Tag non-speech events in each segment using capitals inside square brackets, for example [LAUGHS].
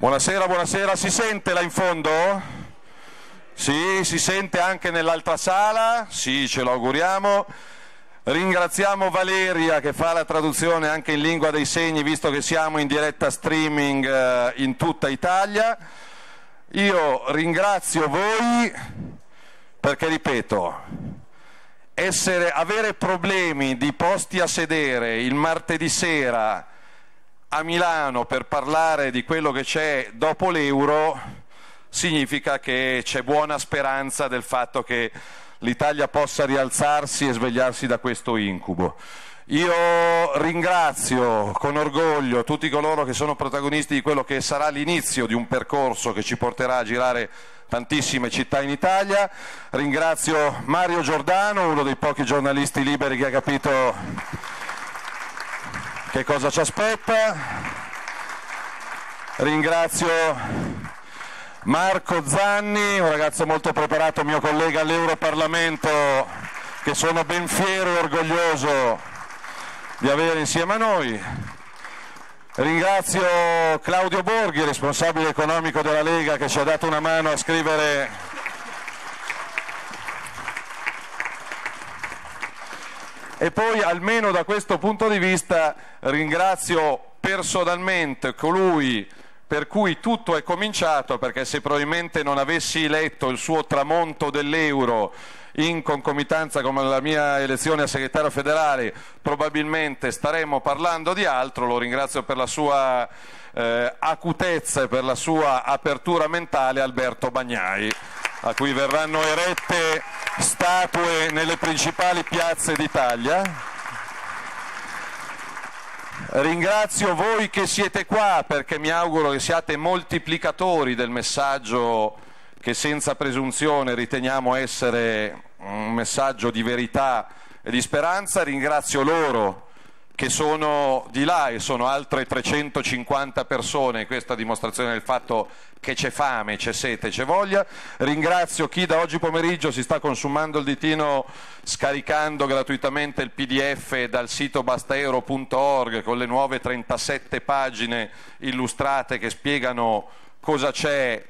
Buonasera, buonasera, si sente là in fondo? Sì, si sente anche nell'altra sala? Sì, ce lo auguriamo. Ringraziamo Valeria che fa la traduzione anche in lingua dei segni, visto che siamo in diretta streaming eh, in tutta Italia. Io ringrazio voi perché, ripeto, essere, avere problemi di posti a sedere il martedì sera a Milano per parlare di quello che c'è dopo l'euro significa che c'è buona speranza del fatto che l'Italia possa rialzarsi e svegliarsi da questo incubo. Io ringrazio con orgoglio tutti coloro che sono protagonisti di quello che sarà l'inizio di un percorso che ci porterà a girare tantissime città in Italia. Ringrazio Mario Giordano, uno dei pochi giornalisti liberi che ha capito che cosa ci aspetta. Ringrazio Marco Zanni, un ragazzo molto preparato, mio collega all'Europarlamento, che sono ben fiero e orgoglioso di avere insieme a noi. Ringrazio Claudio Borghi, responsabile economico della Lega, che ci ha dato una mano a scrivere e poi almeno da questo punto di vista ringrazio personalmente colui per cui tutto è cominciato, perché se probabilmente non avessi letto il suo tramonto dell'euro in concomitanza con la mia elezione a segretario federale, probabilmente staremmo parlando di altro, lo ringrazio per la sua eh, acutezza e per la sua apertura mentale Alberto Bagnai a cui verranno erette statue nelle principali piazze d'Italia. Ringrazio voi che siete qua perché mi auguro che siate moltiplicatori del messaggio che senza presunzione riteniamo essere un messaggio di verità e di speranza. Ringrazio loro che sono di là e sono altre 350 persone, questa dimostrazione del fatto che c'è fame, c'è sete, c'è voglia. Ringrazio chi da oggi pomeriggio si sta consumando il ditino scaricando gratuitamente il pdf dal sito bastaero.org con le nuove 37 pagine illustrate che spiegano cosa c'è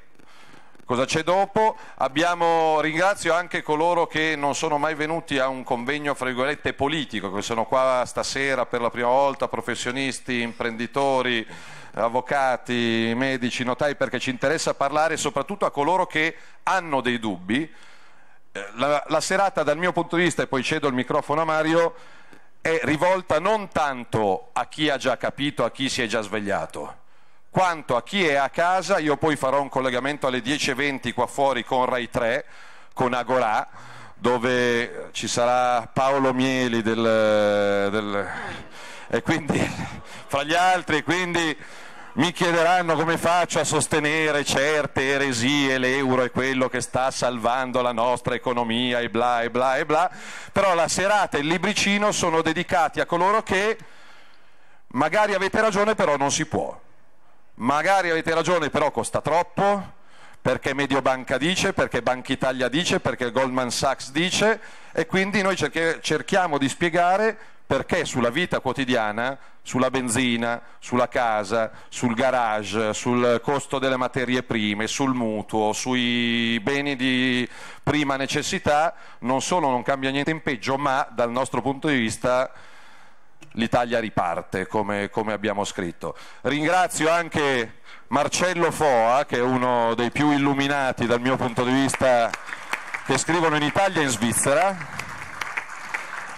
cosa c'è dopo. Abbiamo, ringrazio anche coloro che non sono mai venuti a un convegno fra virgolette politico, che sono qua stasera per la prima volta, professionisti, imprenditori, avvocati, medici, notai, perché ci interessa parlare soprattutto a coloro che hanno dei dubbi. Eh, la, la serata dal mio punto di vista, e poi cedo il microfono a Mario, è rivolta non tanto a chi ha già capito, a chi si è già svegliato, quanto a chi è a casa, io poi farò un collegamento alle 10.20 qua fuori con Rai 3, con Agorà, dove ci sarà Paolo Mieli del, del, e quindi fra gli altri, quindi mi chiederanno come faccio a sostenere certe eresie, l'euro è quello che sta salvando la nostra economia e bla e bla e bla, però la serata e il libricino sono dedicati a coloro che magari avete ragione però non si può magari avete ragione però costa troppo, perché Mediobanca dice, perché Banca Italia dice, perché Goldman Sachs dice e quindi noi cerchiamo di spiegare perché sulla vita quotidiana, sulla benzina, sulla casa, sul garage, sul costo delle materie prime, sul mutuo, sui beni di prima necessità, non solo non cambia niente in peggio, ma dal nostro punto di vista l'Italia riparte, come, come abbiamo scritto. Ringrazio anche Marcello Foa, che è uno dei più illuminati dal mio punto di vista, che scrivono in Italia e in Svizzera,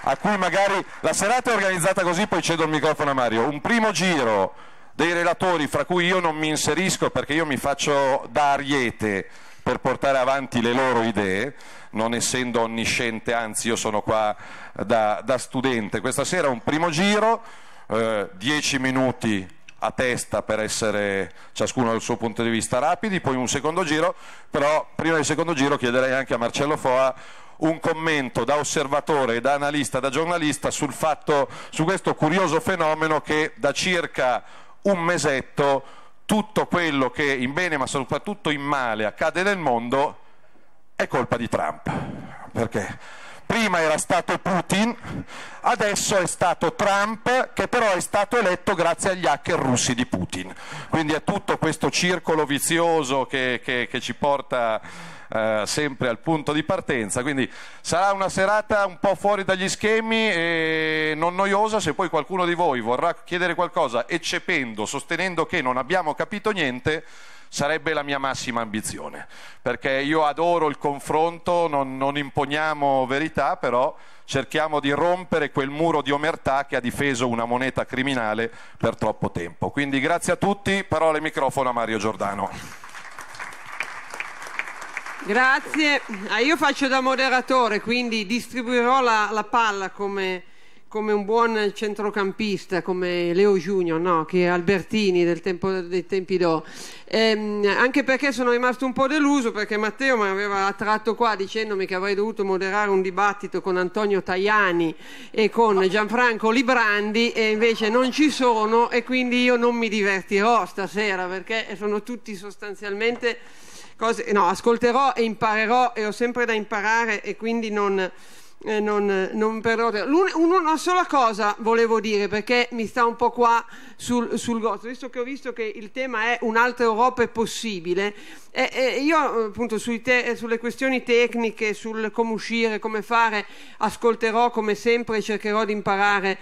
a cui magari la serata è organizzata così, poi cedo il microfono a Mario. Un primo giro dei relatori, fra cui io non mi inserisco perché io mi faccio da ariete per portare avanti le loro idee, non essendo onnisciente, anzi io sono qua eh, da, da studente. Questa sera un primo giro, 10 eh, minuti a testa per essere ciascuno dal suo punto di vista rapidi, poi un secondo giro, però prima del secondo giro chiederei anche a Marcello Foa un commento da osservatore, da analista, da giornalista sul fatto, su questo curioso fenomeno che da circa un mesetto tutto quello che in bene ma soprattutto in male accade nel mondo è colpa di Trump. Perché prima era stato Putin, adesso è stato Trump che però è stato eletto grazie agli hacker russi di Putin. Quindi è tutto questo circolo vizioso che, che, che ci porta eh, sempre al punto di partenza. Quindi sarà una serata un po' fuori dagli schemi e non noiosa. Se poi qualcuno di voi vorrà chiedere qualcosa eccependo, sostenendo che non abbiamo capito niente, sarebbe la mia massima ambizione, perché io adoro il confronto, non, non, imponiamo verità, però cerchiamo di rompere quel muro di omertà che ha difeso una moneta criminale per troppo tempo. Quindi grazie a tutti, parola e microfono a Mario Giordano. Grazie, ah, io faccio da moderatore, quindi distribuirò la, la palla come, come, un buon centrocampista, come Leo Junior, no? che è Albertini del tempo, dei tempi d'O. Ehm, anche perché sono rimasto un po' deluso, perché Matteo mi aveva attratto qua dicendomi che avrei dovuto moderare un dibattito con Antonio Tajani e con Gianfranco Librandi, e invece non ci sono, e quindi io non mi divertirò stasera, perché sono tutti sostanzialmente cose, no, ascolterò e imparerò e ho sempre da imparare e quindi non, eh, non, non perdono. una sola cosa volevo dire perché mi sta un po' qua sul, sul gozzo, visto che ho visto che il tema è un'altra Europa è possibile. E, e io appunto te, sulle questioni tecniche, sul come uscire, come fare, ascolterò come sempre e cercherò di imparare.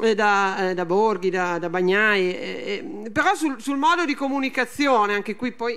Eh, da, eh, da, Borghi, da, da Bagnai, eh, però sul, sul modo di comunicazione, anche qui poi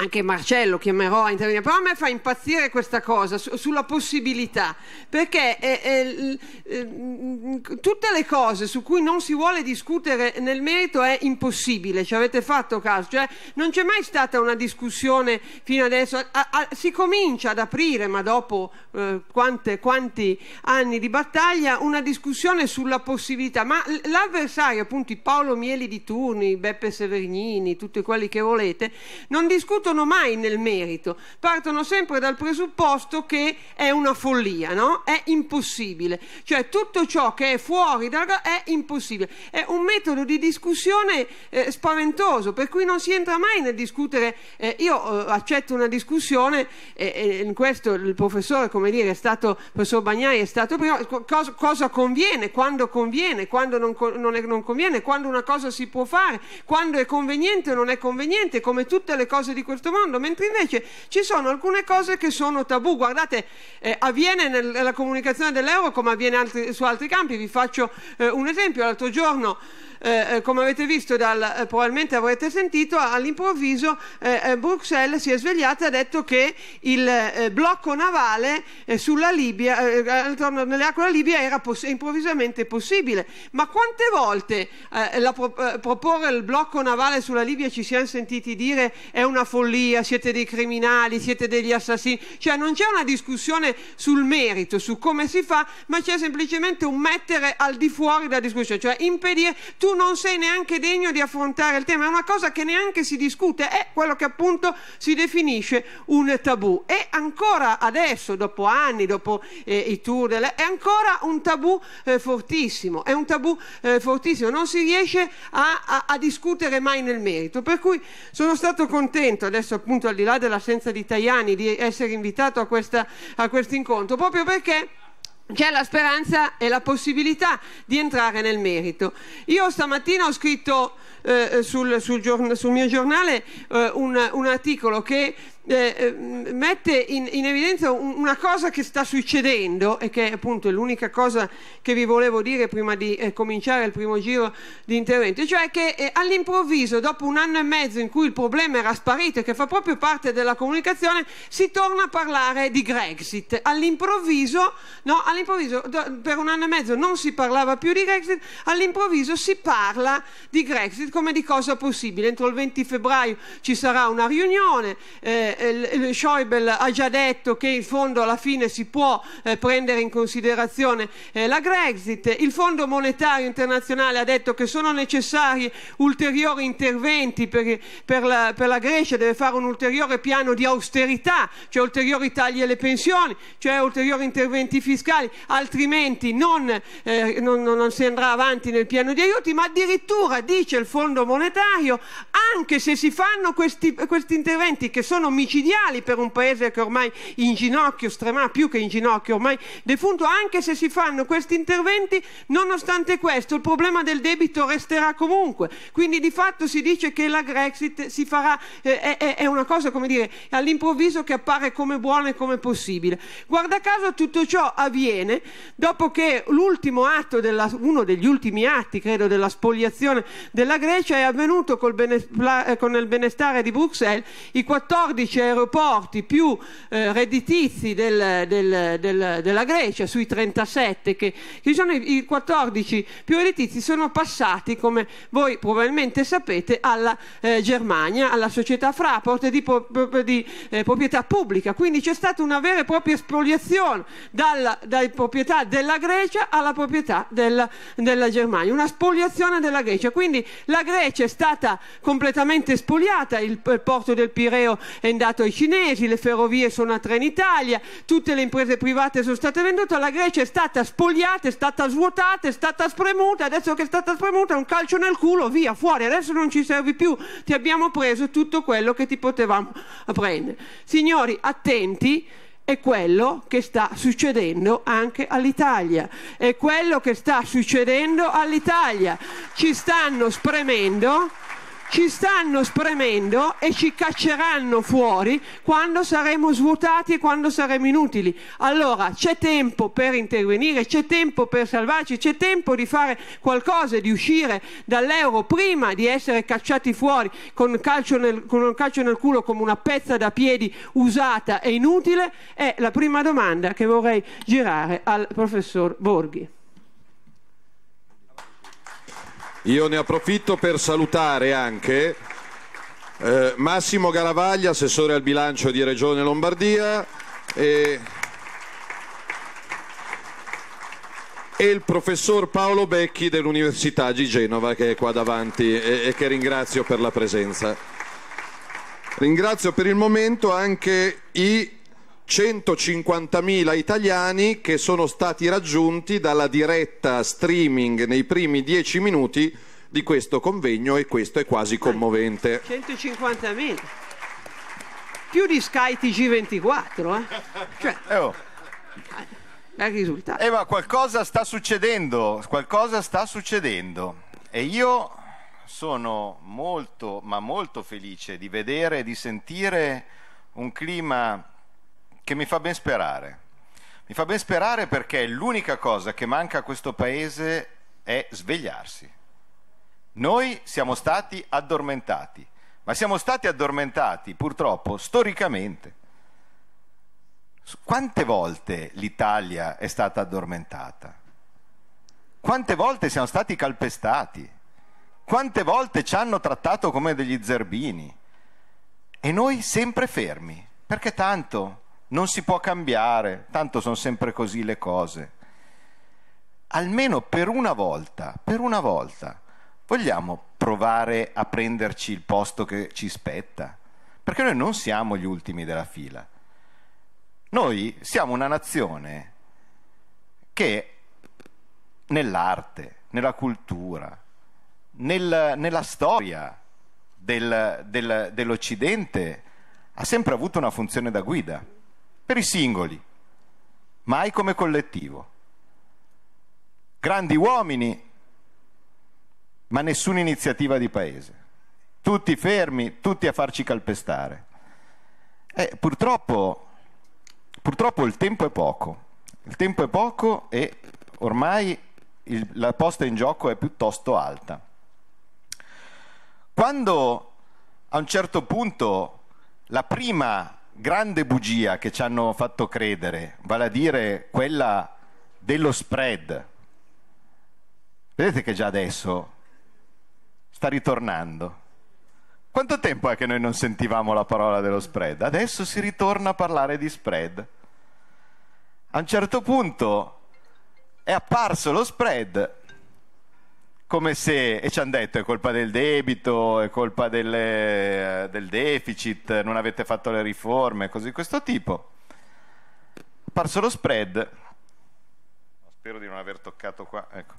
anche Marcello chiamerò a intervenire, però a me fa impazzire questa cosa su, sulla possibilità, perché eh, eh, eh, mm, mm, tutte le cose su cui non si vuole discutere nel merito è impossibile, ci avete fatto caso, cioè non c'è mai stata una discussione fino adesso, a, a, si comincia ad aprire, ma dopo eh, quante, quanti anni di battaglia, una discussione sulla possibilità, ma l'avversario, appunto i Paolo Mieli di Turni, Beppe Severignini, tutti quelli che volete, non discutono partono mai nel merito, partono sempre dal presupposto che è una follia, no? È impossibile. Cioè tutto ciò che è fuori dal è impossibile. È un metodo di discussione eh, spaventoso, per cui non si entra mai nel discutere. Eh, io eh, accetto una discussione, e in questo il professore, come dire, è stato, il professor Bagnai è stato prima, cosa, cosa conviene, quando conviene, quando non, non, è, non conviene, quando una cosa si può fare, quando è conveniente o non è conveniente, come tutte le cose di questo questo mondo, mentre invece ci sono alcune cose che sono tabù. Guardate, eh, avviene nel, nella comunicazione dell'euro come avviene altri, su altri campi. Vi faccio eh, un esempio. L'altro giorno eh, eh, come avete visto, dal, eh, probabilmente avrete sentito, all'improvviso eh, eh, Bruxelles si è svegliata e ha detto che il blocco navale sulla Libia, nelle acque della Libia era poss- improvvisamente possibile. Ma quante volte pro- proporre il blocco navale sulla Libia ci siamo sentiti dire è una follia, siete dei criminali, siete degli assassini? Cioè non c'è una discussione sul merito, su come si fa, ma c'è semplicemente un mettere al di fuori della discussione, cioè impedire... Tu non sei neanche degno di affrontare il tema, è una cosa che neanche si discute, è quello che appunto si definisce un tabù. E ancora adesso, dopo anni, dopo eh, i tour, è ancora un tabù eh, fortissimo, è un tabù eh, fortissimo, non si riesce a, a, a, discutere mai nel merito. Per cui sono stato contento, adesso appunto al di là dell'assenza di Tajani, di essere invitato a, questa, a questo incontro, proprio perché c'è la speranza e la possibilità di entrare nel merito. Io stamattina ho scritto eh, sul, sul, sul, mio giornale eh, un, un, articolo che eh, eh, mette in, in evidenza una cosa che sta succedendo e che appunto è l'unica cosa che vi volevo dire prima di eh, cominciare il primo giro di intervento, cioè che eh, all'improvviso, dopo un anno e mezzo in cui il problema era sparito e che fa proprio parte della comunicazione, si torna a parlare di Grexit. All'improvviso, no, all'improvviso do, per un anno e mezzo non si parlava più di Grexit, all'improvviso si parla di Grexit come di cosa possibile. Entro il 20 febbraio ci sarà una riunione. Eh, eh, Schäuble ha già detto che in fondo alla fine si può eh, prendere in considerazione eh, la Grexit, il Fondo Monetario Internazionale ha detto che sono necessari ulteriori interventi per, per, la, per la, Grecia, deve fare un ulteriore piano di austerità, cioè ulteriori tagli alle pensioni, cioè ulteriori interventi fiscali, altrimenti non, eh, non, non si andrà avanti nel piano di aiuti, ma addirittura dice il Fondo Monetario anche se si fanno questi, questi interventi che sono migliori micidiali per un paese che ormai in ginocchio, strema più che in ginocchio, ormai defunto, anche se si fanno questi interventi, nonostante questo il problema del debito resterà comunque. Quindi di fatto si dice che la Grexit si farà, eh, è, è, una cosa come dire, all'improvviso che appare come buona e come possibile. Guarda caso tutto ciò avviene dopo che l'ultimo atto, della, uno degli ultimi atti credo della spoliazione della Grecia è avvenuto bene, eh, con il benestare di Bruxelles il 14 12 aeroporti più eh, redditizi del, del, del, della Grecia, sui 37 che, che sono i, i 14 più redditizi, sono passati, come voi probabilmente sapete, alla eh, Germania, alla società Fraport di, di eh, proprietà pubblica. Quindi c'è stata una vera e propria spoliazione dalla, dalla proprietà della Grecia alla proprietà della, della Germania, una spoliazione della Grecia. Quindi la Grecia è stata completamente spoliata, il, il porto del Pireo è dato ai cinesi, le ferrovie sono a Trenitalia, tutte le imprese private sono state vendute, la Grecia è stata spogliata, è stata svuotata, è stata spremuta, adesso che è stata spremuta un calcio nel culo, via, fuori, adesso non ci servi più, ti abbiamo preso tutto quello che ti potevamo prendere. Signori, attenti, è quello che sta succedendo anche all'Italia. È quello che sta succedendo all'Italia. Ci stanno spremendo ci stanno spremendo e ci cacceranno fuori quando saremo svuotati e quando saremo inutili. Allora c'è tempo per intervenire, c'è tempo per salvarci, c'è tempo di fare qualcosa, di uscire dall'euro prima di essere cacciati fuori con, nel, con un calcio nel culo come una pezza da piedi usata e inutile. È la prima domanda che vorrei girare al professor Borghi. Io ne approfitto per salutare anche eh, Massimo Garavaglia, assessore al bilancio di Regione Lombardia e, e il professor Paolo Becchi dell'Università di Genova che è qua davanti e, e che ringrazio per la presenza. Ringrazio per il momento anche i 150.000 italiani che sono stati raggiunti dalla diretta streaming nei primi dieci minuti di questo convegno e questo è quasi commovente. 150.000. Più di Sky TG24, eh? Cioè, eh oh. È risultato. Eh, qualcosa sta succedendo, qualcosa sta succedendo. E io sono molto, ma molto felice di vedere e di sentire un clima che mi fa ben sperare. Mi fa ben sperare perché l'unica cosa che manca a questo paese è svegliarsi. Noi siamo stati addormentati, ma siamo stati addormentati purtroppo storicamente. Quante volte l'Italia è stata addormentata? Quante volte siamo stati calpestati? Quante volte ci hanno trattato come degli zerbini? E noi sempre fermi, perché tanto non si può cambiare, tanto sono sempre così le cose. Almeno per una volta, per una volta, vogliamo provare a prenderci il posto che ci spetta, perché noi non siamo gli ultimi della fila. Noi siamo una nazione che nell'arte, nella cultura, nel, nella storia del, del, dell'Occidente ha sempre avuto una funzione da guida per i singoli, mai come collettivo. Grandi uomini, ma nessuna iniziativa di paese. Tutti fermi, tutti a farci calpestare. Eh, purtroppo, purtroppo il tempo è poco. Il tempo è poco e ormai il, la posta in gioco è piuttosto alta. Quando a un certo punto la prima grande bugia che ci hanno fatto credere, vale a dire quella dello spread, vedete che già adesso sta ritornando. Quanto tempo è che noi non sentivamo la parola dello spread? Adesso si ritorna a parlare di spread. A un certo punto è apparso lo spread come se, e ci hanno detto, è colpa del debito, è colpa delle, del deficit, non avete fatto le riforme, cose di questo tipo. Parso lo spread, spero di non aver toccato qua, ecco.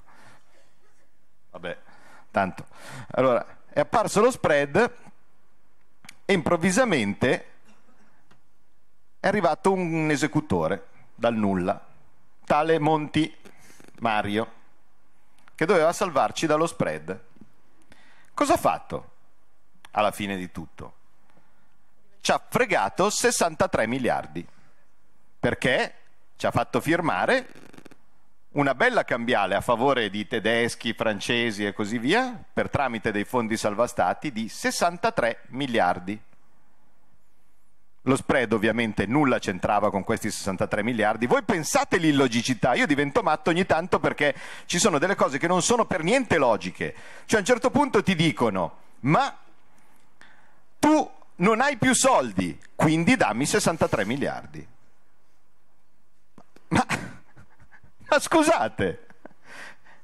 Vabbè, tanto. Allora, è apparso lo spread e improvvisamente è arrivato un esecutore dal nulla, tale Monti Mario che doveva salvarci dallo spread. Cosa ha fatto alla fine di tutto? Ci ha fregato 63 miliardi perché ci ha fatto firmare una bella cambiale a favore di tedeschi, francesi e così via, per tramite dei fondi salvastati, di 63 miliardi. Lo spread ovviamente nulla c'entrava con questi 63 miliardi. Voi pensate l'illogicità, io divento matto ogni tanto perché ci sono delle cose che non sono per niente logiche. Cioè a un certo punto ti dicono, ma tu non hai più soldi, quindi dammi 63 miliardi. Ma, [LAUGHS] ma scusate,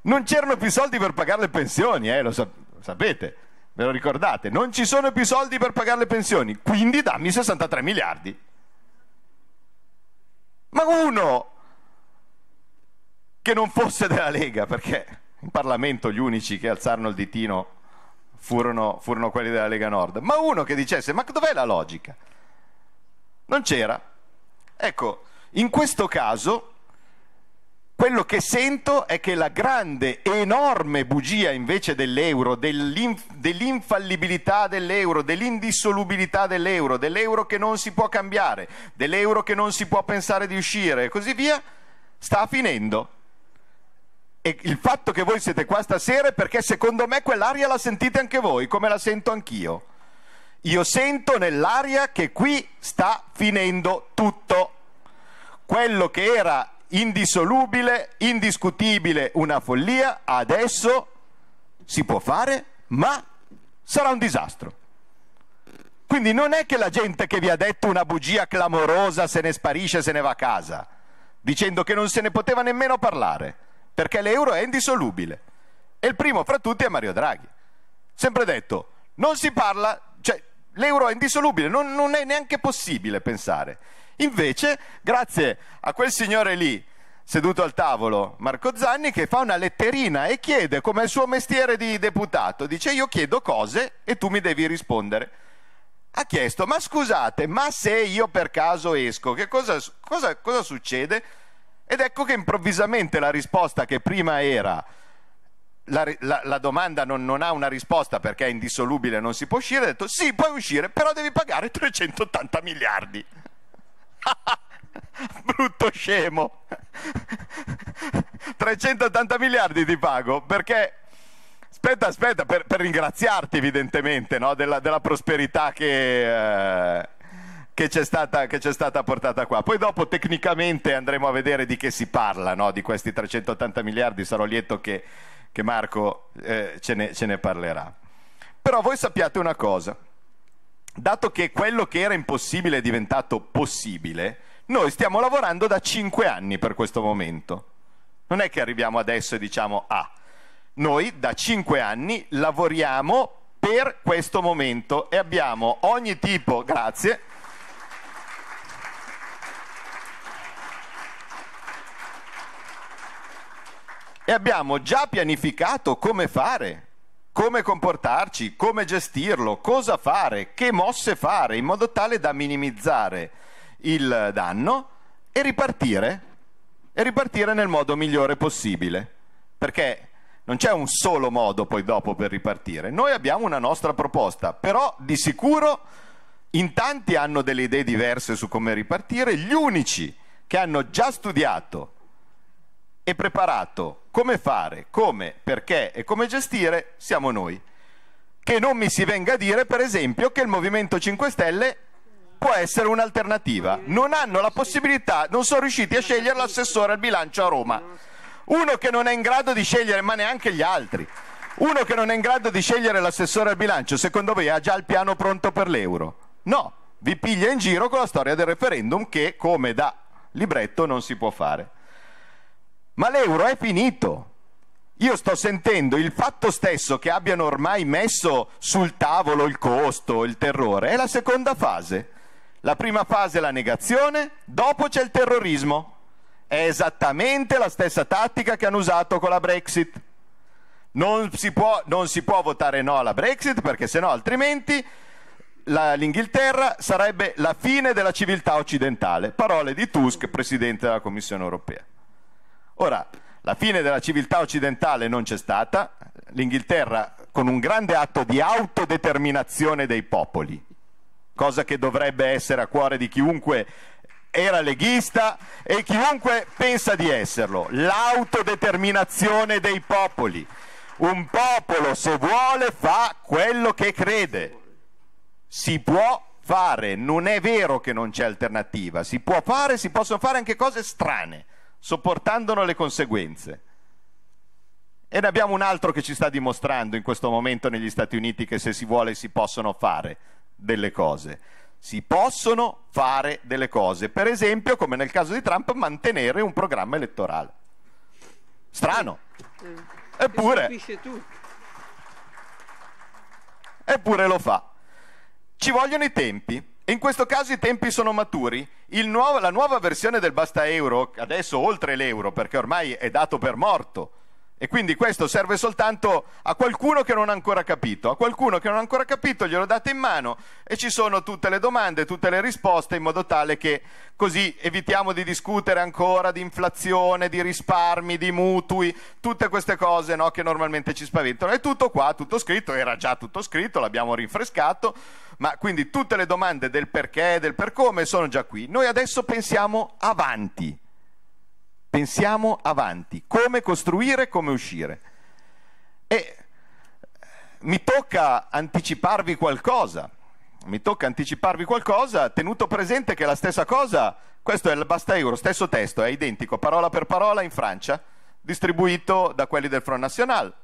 non c'erano più soldi per pagare le pensioni, eh, lo sapete. Ve lo ricordate? Non ci sono più soldi per pagare le pensioni, quindi dammi 63 miliardi. Ma uno che non fosse della Lega, perché in Parlamento gli unici che alzarono il ditino furono, furono quelli della Lega Nord, ma uno che dicesse ma dov'è la logica? Non c'era. Ecco, in questo caso quello che sento è che la grande, enorme bugia invece dell'euro, dell'inf- dell'infallibilità dell'euro, dell'indissolubilità dell'euro, dell'euro che non si può cambiare, dell'euro che non si può pensare di uscire e così via, sta finendo. E il fatto che voi siete qua stasera è perché secondo me quell'aria la sentite anche voi, come la sento anch'io. Io sento nell'aria che qui sta finendo tutto. Quello che era indissolubile, indiscutibile, una follia, adesso si può fare, ma sarà un disastro. Quindi non è che la gente che vi ha detto una bugia clamorosa se ne sparisce, se ne va a casa, dicendo che non se ne poteva nemmeno parlare, perché l'euro è indissolubile. E il primo fra tutti è Mario Draghi. Sempre detto, non si parla, cioè l'euro è indissolubile, non, non è neanche possibile pensare. Invece, grazie a quel signore lì, seduto al tavolo, Marco Zanni, che fa una letterina e chiede, come il suo mestiere di deputato, dice io chiedo cose e tu mi devi rispondere. Ha chiesto, ma scusate, ma se io per caso esco, che cosa, cosa, cosa succede? Ed ecco che improvvisamente la risposta che prima era la, la, la, domanda non, non, ha una risposta perché è indissolubile, non si può uscire, ha detto sì, puoi uscire, però devi pagare 380 miliardi. [LAUGHS] Brutto scemo. 380 miliardi ti pago perché... Aspetta, aspetta, per, per ringraziarti evidentemente no? della, della, prosperità che... Eh che c'è, stata, che c'è stata portata qua. Poi dopo tecnicamente andremo a vedere di che si parla, no? di questi 380 miliardi, sarò lieto che, che Marco eh, ce, ne, ce ne parlerà. Però voi sappiate una cosa, dato che quello che era impossibile è diventato possibile, noi stiamo lavorando da cinque anni per questo momento. Non è che arriviamo adesso e diciamo ah, noi da cinque anni lavoriamo per questo momento e abbiamo ogni tipo, grazie, e abbiamo già pianificato come fare come comportarci, come gestirlo, cosa fare, che mosse fare, in modo tale da minimizzare il danno e ripartire, e ripartire nel modo migliore possibile. Perché non c'è un solo modo poi dopo per ripartire. Noi abbiamo una nostra proposta, però di sicuro in tanti hanno delle idee diverse su come ripartire. Gli unici che hanno già studiato e preparato come fare, come, perché e come gestire siamo noi. Che non mi si venga a dire, per esempio, che il Movimento 5 Stelle può essere un'alternativa. Non hanno la possibilità, non sono riusciti a scegliere l'assessore al bilancio a Roma. Uno che non è in grado di scegliere, ma neanche gli altri. Uno che non è in grado di scegliere l'assessore al bilancio, secondo voi ha già il piano pronto per l'euro? No, vi piglia in giro con la storia del referendum che, come da libretto, non si può fare. Ma l'euro è finito. Io sto sentendo il fatto stesso che abbiano ormai messo sul tavolo il costo, il terrore, è la seconda fase. La prima fase è la negazione, dopo c'è il terrorismo. È esattamente la stessa tattica che hanno usato con la Brexit. Non si può, non si può votare no alla Brexit perché se no altrimenti la, l'Inghilterra sarebbe la fine della civiltà occidentale. Parole di Tusk, Presidente della Commissione europea. Ora, la fine della civiltà occidentale non c'è stata, l'Inghilterra con un grande atto di autodeterminazione dei popoli, cosa che dovrebbe essere a cuore di chiunque era leghista e chiunque pensa di esserlo, l'autodeterminazione dei popoli. Un popolo se vuole fa quello che crede, si può fare, non è vero che non c'è alternativa, si può fare, si possono fare anche cose strane sopportandone le conseguenze. E ne abbiamo un altro che ci sta dimostrando in questo momento negli Stati Uniti che se si vuole si possono fare delle cose. Si possono fare delle cose, per esempio, come nel caso di Trump, mantenere un programma elettorale. Strano. Eppure, eppure lo fa. Ci vogliono i tempi. In questo caso i tempi sono maturi. Nuovo, la nuova versione del basta euro, adesso oltre l'euro, perché ormai è dato per morto, e quindi questo serve soltanto a qualcuno che non ha ancora capito. A qualcuno che non ha ancora capito glielo date in mano e ci sono tutte le domande, tutte le risposte in modo tale che così evitiamo di discutere ancora di inflazione, di risparmi, di mutui, tutte queste cose no, che normalmente ci spaventano. È tutto qua, tutto scritto, era già tutto scritto, l'abbiamo rinfrescato, ma quindi tutte le domande del perché, del per come sono già qui. Noi adesso pensiamo avanti pensiamo avanti, come costruire, come uscire. E mi tocca anticiparvi qualcosa, mi tocca anticiparvi qualcosa, tenuto presente che la stessa cosa, questo è il Basta Euro, stesso testo, è identico, parola per parola in Francia, distribuito da quelli del Front National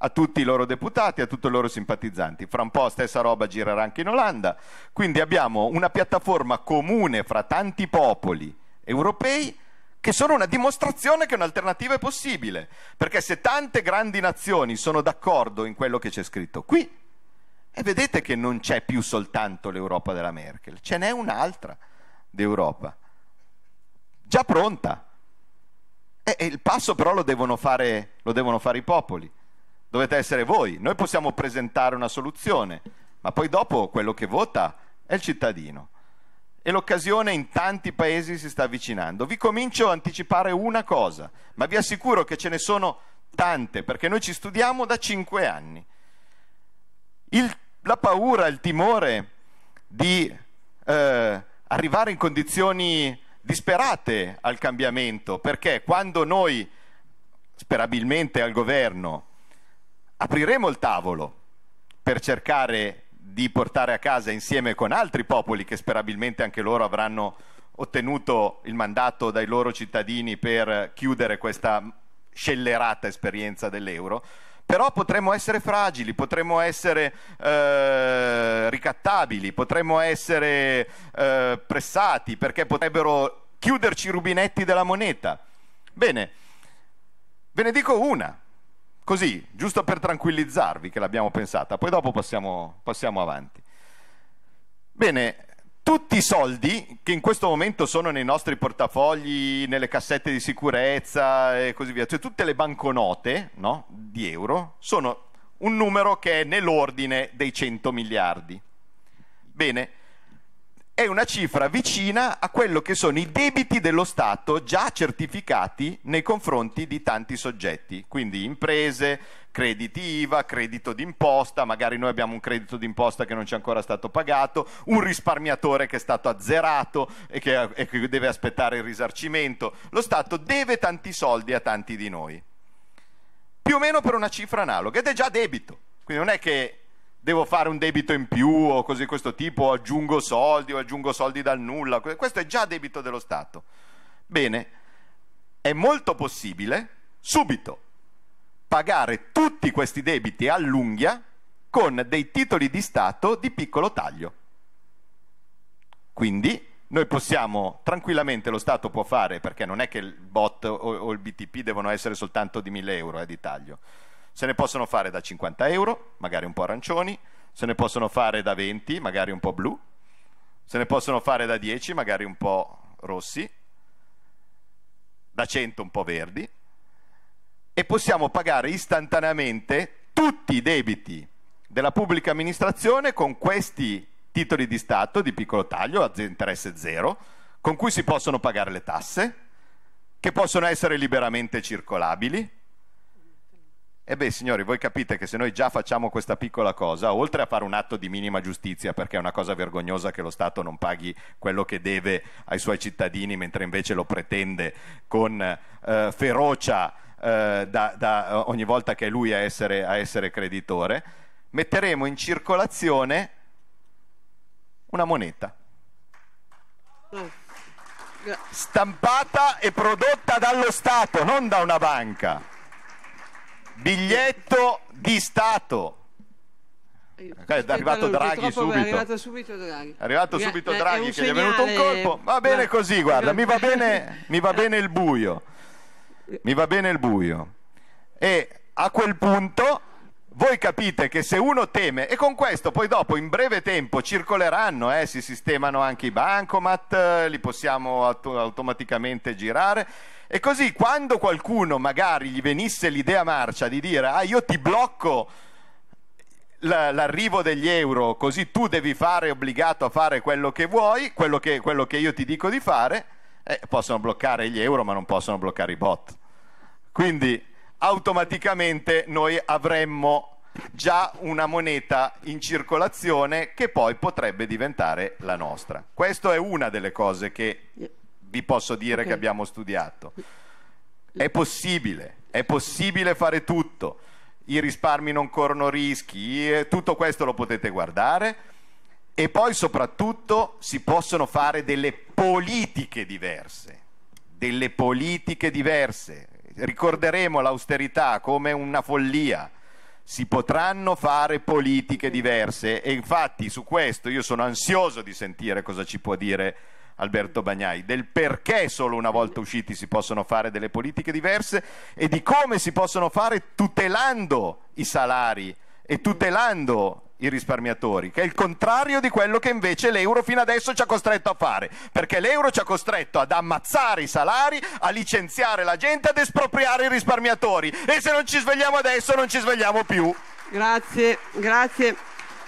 a tutti i loro deputati, a tutti i loro simpatizzanti. Fra un po' stessa roba girerà anche in Olanda. Quindi abbiamo una piattaforma comune fra tanti popoli europei che sono una dimostrazione che un'alternativa è possibile, perché se tante grandi nazioni sono d'accordo in quello che c'è scritto qui, e vedete che non c'è più soltanto l'Europa della Merkel, ce n'è un'altra d'Europa, già pronta. E, e il passo però lo devono, fare, lo devono fare i popoli, dovete essere voi, noi possiamo presentare una soluzione, ma poi dopo quello che vota è il cittadino e l'occasione in tanti paesi si sta avvicinando. Vi comincio a anticipare una cosa, ma vi assicuro che ce ne sono tante, perché noi ci studiamo da cinque anni. Il, la paura, il timore di eh, arrivare in condizioni disperate al cambiamento, perché quando noi, sperabilmente al governo, apriremo il tavolo per cercare di portare a casa insieme con altri popoli che sperabilmente anche loro avranno ottenuto il mandato dai loro cittadini per chiudere questa scellerata esperienza dell'euro. Però potremmo essere fragili, potremmo essere eh, ricattabili, potremmo essere eh, pressati perché potrebbero chiuderci i rubinetti della moneta. Bene, ve ne dico una, Così, giusto per tranquillizzarvi che l'abbiamo pensata, poi dopo passiamo, passiamo avanti. Bene, tutti i soldi che in questo momento sono nei nostri portafogli, nelle cassette di sicurezza e così via, cioè tutte le banconote no, di euro sono un numero che è nell'ordine dei 100 miliardi. Bene, è una cifra vicina a quello che sono i debiti dello Stato già certificati nei confronti di tanti soggetti, quindi imprese, crediti IVA, credito d'imposta, magari noi abbiamo un credito d'imposta che non c'è ancora stato pagato, un risparmiatore che è stato azzerato e che, e che deve aspettare il risarcimento. Lo Stato deve tanti soldi a tanti di noi, più o meno per una cifra analoga ed è già debito. Quindi non è che devo fare un debito in più o cose di questo tipo, o aggiungo soldi o aggiungo soldi dal nulla, questo è già debito dello Stato. Bene, è molto possibile subito pagare tutti questi debiti all'unghia con dei titoli di Stato di piccolo taglio. Quindi noi possiamo tranquillamente, lo Stato può fare, perché non è che il bot o, o il BTP devono essere soltanto di 1000 euro eh, di taglio, se ne possono fare da 50 euro, magari un po' arancioni, se ne possono fare da 20, magari un po' blu, se ne possono fare da 10, magari un po' rossi, da 100 un po' verdi, e possiamo pagare istantaneamente tutti i debiti della pubblica amministrazione con questi titoli di Stato di piccolo taglio, a interesse zero, con cui si possono pagare le tasse, che possono essere liberamente circolabili, e beh, signori, voi capite che se noi già facciamo questa piccola cosa, oltre a fare un atto di minima giustizia, perché è una cosa vergognosa che lo Stato non paghi quello che deve ai suoi cittadini, mentre invece lo pretende con eh, ferocia eh, da, da, eh, ogni volta che è lui a essere, a essere creditore, metteremo in circolazione una moneta. Mm. Stampata e prodotta dallo Stato, non da una banca biglietto di Stato. Aspetta, è arrivato Draghi subito. È arrivato subito Draghi. È arrivato subito Draghi è che gli è venuto un colpo. Va bene Ma... così, guarda, mi va bene, [LAUGHS] mi va bene il buio. Mi va bene il buio. E a quel punto voi capite che se uno teme, e con questo poi dopo in breve tempo circoleranno, eh, si sistemano anche i bancomat, eh, li possiamo auto- automaticamente girare e così quando qualcuno magari gli venisse l'idea marcia di dire ah io ti blocco l'arrivo degli euro così tu devi fare obbligato a fare quello che vuoi, quello che, quello che io ti dico di fare, eh, possono bloccare gli euro ma non possono bloccare i bot. Quindi automaticamente noi avremmo già una moneta in circolazione che poi potrebbe diventare la nostra. Questa è una delle cose che vi posso dire okay. che abbiamo studiato. È possibile, è possibile fare tutto. I risparmi non corrono rischi, tutto questo lo potete guardare. E poi soprattutto si possono fare delle politiche diverse, delle politiche diverse. Ricorderemo l'austerità come una follia. Si potranno fare politiche diverse e infatti su questo io sono ansioso di sentire cosa ci può dire Alberto Bagnai, del perché solo una volta usciti si possono fare delle politiche diverse e di come si possono fare tutelando i salari e tutelando i risparmiatori, che è il contrario di quello che invece l'euro fino adesso ci ha costretto a fare, perché l'euro ci ha costretto ad ammazzare i salari, a licenziare la gente, ad espropriare i risparmiatori e se non ci svegliamo adesso non ci svegliamo più. Grazie, grazie.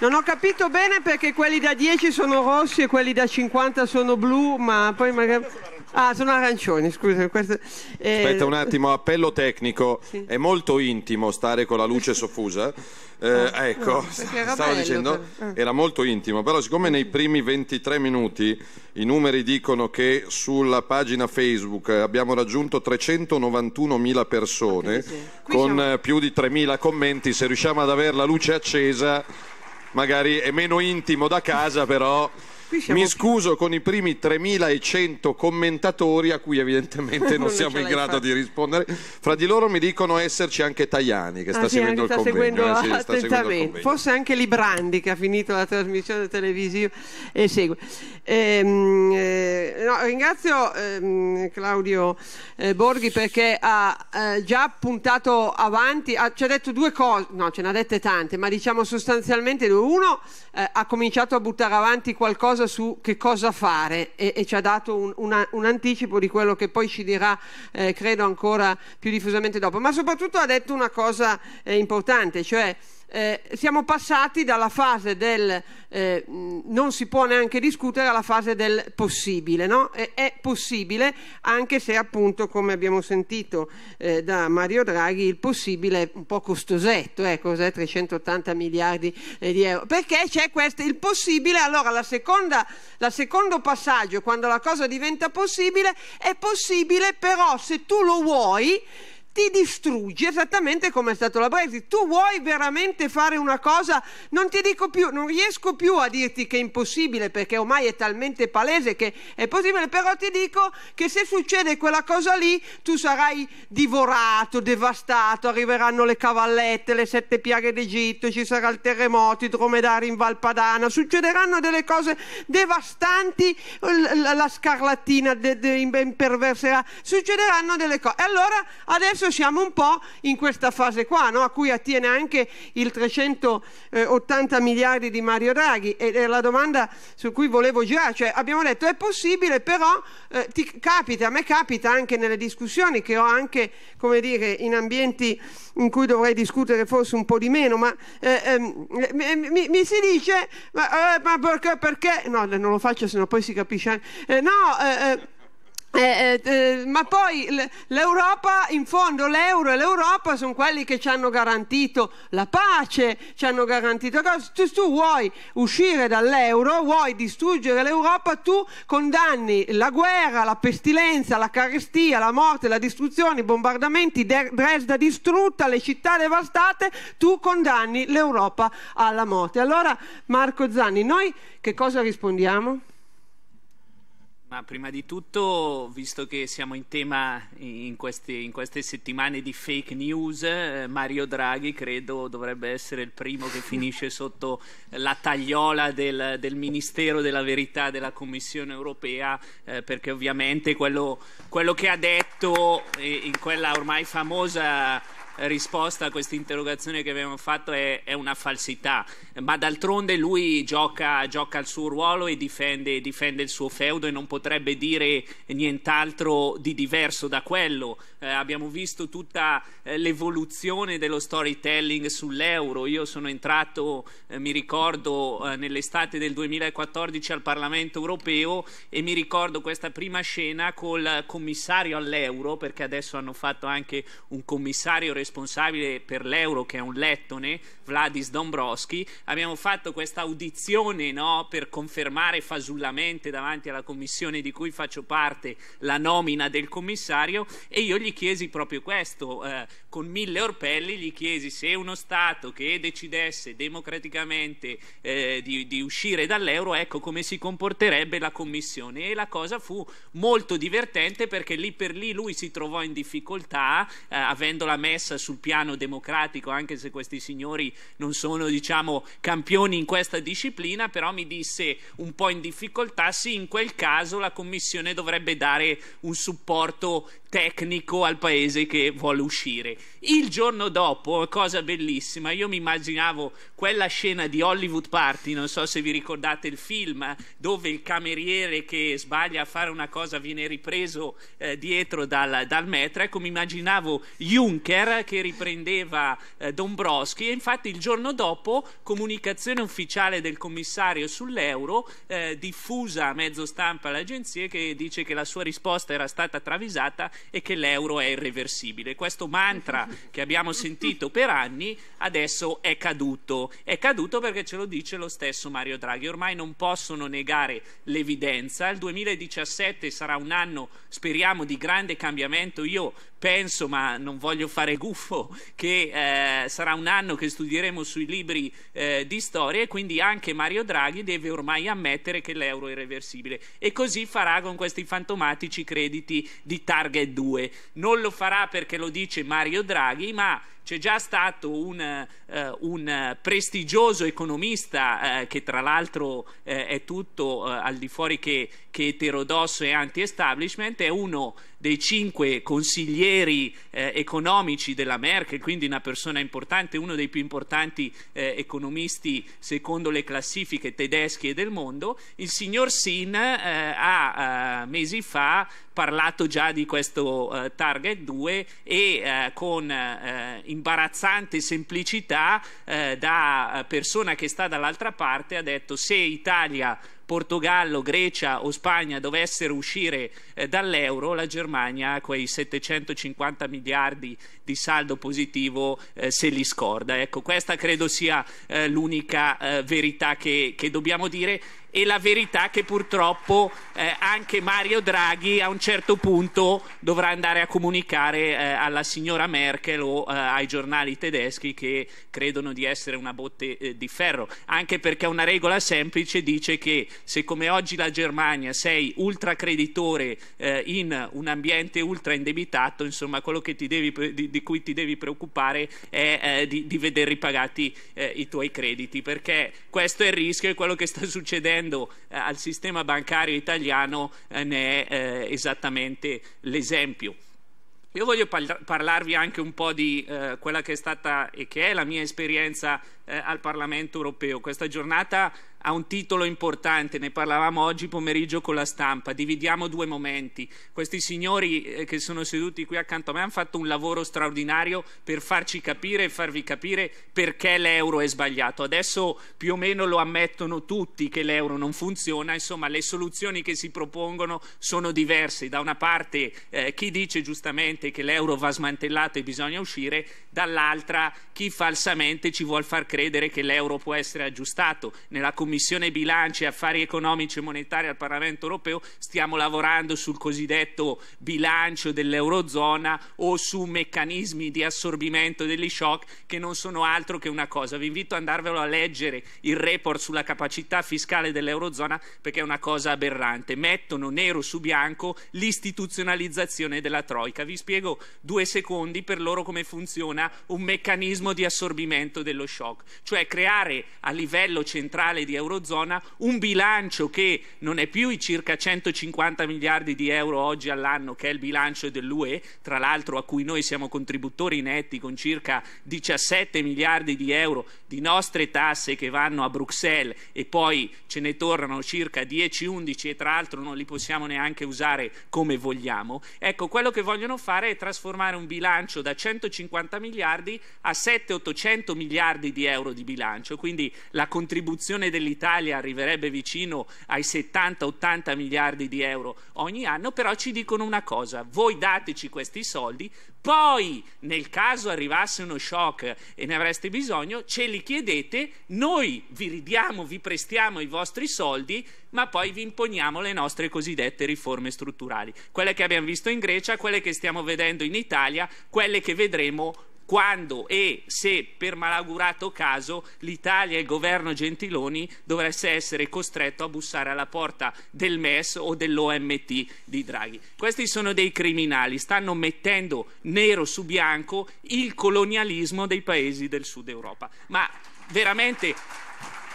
Non ho capito bene perché quelli da 10 sono rossi e quelli da 50 sono blu, ma poi magari... Ah, sono arancioni, scusa. Queste... Eh... Aspetta un attimo, appello tecnico. Sì. È molto intimo stare con la luce soffusa. [LAUGHS] Eh, ah, ecco, no, stavo dicendo, per... ah. era molto intimo, però siccome nei primi 23 minuti i numeri dicono che sulla pagina Facebook abbiamo raggiunto 391.000 persone, okay, sì. con siamo... più di 3.000 commenti, se riusciamo ad avere la luce accesa magari è meno intimo da casa, però mi scuso con i primi 3100 commentatori a cui evidentemente [LAUGHS] non, non siamo in grado fatto. di rispondere. Fra di loro mi dicono esserci anche Tajani che sta, ah, seguendo, anche il sta, seguendo, eh, sì, sta seguendo il convegno. Forse anche Librandi che ha finito la trasmissione televisiva e segue. Ehm, eh, no, ringrazio ehm, Claudio eh, Borghi perché ha eh, già puntato avanti, ha, ci ha detto due cose, no ce ne ha dette tante, ma diciamo sostanzialmente uno eh, ha cominciato a buttare avanti qualcosa su che cosa fare e, e ci ha dato un, una, un, anticipo di quello che poi ci dirà eh, credo ancora più diffusamente dopo, ma soprattutto ha detto una cosa eh, importante, cioè eh, siamo passati dalla fase del eh, non si può neanche discutere alla fase del possibile, no? E, è possibile anche se appunto come abbiamo sentito eh, da Mario Draghi il possibile è un po' costosetto, eh, cos'è 380 miliardi eh, di euro, perché c'è questo, il possibile, allora la seconda, la secondo passaggio quando la cosa diventa possibile è possibile però se tu lo vuoi ti distruggi esattamente come è stato la Brexit. Tu vuoi veramente fare una cosa, non ti dico più, non riesco più a dirti che è impossibile perché ormai è talmente palese che è possibile, però ti dico che se succede quella cosa lì tu sarai divorato, devastato, arriveranno le cavallette, le sette piaghe d'Egitto, ci sarà il terremoto, i dromedari in Valpadana, succederanno delle cose devastanti, la scarlattina imperverserà, succederanno delle cose. E Allora adesso adesso siamo un po' in questa fase qua, no? a cui attiene anche il 380 miliardi di Mario Draghi. Ed è la domanda su cui volevo girare, cioè abbiamo detto è possibile, però eh, ti capita, a me capita anche nelle discussioni che ho anche, come dire, in ambienti in cui dovrei discutere forse un po' di meno, ma eh, eh, mi, mi, mi, si dice, ma, eh, ma perché, perché, no, non lo faccio, sennò poi si capisce anche, eh. Eh, no, eh, eh, eh, ma poi l'Europa, in fondo l'euro e l'Europa sono quelli che ci hanno garantito la pace, ci hanno garantito cose. Tu, tu vuoi uscire dall'euro, vuoi distruggere l'Europa, tu condanni la guerra, la pestilenza, la carestia, la morte, la distruzione, i bombardamenti, Dresda distrutta, le città devastate, tu condanni l'Europa alla morte. Allora Marco Zanni, noi che cosa rispondiamo? Ma prima di tutto, visto che siamo in tema in queste, in queste settimane di fake news, eh, Mario Draghi credo dovrebbe essere il primo che finisce [LAUGHS] sotto la tagliola del, del Ministero della Verità della Commissione europea, eh, perché ovviamente quello, quello, che ha detto eh, in quella ormai famosa risposta a questa interrogazione che abbiamo fatto è, è, una falsità, ma d'altronde lui gioca, gioca il suo ruolo e difende, difende il suo feudo e non potrebbe dire nient'altro di diverso da quello eh, abbiamo visto tutta eh, l'evoluzione dello storytelling sull'euro. Io sono entrato, eh, mi ricordo, eh, nell'estate del 2014 al Parlamento europeo e mi ricordo questa prima scena col commissario all'euro, perché adesso hanno fatto anche un commissario responsabile per l'euro che è un lettone, Vladis Dombrovski. Abbiamo fatto questa audizione no, per confermare fasullamente davanti alla commissione di cui faccio parte la nomina del commissario e io gli Chiesi proprio questo, eh, con mille orpelli gli chiesi se uno Stato che decidesse democraticamente eh, di, di, uscire dall'euro, ecco come si comporterebbe la Commissione. E la cosa fu molto divertente perché lì per lì lui si trovò in difficoltà, eh, avendola messa sul piano democratico, anche se questi signori non sono diciamo, campioni in questa disciplina, però mi disse un po' in difficoltà, sì, in quel caso la Commissione dovrebbe dare un supporto tecnico al paese che vuole uscire. Il giorno dopo, cosa bellissima, io mi immaginavo quella scena di Hollywood Party, non so se vi ricordate il film, dove il cameriere che sbaglia a fare una cosa viene ripreso eh, dietro dal, dal metro, ecco mi immaginavo Juncker che riprendeva eh, Dombrowski e infatti il giorno dopo comunicazione ufficiale del commissario sull'euro eh, diffusa a mezzo stampa all'agenzia che dice che la sua risposta era stata travisata e che l'euro è irreversibile. Questo mantra mantra che abbiamo sentito per anni adesso è caduto. È caduto perché ce lo dice lo stesso Mario Draghi. Ormai non possono negare l'evidenza. Il 2017 sarà un anno, speriamo, di grande cambiamento. Io penso, ma non voglio fare gufo, che eh, sarà un anno che studieremo sui libri eh, di storia e quindi anche Mario Draghi deve ormai ammettere che l'euro è irreversibile e così farà con questi fantomatici crediti di Target 2. Non lo farà perché lo dice Mario Draghi, ma c'è già stato un, eh, un prestigioso economista eh, che tra l'altro eh, è tutto eh, al di fuori che, che eterodosso e anti-establishment, è uno dei cinque consiglieri eh, economici della Merkel, quindi una persona importante, uno dei più importanti eh, economisti secondo le classifiche tedesche e del mondo, il signor Sin ha mesi fa parlato già di questo eh, Target 2 e eh, con eh, imbarazzante semplicità eh, da persona che sta dall'altra parte ha detto se Italia Portogallo, Grecia o Spagna dovessero uscire eh, dall'euro, la Germania quei 750 miliardi di saldo positivo eh, se li scorda. Ecco, questa credo sia eh, l'unica verità che, che dobbiamo dire e la verità che purtroppo eh, anche Mario Draghi a un certo punto dovrà andare a comunicare eh, alla signora Merkel o eh, ai giornali tedeschi che credono di essere una botte eh, di ferro, anche perché una regola semplice dice che se come oggi la Germania sei ultra ultracreditore eh, in un ambiente ultra indebitato, insomma quello devi, di, di, cui ti devi preoccupare è eh, di, di, vedere ripagati i tuoi crediti, perché questo è il rischio e quello che sta succedendo succedendo eh, al sistema bancario italiano eh, ne è eh, esattamente l'esempio. Io voglio parlarvi anche un po' di eh, quella che è stata e che è la mia esperienza eh, al Parlamento europeo. Questa giornata ha un titolo importante, ne parlavamo oggi pomeriggio con la stampa, dividiamo due momenti. Questi signori eh, che sono seduti qui accanto a me hanno fatto un lavoro straordinario per farci capire e farvi capire perché l'euro è sbagliato. Adesso più o meno lo ammettono tutti che l'euro non funziona, insomma le soluzioni che si propongono sono diverse. Da una parte eh, chi dice giustamente che l'euro va smantellato e bisogna uscire, dall'altra chi falsamente ci vuol far credere che l'euro può essere aggiustato. Nella Commissione Bilanci e Affari Economici e Monetari al Parlamento Europeo stiamo lavorando sul cosiddetto bilancio dell'Eurozona o su meccanismi di assorbimento degli shock che non sono altro che una cosa. Vi invito ad andarvelo a leggere il report sulla capacità fiscale dell'Eurozona perché è una cosa aberrante. Mettono nero su bianco l'istituzionalizzazione della Troica. Vi spiego due secondi per loro come funziona un meccanismo di assorbimento dello shock, cioè creare a livello centrale di dell'Eurozona, un bilancio che non è più i circa 150 miliardi di euro oggi all'anno, che è il bilancio dell'UE, tra l'altro a cui noi siamo contributori netti con circa 17 miliardi di euro, di nostre tasse che vanno a Bruxelles e poi ce ne tornano circa 10-11 e tra l'altro non li possiamo neanche usare come vogliamo, ecco quello che vogliono fare è trasformare un bilancio da 150 miliardi a 7-800 miliardi di euro di bilancio, quindi la contribuzione dell'Italia arriverebbe vicino ai 70-80 miliardi di euro ogni anno, però ci dicono una cosa, voi dateci questi soldi, poi nel caso arrivasse uno shock e ne avreste bisogno, ce li chiedete, noi vi ridiamo, vi prestiamo i vostri soldi, ma poi vi imponiamo le nostre cosiddette riforme strutturali, quelle che abbiamo visto in Grecia, quelle che stiamo vedendo in Italia, quelle che vedremo quando e se per malaugurato caso l'Italia e il governo Gentiloni dovesse essere costretto a bussare alla porta del MES o dell'OMT di Draghi. Questi sono dei criminali, stanno mettendo nero su bianco il colonialismo dei paesi del sud Europa. Ma veramente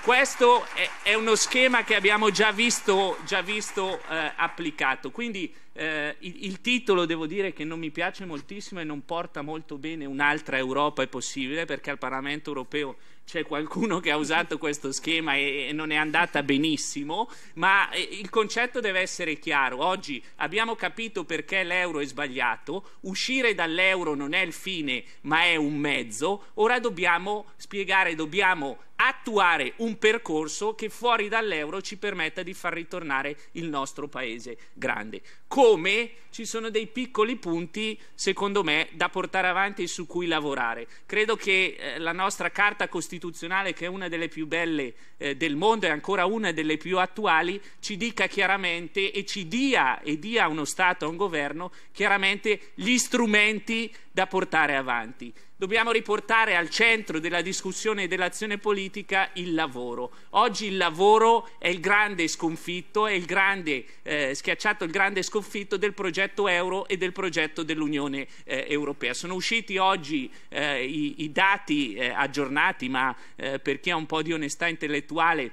questo è, uno schema che abbiamo già visto, già visto eh, applicato, quindi eh, il, il, titolo devo dire che non mi piace moltissimo e non porta molto bene un'altra Europa è possibile perché al Parlamento europeo c'è qualcuno che ha usato questo schema e, e non è andata benissimo, ma eh, il concetto deve essere chiaro. Oggi abbiamo capito perché l'euro è sbagliato, uscire dall'euro non è il fine ma è un mezzo, ora dobbiamo spiegare, dobbiamo attuare un percorso che fuori dall'euro ci permetta di far ritornare il nostro paese grande. Come ci sono dei piccoli punti, secondo me, da portare avanti e su cui lavorare. Credo che eh, la nostra Carta Costituzionale, che è una delle più belle eh, del mondo e ancora una delle più attuali, ci dica chiaramente e ci dia e dia a uno Stato, a un governo, chiaramente gli strumenti da portare avanti dobbiamo riportare al centro della discussione e dell'azione politica il lavoro. Oggi il lavoro è il grande sconfitto, è il grande, eh, schiacciato il grande sconfitto del progetto euro e del progetto dell'Unione eh, Europea. Sono usciti oggi eh, i, i, dati eh, aggiornati, ma eh, per chi ha un po' di onestà intellettuale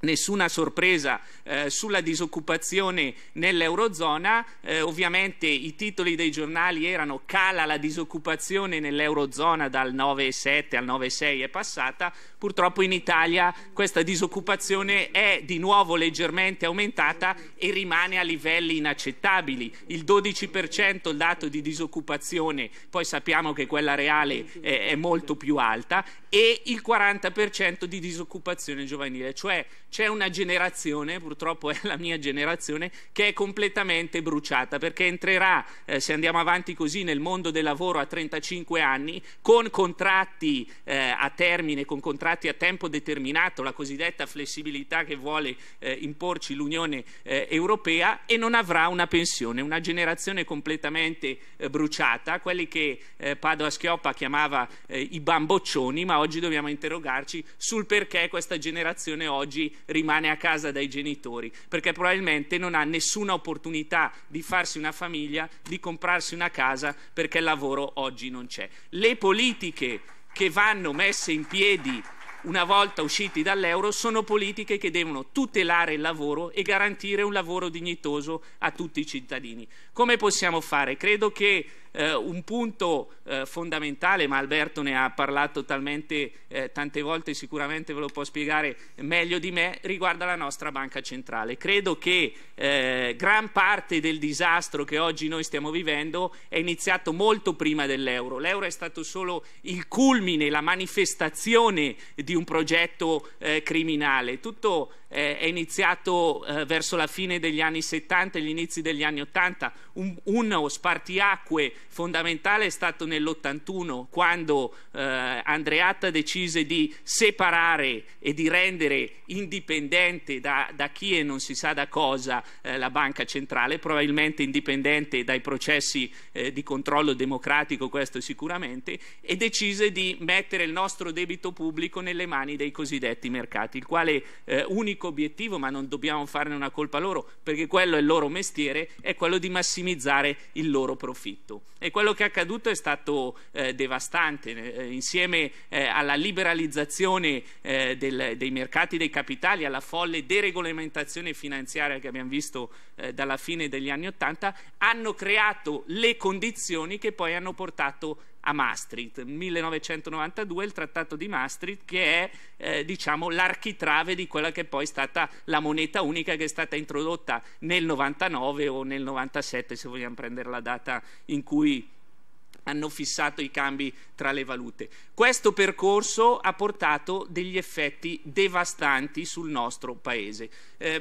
nessuna sorpresa eh, sulla disoccupazione nell'Eurozona, eh, ovviamente i titoli dei giornali erano cala la disoccupazione nell'Eurozona dal 9,7 al 9,6 è passata, Purtroppo in Italia questa disoccupazione è di nuovo leggermente aumentata e rimane a livelli inaccettabili. Il 12% il dato di disoccupazione, poi sappiamo che quella reale è, molto più alta, e il 40% di disoccupazione giovanile. Cioè c'è una generazione, purtroppo è la mia generazione, che è completamente bruciata perché entrerà, eh, se andiamo avanti così, nel mondo del lavoro a 35 anni con contratti eh, a termine, con contratti contratti a tempo determinato, la cosiddetta flessibilità che vuole eh, imporci l'Unione eh, Europea e non avrà una pensione, una generazione completamente eh, bruciata, quelli che eh, Padoa Schioppa chiamava eh, i bamboccioni, ma oggi dobbiamo interrogarci sul perché questa generazione oggi rimane a casa dai genitori, perché probabilmente non ha nessuna opportunità di farsi una famiglia, di comprarsi una casa perché il lavoro oggi non c'è. Le politiche che vanno messe in piedi una volta usciti dall'euro, sono politiche che devono tutelare il lavoro e garantire un lavoro dignitoso a tutti i cittadini. Come possiamo fare? Credo che eh, un punto eh, fondamentale, ma Alberto ne ha parlato talmente eh, tante volte, sicuramente ve lo può spiegare meglio di me, riguarda la nostra banca centrale. Credo che eh, gran parte del disastro che oggi noi stiamo vivendo è iniziato molto prima dell'euro. L'euro è stato solo il culmine, la manifestazione di un progetto eh, criminale. Tutto eh, è iniziato eh, verso la fine degli anni 70 e gli inizi degli anni 80. Un, uno spartiacque fondamentale è stato nell'81 quando eh, Andreatta decise di separare e di rendere indipendente da, da chi e non si sa da cosa eh, la banca centrale, probabilmente indipendente dai processi eh, di controllo democratico, questo sicuramente, e decise di mettere il nostro debito pubblico nelle mani dei cosiddetti mercati, il quale eh, unico unico obiettivo, ma non dobbiamo farne una colpa loro, perché quello è il loro mestiere, è quello di massimizzare il loro profitto. E quello che è accaduto è stato eh, devastante, eh, insieme eh, alla liberalizzazione eh, del, dei mercati dei capitali, alla folle deregolamentazione finanziaria che abbiamo visto eh, dalla fine degli anni Ottanta, hanno creato le condizioni che poi hanno portato a Maastricht. 1992 il trattato di Maastricht che è eh, diciamo, l'architrave di quella che poi è stata la moneta unica che è stata introdotta nel 99 o nel 97 se vogliamo prendere la data in cui hanno fissato i cambi tra le valute. Questo percorso ha portato degli effetti devastanti sul nostro paese. Eh,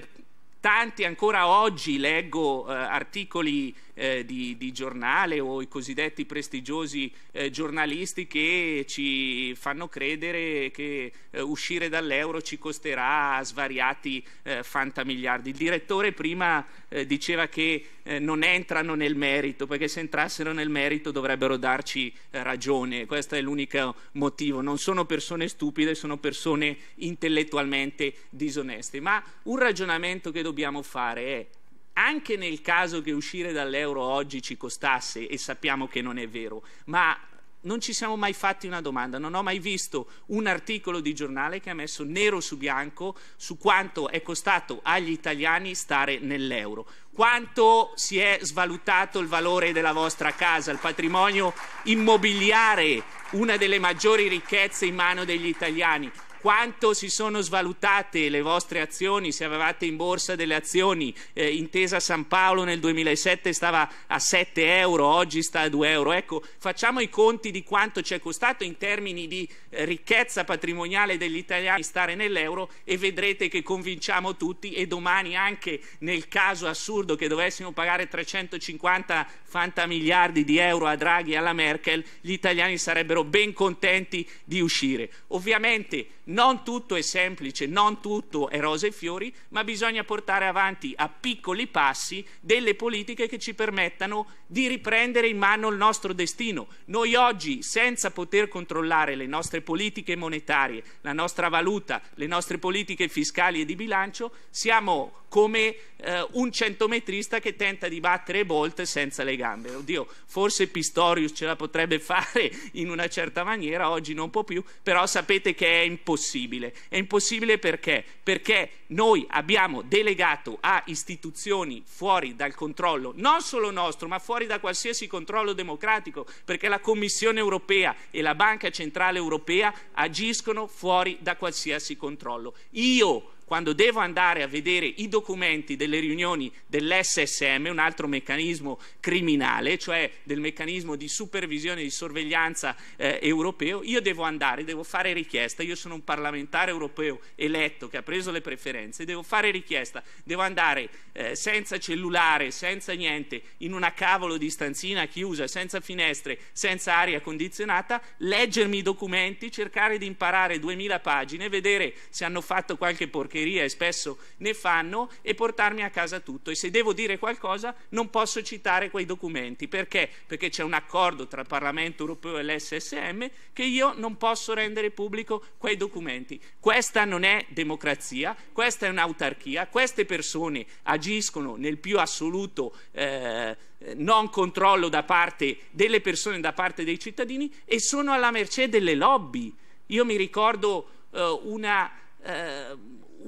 tanti ancora oggi leggo eh, articoli eh, di, di, giornale o i cosiddetti prestigiosi eh, giornalisti che ci fanno credere che eh, uscire dall'euro ci costerà svariati eh, fantamiliardi. Il direttore prima eh, diceva che eh, non entrano nel merito, perché se entrassero nel merito dovrebbero darci eh, ragione, questo è l'unico motivo, non sono persone stupide, sono persone intellettualmente disoneste, ma un ragionamento che dobbiamo fare è anche nel caso che uscire dall'euro oggi ci costasse, e sappiamo che non è vero, ma non ci siamo mai fatti una domanda, non ho mai visto un articolo di giornale che ha messo nero su bianco su quanto è costato agli italiani stare nell'euro, quanto si è svalutato il valore della vostra casa, il patrimonio immobiliare, una delle maggiori ricchezze in mano degli italiani, quanto si sono svalutate le vostre azioni, se avevate in borsa delle azioni, eh, Intesa San Paolo nel 2007 stava a 7 euro, oggi sta a 2 euro, ecco facciamo i conti di quanto ci è costato in termini di eh, ricchezza patrimoniale degli italiani stare nell'euro e vedrete che convinciamo tutti e domani anche nel caso assurdo che dovessimo pagare 350 50 miliardi di euro a Draghi e alla Merkel, gli italiani sarebbero ben contenti di uscire. Ovviamente non tutto è semplice, non tutto è rose e fiori, ma bisogna portare avanti a piccoli passi delle politiche che ci permettano di riprendere in mano il nostro destino. Noi oggi, senza poter controllare le nostre politiche monetarie, la nostra valuta, le nostre politiche fiscali e di bilancio, siamo come eh, un centometrista che tenta di battere Bolt senza le gambe. Oddio, forse Pistorius ce la potrebbe fare in una certa maniera, oggi non può più, però sapete che è impossibile. È impossibile perché? Perché noi abbiamo delegato a istituzioni fuori dal controllo, non solo nostro, ma fuori da qualsiasi controllo democratico, perché la Commissione europea e la Banca Centrale Europea agiscono fuori da qualsiasi controllo. Io quando devo andare a vedere i documenti delle riunioni dell'SSM, un altro meccanismo criminale, cioè del meccanismo di supervisione e di sorveglianza eh, europeo, io devo andare, devo fare richiesta, io sono un parlamentare europeo eletto che ha preso le preferenze, devo fare richiesta, devo andare eh, senza cellulare, senza niente, in una cavolo di stanzina chiusa, senza finestre, senza aria condizionata, leggermi i documenti, cercare di imparare 2000 pagine, vedere se hanno fatto qualche porcheria porcheria e spesso ne fanno e portarmi a casa tutto. E se devo dire qualcosa non posso citare quei documenti. Perché? Perché c'è un accordo tra il Parlamento europeo e l'SSM che io non posso rendere pubblico quei documenti. Questa non è democrazia, questa è un'autarchia, queste persone agiscono nel più assoluto eh, non controllo da parte delle persone, da parte dei cittadini e sono alla mercé delle lobby. Io mi ricordo eh, una, eh,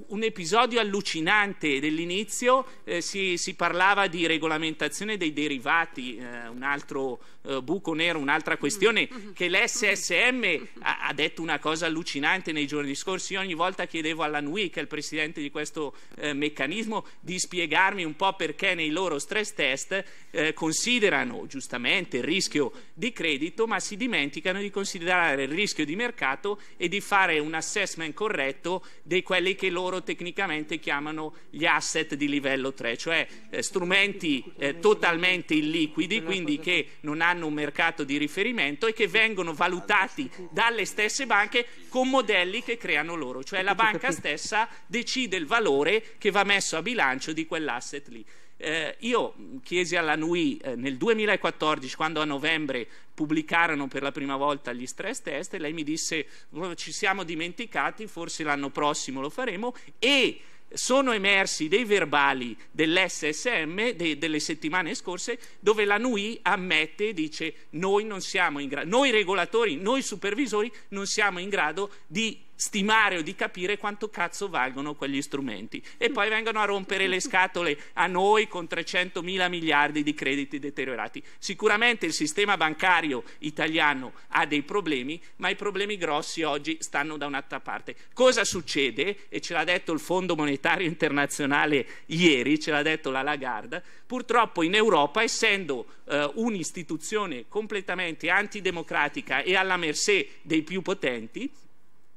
un episodio allucinante dell'inizio, eh, si, si, parlava di regolamentazione dei derivati, eh, un altro eh, buco nero, un'altra mm. questione mm-hmm. che l'SSM ha, ha, detto una cosa allucinante nei giorni scorsi. Io ogni volta chiedevo alla NUI, che è il presidente di questo eh, meccanismo, di spiegarmi un po' perché nei loro stress test eh, considerano giustamente il rischio di credito, ma si dimenticano di considerare il rischio di mercato e di fare un assessment corretto di quelli che loro tecnicamente chiamano gli asset di livello 3, cioè eh, strumenti eh, totalmente illiquidi, quindi che non hanno hanno un mercato di riferimento e che vengono valutati dalle stesse banche con modelli che creano loro, cioè la banca stessa decide il valore che va messo a bilancio di quell'asset lì. Eh, io chiesi alla NUI eh, nel 2014, quando a novembre pubblicarono per la prima volta gli stress test, e lei mi disse oh, ci siamo dimenticati, forse l'anno prossimo lo faremo e sono emersi dei verbali dell'SSM de, delle settimane scorse dove la NUI ammette e dice noi, noi regolatori, noi supervisori non siamo in grado di stimare o di capire quanto cazzo valgono quegli strumenti e mm. poi vengono a rompere le scatole a noi con 300 mila miliardi di crediti deteriorati. Sicuramente il sistema bancario italiano ha dei problemi, ma i problemi grossi oggi stanno da un'altra parte. Cosa succede? E ce l'ha detto il Fondo Monetario Internazionale ieri, ce l'ha detto la Lagarde, purtroppo in Europa, essendo eh, un'istituzione completamente antidemocratica e alla mercé dei più potenti,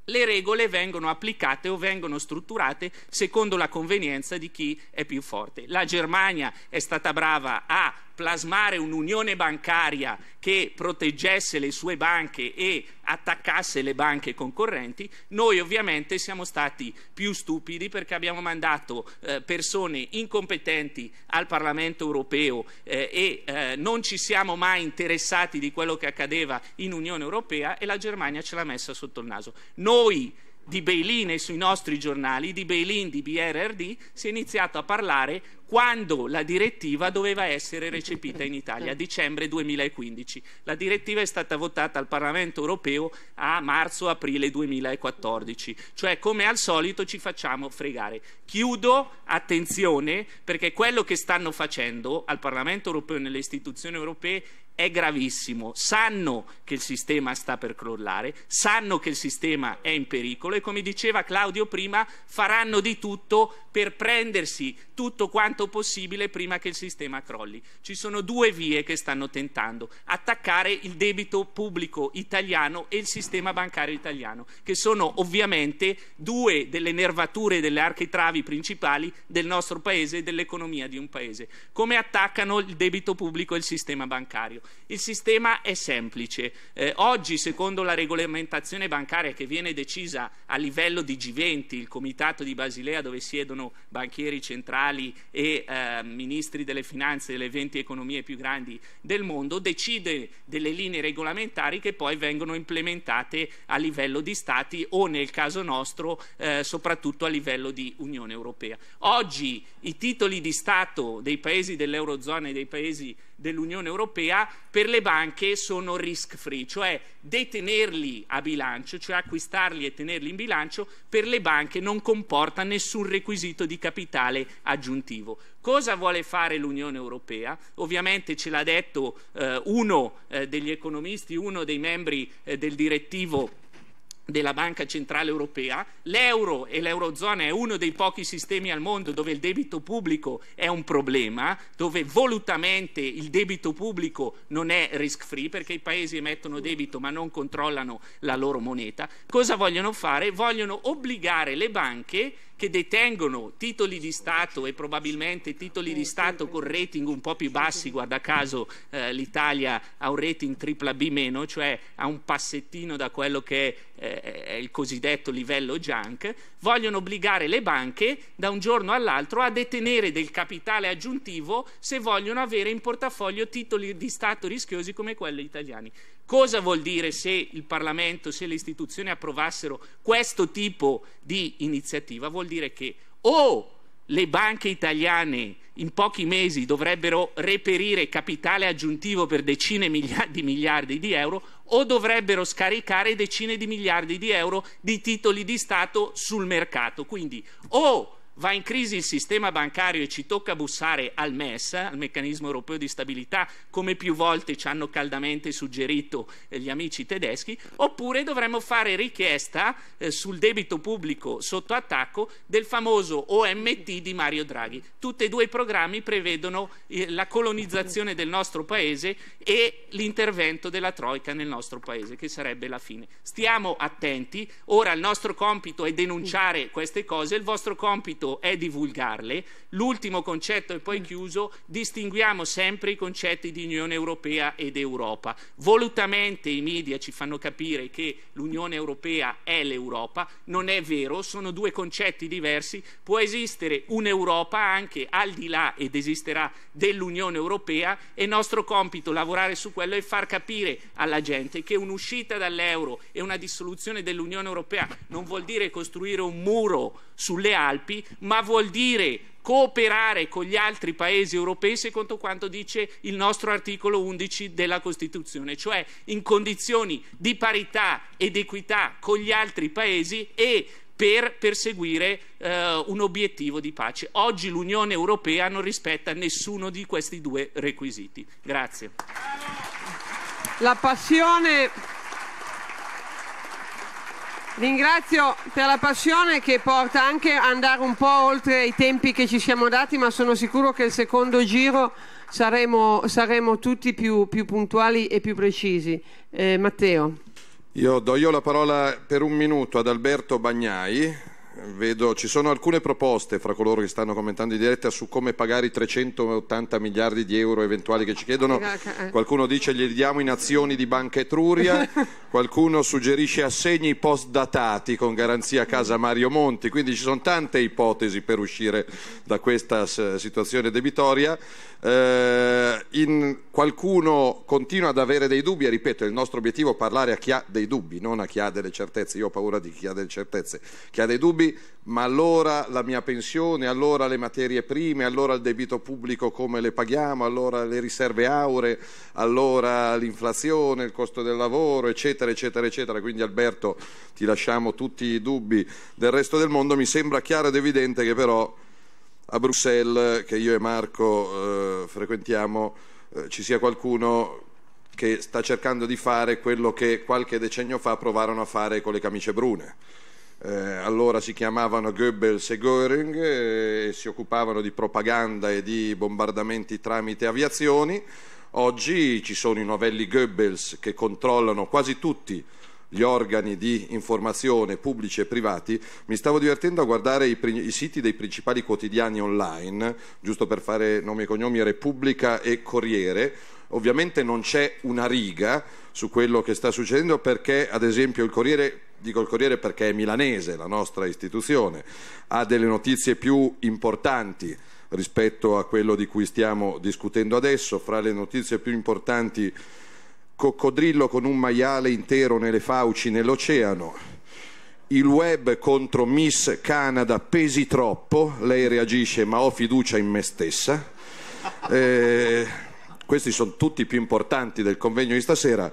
le regole vengono applicate o vengono strutturate secondo la convenienza di chi è più forte. La Germania è stata brava a plasmare un'unione bancaria che proteggesse le sue banche e attaccasse le banche concorrenti, noi ovviamente siamo stati più stupidi perché abbiamo mandato eh, persone incompetenti al Parlamento europeo eh, e eh, non ci siamo mai interessati di quello che accadeva in Unione Europea e la Germania ce l'ha messa sotto il naso. Noi di Beilin e sui nostri giornali, di Beilin, di BRRD, si è iniziato a parlare quando la direttiva doveva essere recepita in Italia, a dicembre 2015. La direttiva è stata votata al Parlamento europeo a marzo-aprile 2014, cioè come al solito ci facciamo fregare. Chiudo, attenzione, perché quello che stanno facendo al Parlamento europeo e nelle istituzioni europee è gravissimo, sanno che il sistema sta per crollare, sanno che il sistema è in pericolo e come diceva Claudio prima faranno di tutto per prendersi tutto quanto possibile prima che il sistema crolli. Ci sono due vie che stanno tentando, attaccare il debito pubblico italiano e il sistema bancario italiano, che sono ovviamente due delle nervature e delle architravi principali del nostro Paese e dell'economia di un Paese. Come attaccano il debito pubblico e il sistema bancario? Il sistema è semplice. Eh, oggi, secondo la regolamentazione bancaria che viene decisa a livello di G20, il Comitato di Basilea dove siedono banchieri centrali, mondiali e eh, ministri delle finanze delle 20 economie più grandi del mondo, decide delle linee regolamentari che poi vengono implementate a livello di Stati o nel caso nostro eh, soprattutto a livello di Unione Europea. Oggi i titoli di Stato dei paesi dell'Eurozona e dei paesi dell'Unione Europea per le banche sono risk free, cioè detenerli a bilancio, cioè acquistarli e tenerli in bilancio, per le banche non comporta nessun requisito di capitale aggiuntivo. Cosa vuole fare l'Unione Europea? Ovviamente ce l'ha detto eh, uno eh, degli economisti, uno dei membri eh, del direttivo della Banca Centrale Europea, l'euro e l'eurozona è uno dei pochi sistemi al mondo dove il debito pubblico è un problema, dove volutamente il debito pubblico non è risk free perché i paesi emettono debito ma non controllano la loro moneta. Cosa vogliono fare? Vogliono obbligare le banche che detengono titoli di Stato e probabilmente titoli di Stato con rating un po' più bassi, guarda caso eh, l'Italia ha un rating tripla B meno, cioè ha un passettino da quello che eh, è il cosiddetto livello junk, vogliono obbligare le banche da un giorno all'altro a detenere del capitale aggiuntivo se vogliono avere in portafoglio titoli di Stato rischiosi come quelli italiani. Cosa vuol dire se il Parlamento, se le istituzioni approvassero questo tipo di iniziativa? Vuol dire che o le banche italiane in pochi mesi dovrebbero reperire capitale aggiuntivo per decine di miliardi di euro o dovrebbero scaricare decine di miliardi di euro di titoli di Stato sul mercato. Quindi o va in crisi il sistema bancario e ci tocca bussare al MES, al meccanismo europeo di stabilità, come più volte ci hanno caldamente suggerito eh, gli amici tedeschi, oppure dovremmo fare richiesta eh, sul debito pubblico sotto attacco del famoso OMT di Mario Draghi. Tutti e due i programmi prevedono eh, la colonizzazione del nostro paese e l'intervento della Troica nel nostro paese, che sarebbe la fine. Stiamo attenti, ora il nostro compito è denunciare queste cose, il vostro compito compito è divulgarle. L'ultimo concetto, e poi mm. chiuso, distinguiamo sempre i concetti di Unione Europea ed Europa. Volutamente i media ci fanno capire che l'Unione Europea è l'Europa, non è vero, sono due concetti diversi, può esistere un'Europa anche al di là ed esisterà dell'Unione Europea e nostro compito lavorare su quello e far capire alla gente che un'uscita dall'euro e una dissoluzione dell'Unione Europea non vuol dire costruire un muro sulle Alpi, ma vuol dire cooperare con gli altri paesi europei secondo quanto dice il nostro articolo 11 della Costituzione, cioè in condizioni di parità ed equità con gli altri paesi e per perseguire eh, un obiettivo di pace. Oggi l'Unione Europea non rispetta nessuno di questi due requisiti. Grazie. Ringrazio per la passione che porta anche ad andare un po' oltre i tempi che ci siamo dati, ma sono sicuro che il secondo giro saremo, saremo tutti più, più, puntuali e più precisi. Eh, Matteo. Io do io la parola per un minuto ad Alberto Bagnai, Vedo, ci sono alcune proposte fra coloro che stanno commentando in diretta su come pagare i 380 miliardi di euro eventuali che ci chiedono. Qualcuno dice glieli diamo in azioni di Banca Etruria, [LAUGHS] qualcuno suggerisce assegni post datati con garanzia a casa Mario Monti, quindi ci sono tante ipotesi per uscire da questa situazione debitoria. Eh, in, qualcuno continua ad avere dei dubbi e ripeto il nostro obiettivo è parlare a chi ha dei dubbi non a chi ha delle certezze io ho paura di chi ha delle certezze chi ha dei dubbi ma allora la mia pensione allora le materie prime allora il debito pubblico come le paghiamo allora le riserve auree allora l'inflazione il costo del lavoro eccetera eccetera eccetera quindi Alberto ti lasciamo tutti i dubbi del resto del mondo mi sembra chiaro ed evidente che però a Bruxelles che io e Marco eh, frequentiamo eh, ci sia qualcuno che sta cercando di fare quello che qualche decennio fa provarono a fare con le camicie brune. Eh, allora si chiamavano Goebbels e Göring eh, e si occupavano di propaganda e di bombardamenti tramite aviazioni. Oggi ci sono i novelli Goebbels che controllano quasi tutti gli organi di informazione pubblici e privati, mi stavo divertendo a guardare i, i siti dei principali quotidiani online, giusto per fare nomi e cognomi, Repubblica e Corriere, ovviamente non c'è una riga su quello che sta succedendo perché ad esempio il Corriere dico il Corriere perché è milanese la nostra istituzione ha delle notizie più importanti rispetto a quello di cui stiamo discutendo adesso fra le notizie più importanti coccodrillo con un maiale intero nelle fauci nell'oceano. Il web contro Miss Canada pesi troppo, lei reagisce ma ho fiducia in me stessa. Eh, questi sono tutti i più importanti del convegno di stasera.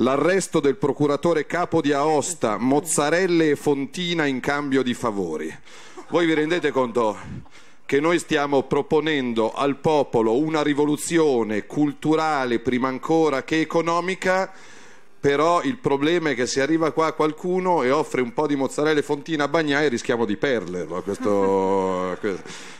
L'arresto del procuratore capo di Aosta, Mozzarelle e Fontina in cambio di favori. Voi vi rendete conto? che noi stiamo proponendo al popolo una rivoluzione culturale prima ancora che economica, però il problema è che se arriva qua qualcuno e offre un po' di mozzarella e fontina a Bagnai rischiamo di perderlo [LAUGHS] a questo, a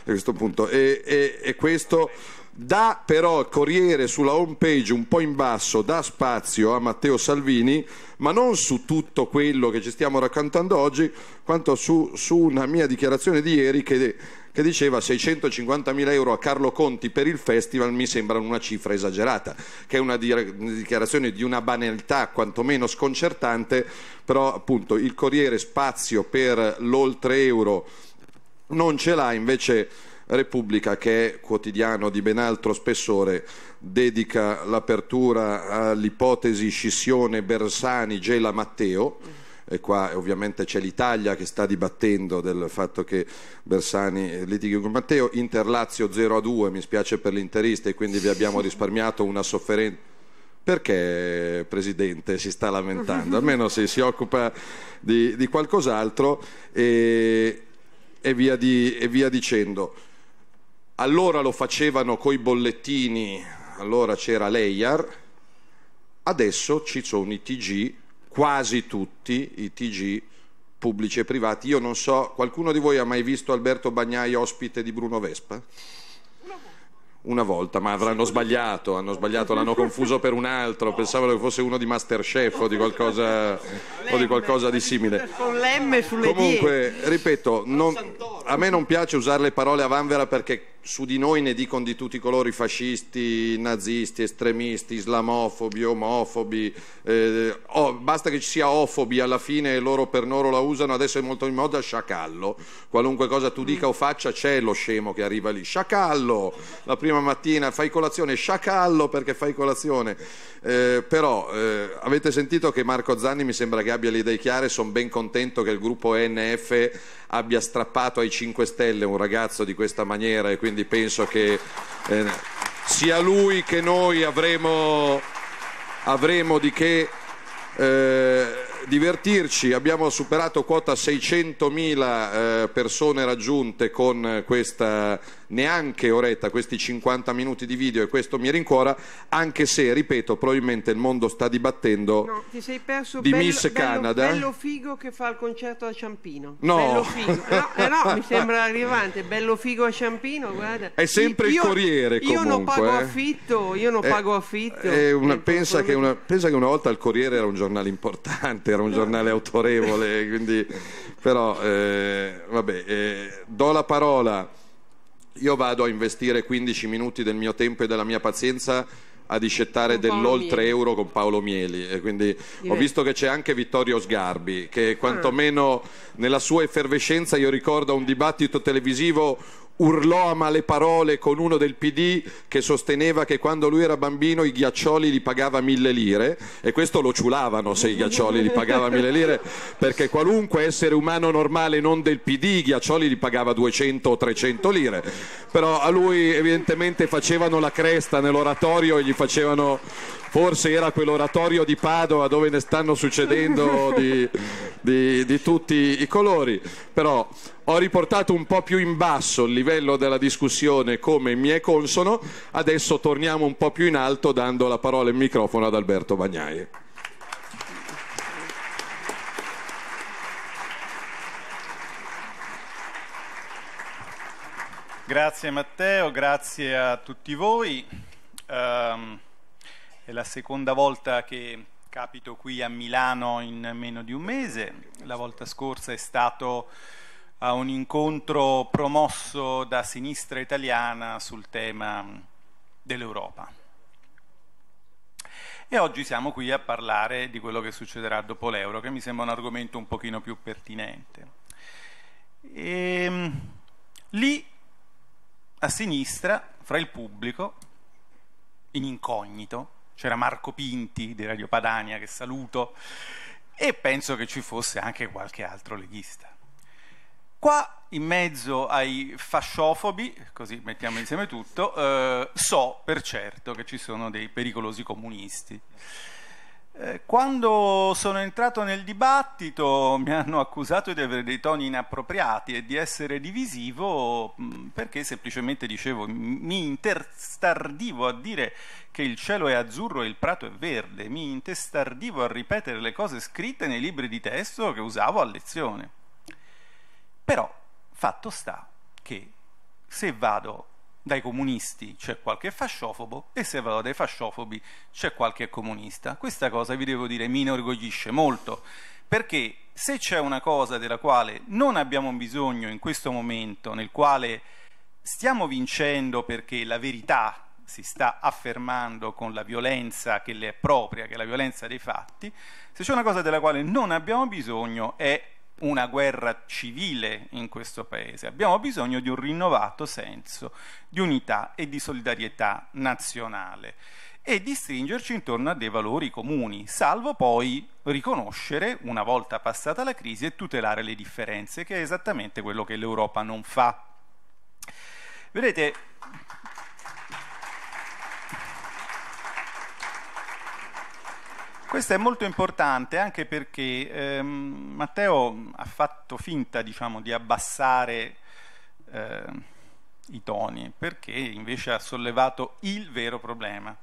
questo punto. E, e, e questo dà però il Corriere sulla home page un po' in basso, dà spazio a Matteo Salvini, ma non su tutto quello che ci stiamo raccontando oggi, quanto su, su una mia dichiarazione di ieri che che diceva 650.000 euro a Carlo Conti per il festival mi sembra una cifra esagerata, che è una dichiarazione di una banalità quantomeno sconcertante, però appunto il Corriere spazio per l'oltre euro non ce l'ha, invece Repubblica, che è quotidiano di ben altro spessore, dedica l'apertura all'ipotesi scissione Bersani-Gela Matteo e qua eh, ovviamente c'è l'Italia che sta dibattendo del fatto che Bersani eh, litighi con Matteo, Inter-Lazio 0 a 2, mi spiace per l'interista e quindi vi abbiamo [LAUGHS] risparmiato una sofferenza perché Presidente si sta lamentando, [LAUGHS] almeno se si occupa di, di qualcos'altro e, e, via di, e, via dicendo. Allora lo facevano coi bollettini, allora c'era l'EIAR, adesso ci sono i TG quasi tutti i TG pubblici e privati. Io non so, qualcuno di voi ha mai visto Alberto Bagnai ospite di Bruno Vespa? una volta, ma avranno sbagliato, hanno sbagliato, l'hanno [LAUGHS] confuso per un altro, pensavano che fosse uno di Masterchef o di qualcosa, o di, qualcosa di, simile. Comunque, ripeto, non, a me non piace usare le parole a vanvera perché su di noi ne dicono di tutti i colori fascisti, nazisti, estremisti, islamofobi, omofobi, eh, oh, basta che ci sia ofobi alla fine loro per loro la usano, adesso è molto in moda sciacallo, qualunque cosa tu dica o faccia c'è lo scemo che arriva lì, sciacallo, la prima prima mattina, fai colazione, sciacallo perché fai colazione. Eh, però eh, avete sentito che Marco Zanni mi sembra che abbia le idee chiare, sono ben contento che il gruppo NF abbia strappato ai 5 Stelle un ragazzo di questa maniera e quindi penso che eh, sia lui che noi avremo, avremo di che eh, divertirci, abbiamo superato quota 600.000 eh, persone raggiunte con questa neanche oretta questi 50 minuti di video e questo mi rincuora, anche se, ripeto, probabilmente il mondo sta dibattendo no, ti sei perso di bello, Miss bello, Canada. Bello figo che fa il concerto a Ciampino. No, bello figo. no, eh [LAUGHS] mi sembra arrivante, bello figo a Ciampino, guarda. È sempre io, il Corriere comunque. Io non pago eh. affitto, io non è, eh, pago affitto. Una, pensa, che una, pensa, che una, volta il Corriere era un giornale importante, era un giornale autorevole, quindi... Però, eh, vabbè, eh, do la parola io vado a investire 15 minuti del mio tempo e della mia pazienza a discettare dell'oltre Mieli. euro con Paolo Mieli e quindi ho visto che c'è anche Vittorio Sgarbi che quantomeno ah. nella sua effervescenza io ricordo un dibattito televisivo urlò a male parole con uno del PD che sosteneva che quando lui era bambino i ghiaccioli li pagava mille lire e questo lo ciulavano se i ghiaccioli li pagava mille lire perché qualunque essere umano normale non del PD i ghiaccioli li pagava 200 o 300 lire però a lui evidentemente facevano la cresta nell'oratorio e gli facevano forse era quell'oratorio di Padova dove ne stanno succedendo [LAUGHS] di, di, di tutti i colori, però ho riportato un po' più in basso il livello della discussione come mi è consono, adesso torniamo un po' più in alto dando la parola e il microfono ad Alberto Bagnai. Grazie Matteo, grazie a tutti voi. Um, è la seconda volta che capito qui a Milano in meno di un mese. La volta scorsa è stato a un incontro promosso da sinistra italiana sul tema dell'Europa. E oggi siamo qui a parlare di quello che succederà dopo l'euro, che mi sembra un argomento un pochino più pertinente. E, ehm, lì a sinistra, fra il pubblico, in incognito, c'era Marco Pinti di Radio Padania che saluto e penso che ci fosse anche qualche altro leghista. Qua in mezzo ai fasciofobi, così mettiamo insieme tutto, eh, so per certo che ci sono dei pericolosi comunisti. Eh, quando sono entrato nel dibattito [LAUGHS] mi hanno accusato di avere dei toni inappropriati e di essere divisivo mm, perché semplicemente dicevo, mi intestardivo a dire che il cielo è azzurro e il prato è verde, mi intestardivo a ripetere le cose scritte nei libri di testo che usavo a lezione. Però fatto sta che se vado dai comunisti c'è qualche fasciofobo e se vado dai fasciofobi c'è qualche comunista. Questa cosa vi devo dire mi inorgoglisce molto perché se c'è una cosa della quale non abbiamo bisogno in questo momento nel quale stiamo vincendo perché la verità si sta affermando con la violenza che le è propria, che è la violenza dei fatti, se c'è una cosa della quale non abbiamo bisogno è una guerra civile in questo paese, abbiamo bisogno di un rinnovato senso di unità e di solidarietà nazionale e di stringerci intorno a dei valori comuni, salvo poi riconoscere, una volta passata la crisi, e tutelare le differenze, che è esattamente quello che l'Europa non fa. Vedete, Questo è molto importante anche perché ehm, Matteo ha fatto finta diciamo, di abbassare eh, i toni perché invece ha sollevato il vero problema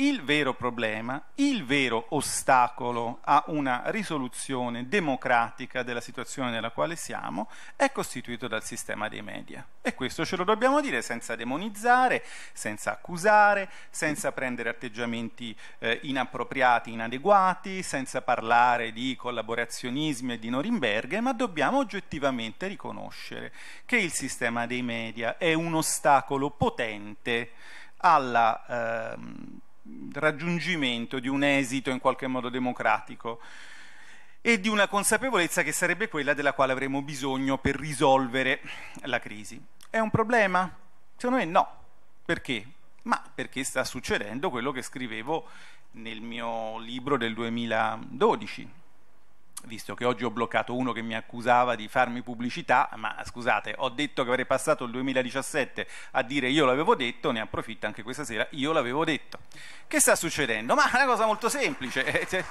il vero problema, il vero ostacolo a una risoluzione democratica della situazione nella quale siamo è costituito dal sistema dei media. E questo ce lo dobbiamo dire senza demonizzare, senza accusare, senza prendere atteggiamenti eh, inappropriati, inadeguati, senza parlare di collaborazionismi e di Norimberghe, ma dobbiamo oggettivamente riconoscere che il sistema dei media è un ostacolo potente alla... Ehm, raggiungimento di un esito in qualche modo democratico e di una consapevolezza che sarebbe quella della quale avremo bisogno per risolvere la crisi. È un problema? Secondo me no. Perché? Ma perché sta succedendo quello che scrivevo nel mio libro del 2012, visto che oggi ho bloccato uno che mi accusava di farmi pubblicità, ma scusate, ho detto che avrei passato il 2017 a dire io l'avevo detto, ne approfitto anche questa sera, io l'avevo detto. Che sta succedendo? Ma è una cosa molto semplice. Eh, cioè,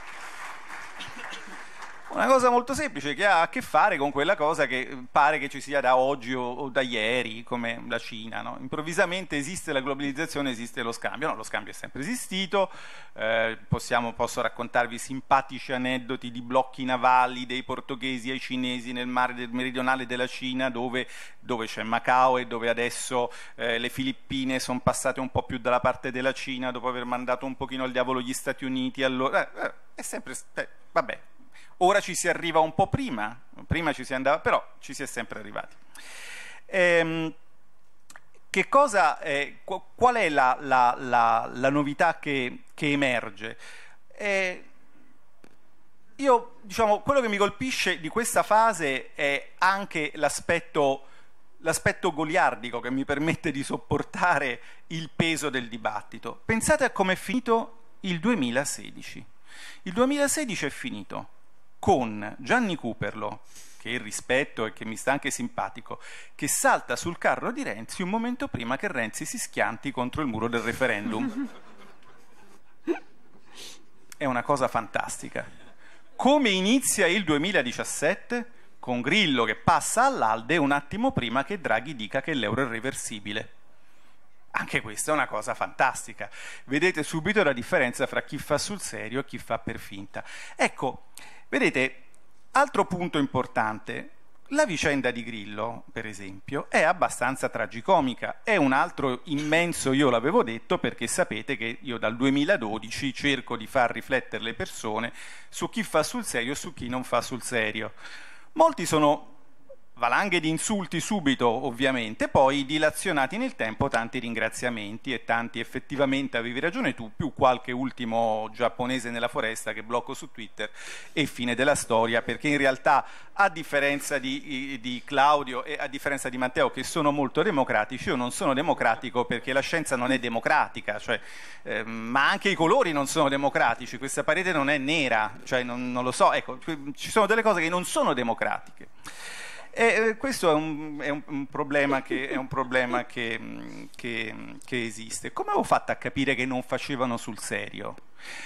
una cosa molto semplice che ha a che fare con quella cosa che eh, pare che ci sia da oggi o, o da ieri, come la Cina. No? Improvvisamente esiste la globalizzazione, esiste lo scambio. No, lo scambio è sempre esistito. Eh, possiamo, posso raccontarvi simpatici aneddoti di blocchi navali dei portoghesi ai cinesi nel mare del meridionale della Cina, dove, dove c'è Macao e dove adesso eh, le Filippine sono passate un po' più dalla parte della Cina dopo aver mandato un pochino al diavolo gli Stati Uniti. Allora, eh, eh è sempre. Eh, vabbè Ora ci si arriva un po' prima, prima ci si andava, però ci si è sempre arrivati. Ehm, cosa, eh, qual è la, la, la, la novità che, che emerge? Eh, io, diciamo, quello che mi colpisce di questa fase è anche l'aspetto l'aspetto goliardico che mi permette di sopportare il peso del dibattito. Pensate a come è finito il 2016. Il 2016 è finito con Gianni Cuperlo, che rispetto e che mi sta anche simpatico, che salta sul carro di Renzi un momento prima che Renzi si schianti contro il muro del referendum. È una cosa fantastica. Come inizia il 2017? Con Grillo che passa all'Alde un attimo prima che Draghi dica che l'euro è reversibile. Anche questa è una cosa fantastica. Vedete subito la differenza fra chi fa sul serio e chi fa per finta. Ecco, Vedete, altro punto importante, la vicenda di Grillo, per esempio, è abbastanza tragicomica, è un altro immenso, io l'avevo detto, perché sapete che io dal 2012 cerco di far riflettere le persone su chi fa sul serio e su chi non fa sul serio. Molti sono valanghe di insulti subito ovviamente, poi dilazionati nel tempo tanti ringraziamenti e tanti effettivamente avevi ragione tu, più qualche ultimo giapponese nella foresta che blocco su Twitter e fine della storia, perché in realtà a differenza di, di Claudio e a differenza di Matteo che sono molto democratici, io non sono democratico perché la scienza non è democratica, cioè, eh, ma anche i colori non sono democratici, questa parete non è nera, cioè non, non lo so, ecco, ci sono delle cose che non sono democratiche. E eh, eh, questo è un, è un, problema, che, è un problema che, mm, che, mm, che, esiste. Come ho fatto a capire che non facevano sul serio?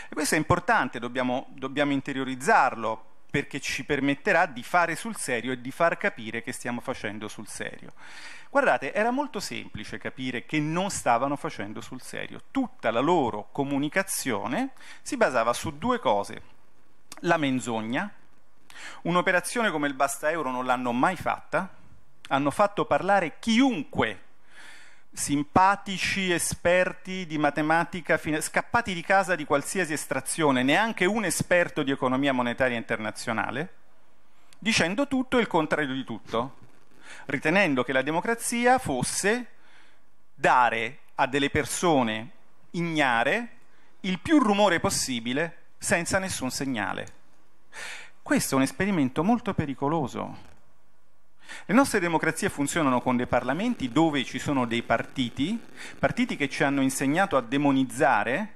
E questo è importante, dobbiamo, dobbiamo interiorizzarlo perché ci permetterà di fare sul serio e di far capire che stiamo facendo sul serio. Guardate, era molto semplice capire che non stavano facendo sul serio. Tutta la loro comunicazione si basava su due cose, la menzogna Un'operazione come il basta euro non l'hanno mai fatta, hanno fatto parlare chiunque simpatici esperti di matematica scappati di casa di qualsiasi estrazione, neanche un esperto di economia monetaria internazionale, dicendo tutto e il contrario di tutto, ritenendo che la democrazia fosse dare a delle persone ignare il più rumore possibile senza nessun segnale. Questo è un esperimento molto pericoloso. Le nostre democrazie funzionano con dei parlamenti dove ci sono dei partiti, partiti che ci hanno insegnato a demonizzare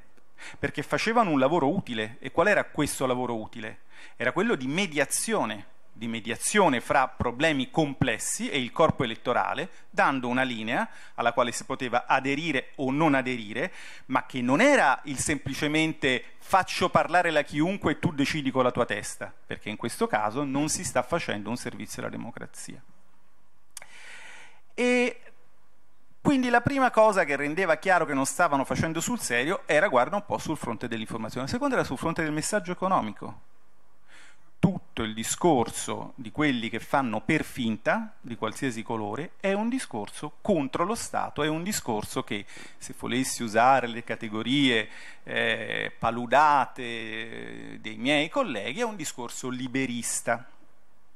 perché facevano un lavoro utile. E qual era questo lavoro utile? Era quello di mediazione di mediazione fra problemi complessi e il corpo elettorale, dando una linea alla quale si poteva aderire o non aderire, ma che non era il semplicemente faccio parlare la chiunque e tu decidi con la tua testa, perché in questo caso non si sta facendo un servizio alla democrazia. E quindi la prima cosa che rendeva chiaro che non stavano facendo sul serio era, guarda un po', sul fronte dell'informazione, la seconda era sul fronte del messaggio economico tutto il discorso di quelli che fanno per finta, di qualsiasi colore, è un discorso contro lo Stato, è un discorso che se volessi usare le categorie eh, paludate eh, dei miei colleghi, è un discorso liberista.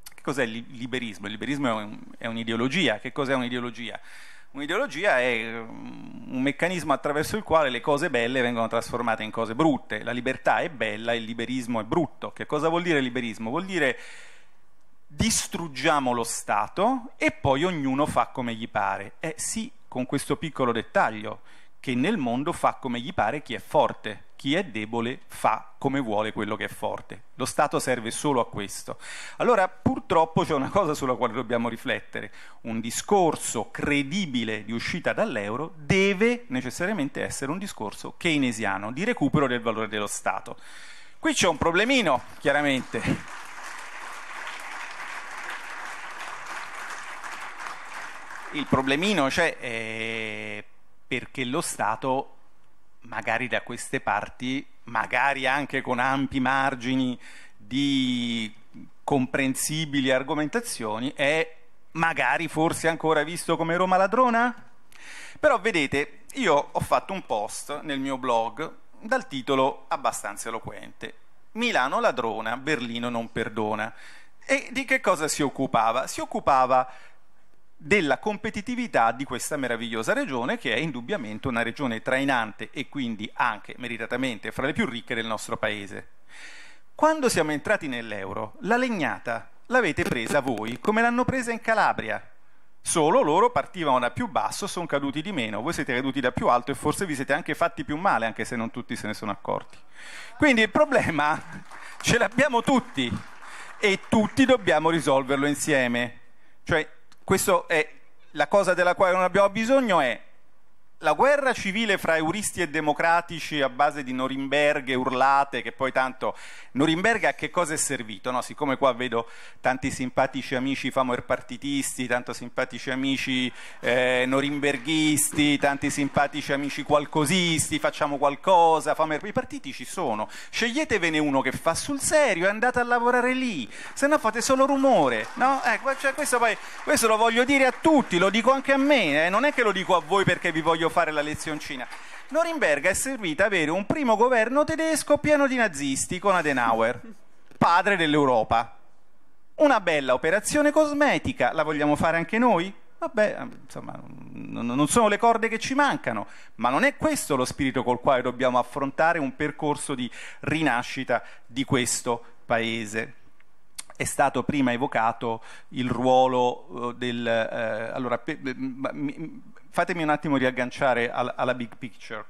Che cos'è il liberismo? Il liberismo è un'ideologia. che cos'è un'ideologia? Un'ideologia è mm, un meccanismo attraverso il quale le cose belle vengono trasformate in cose brutte. La libertà è bella, il liberismo è brutto. Che cosa vuol dire liberismo? Vuol dire distruggiamo lo Stato e poi ognuno fa come gli pare. Eh sì, con questo piccolo dettaglio, che nel mondo fa come gli pare chi è forte chi è debole fa come vuole quello che è forte. Lo Stato serve solo a questo. Allora purtroppo c'è una cosa sulla quale dobbiamo riflettere. Un discorso credibile di uscita dall'euro deve necessariamente essere un discorso keynesiano di recupero del valore dello Stato. Qui c'è un problemino, chiaramente. Il problemino c'è eh, perché lo Stato magari da queste parti, magari anche con ampi margini di comprensibili argomentazioni, è magari forse ancora visto come Roma ladrona? Però vedete, io ho fatto un post nel mio blog dal titolo abbastanza eloquente. Milano ladrona, Berlino non perdona. E di che cosa si occupava? Si occupava della competitività di questa meravigliosa regione che è indubbiamente una regione trainante e quindi anche meritatamente fra le più ricche del nostro paese. Quando siamo entrati nell'euro, la legnata l'avete presa voi come l'hanno presa in Calabria. Solo loro partivano da più basso, sono caduti di meno, voi siete caduti da più alto e forse vi siete anche fatti più male, anche se non tutti se ne sono accorti. Quindi il problema ce l'abbiamo tutti e tutti dobbiamo risolverlo insieme. Cioè, questo è la cosa della quale non abbiamo bisogno è la guerra civile fra euristi e democratici a base di Norimberghe urlate, che poi tanto Norimberga a che cosa è servito? No? Siccome qua vedo tanti simpatici amici partitisti, tanto simpatici amici eh, norimberghisti, tanti simpatici amici qualcosisti, facciamo qualcosa, famoer... i partiti ci sono, sceglietevene uno che fa sul serio e andate a lavorare lì, se no fate solo rumore, no? eh, cioè questo, poi, questo, lo voglio dire a tutti, lo dico anche a me, eh? non è che lo dico a voi perché vi voglio voglio fare la lezioncina. Norimberga è servita avere un primo governo tedesco pieno di nazisti con Adenauer, padre dell'Europa. Una bella operazione cosmetica, la vogliamo fare anche noi? Vabbè, insomma, non sono le corde che ci mancano, ma non è questo lo spirito col quale dobbiamo affrontare un percorso di rinascita di questo paese è stato prima evocato il ruolo eh, del... Eh, allora, pe, pe, mi, fatemi un attimo riagganciare al, alla big picture.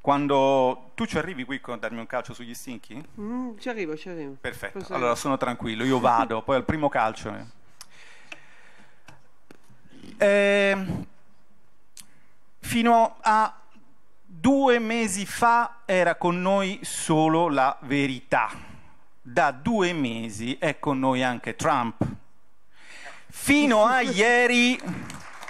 Quando tu ci arrivi qui a darmi un calcio sugli stinchi? Mm, ci arrivo, ci arrivo. Perfetto, Posso allora sono tranquillo, io vado, poi al primo calcio. Eh, fino a due mesi fa era con noi solo la verità. Da due mesi è con noi anche Trump. Fino a [LAUGHS] ieri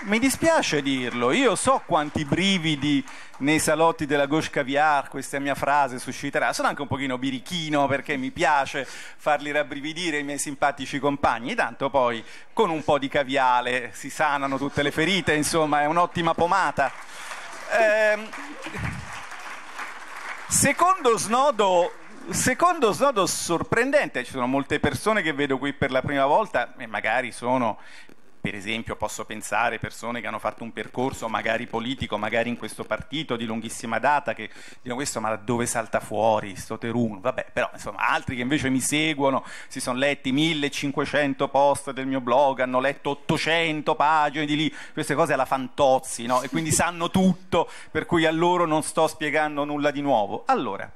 mi dispiace dirlo, io so quanti brividi nei salotti della Gauche Caviar questa mia frase susciterà. Sono anche un pochino birichino perché mi piace farli rabbrividire i miei simpatici compagni. Tanto poi con un po' di caviale si sanano tutte le ferite, insomma, è un'ottima pomata. Eh, secondo snodo Secondo snodo sorprendente, ci sono molte persone che vedo qui per la prima volta e magari sono per esempio posso pensare persone che hanno fatto un percorso magari politico, magari in questo partito di lunghissima data, che dicono questo ma da dove salta fuori sto Terun? Vabbè, però insomma altri che invece mi seguono, si sono letti 1500 post del mio blog, hanno letto 800 pagine di lì, queste cose alla Fantozzi, no? E quindi sanno tutto, per cui a loro non sto spiegando nulla di nuovo. Allora,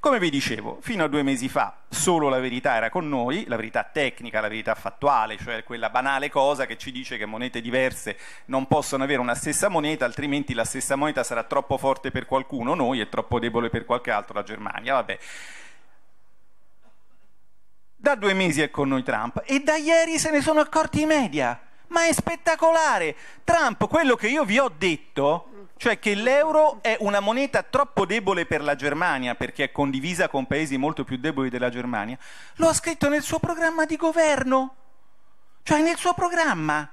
come vi dicevo, fino a due mesi fa solo la verità era con noi, la verità tecnica, la verità fattuale, cioè quella banale cosa che ci dice che monete diverse non possono avere una stessa moneta, altrimenti la stessa moneta sarà troppo forte per qualcuno, noi, e troppo debole per qualche altro, la Germania, vabbè. Da due mesi è con noi Trump e da ieri se ne sono accorti i media. Ma è spettacolare! Trump, quello che io vi ho detto, cioè che l'euro è una moneta troppo debole per la Germania, perché è condivisa con paesi molto più deboli della Germania, lo ha scritto nel suo programma di governo, cioè nel suo programma.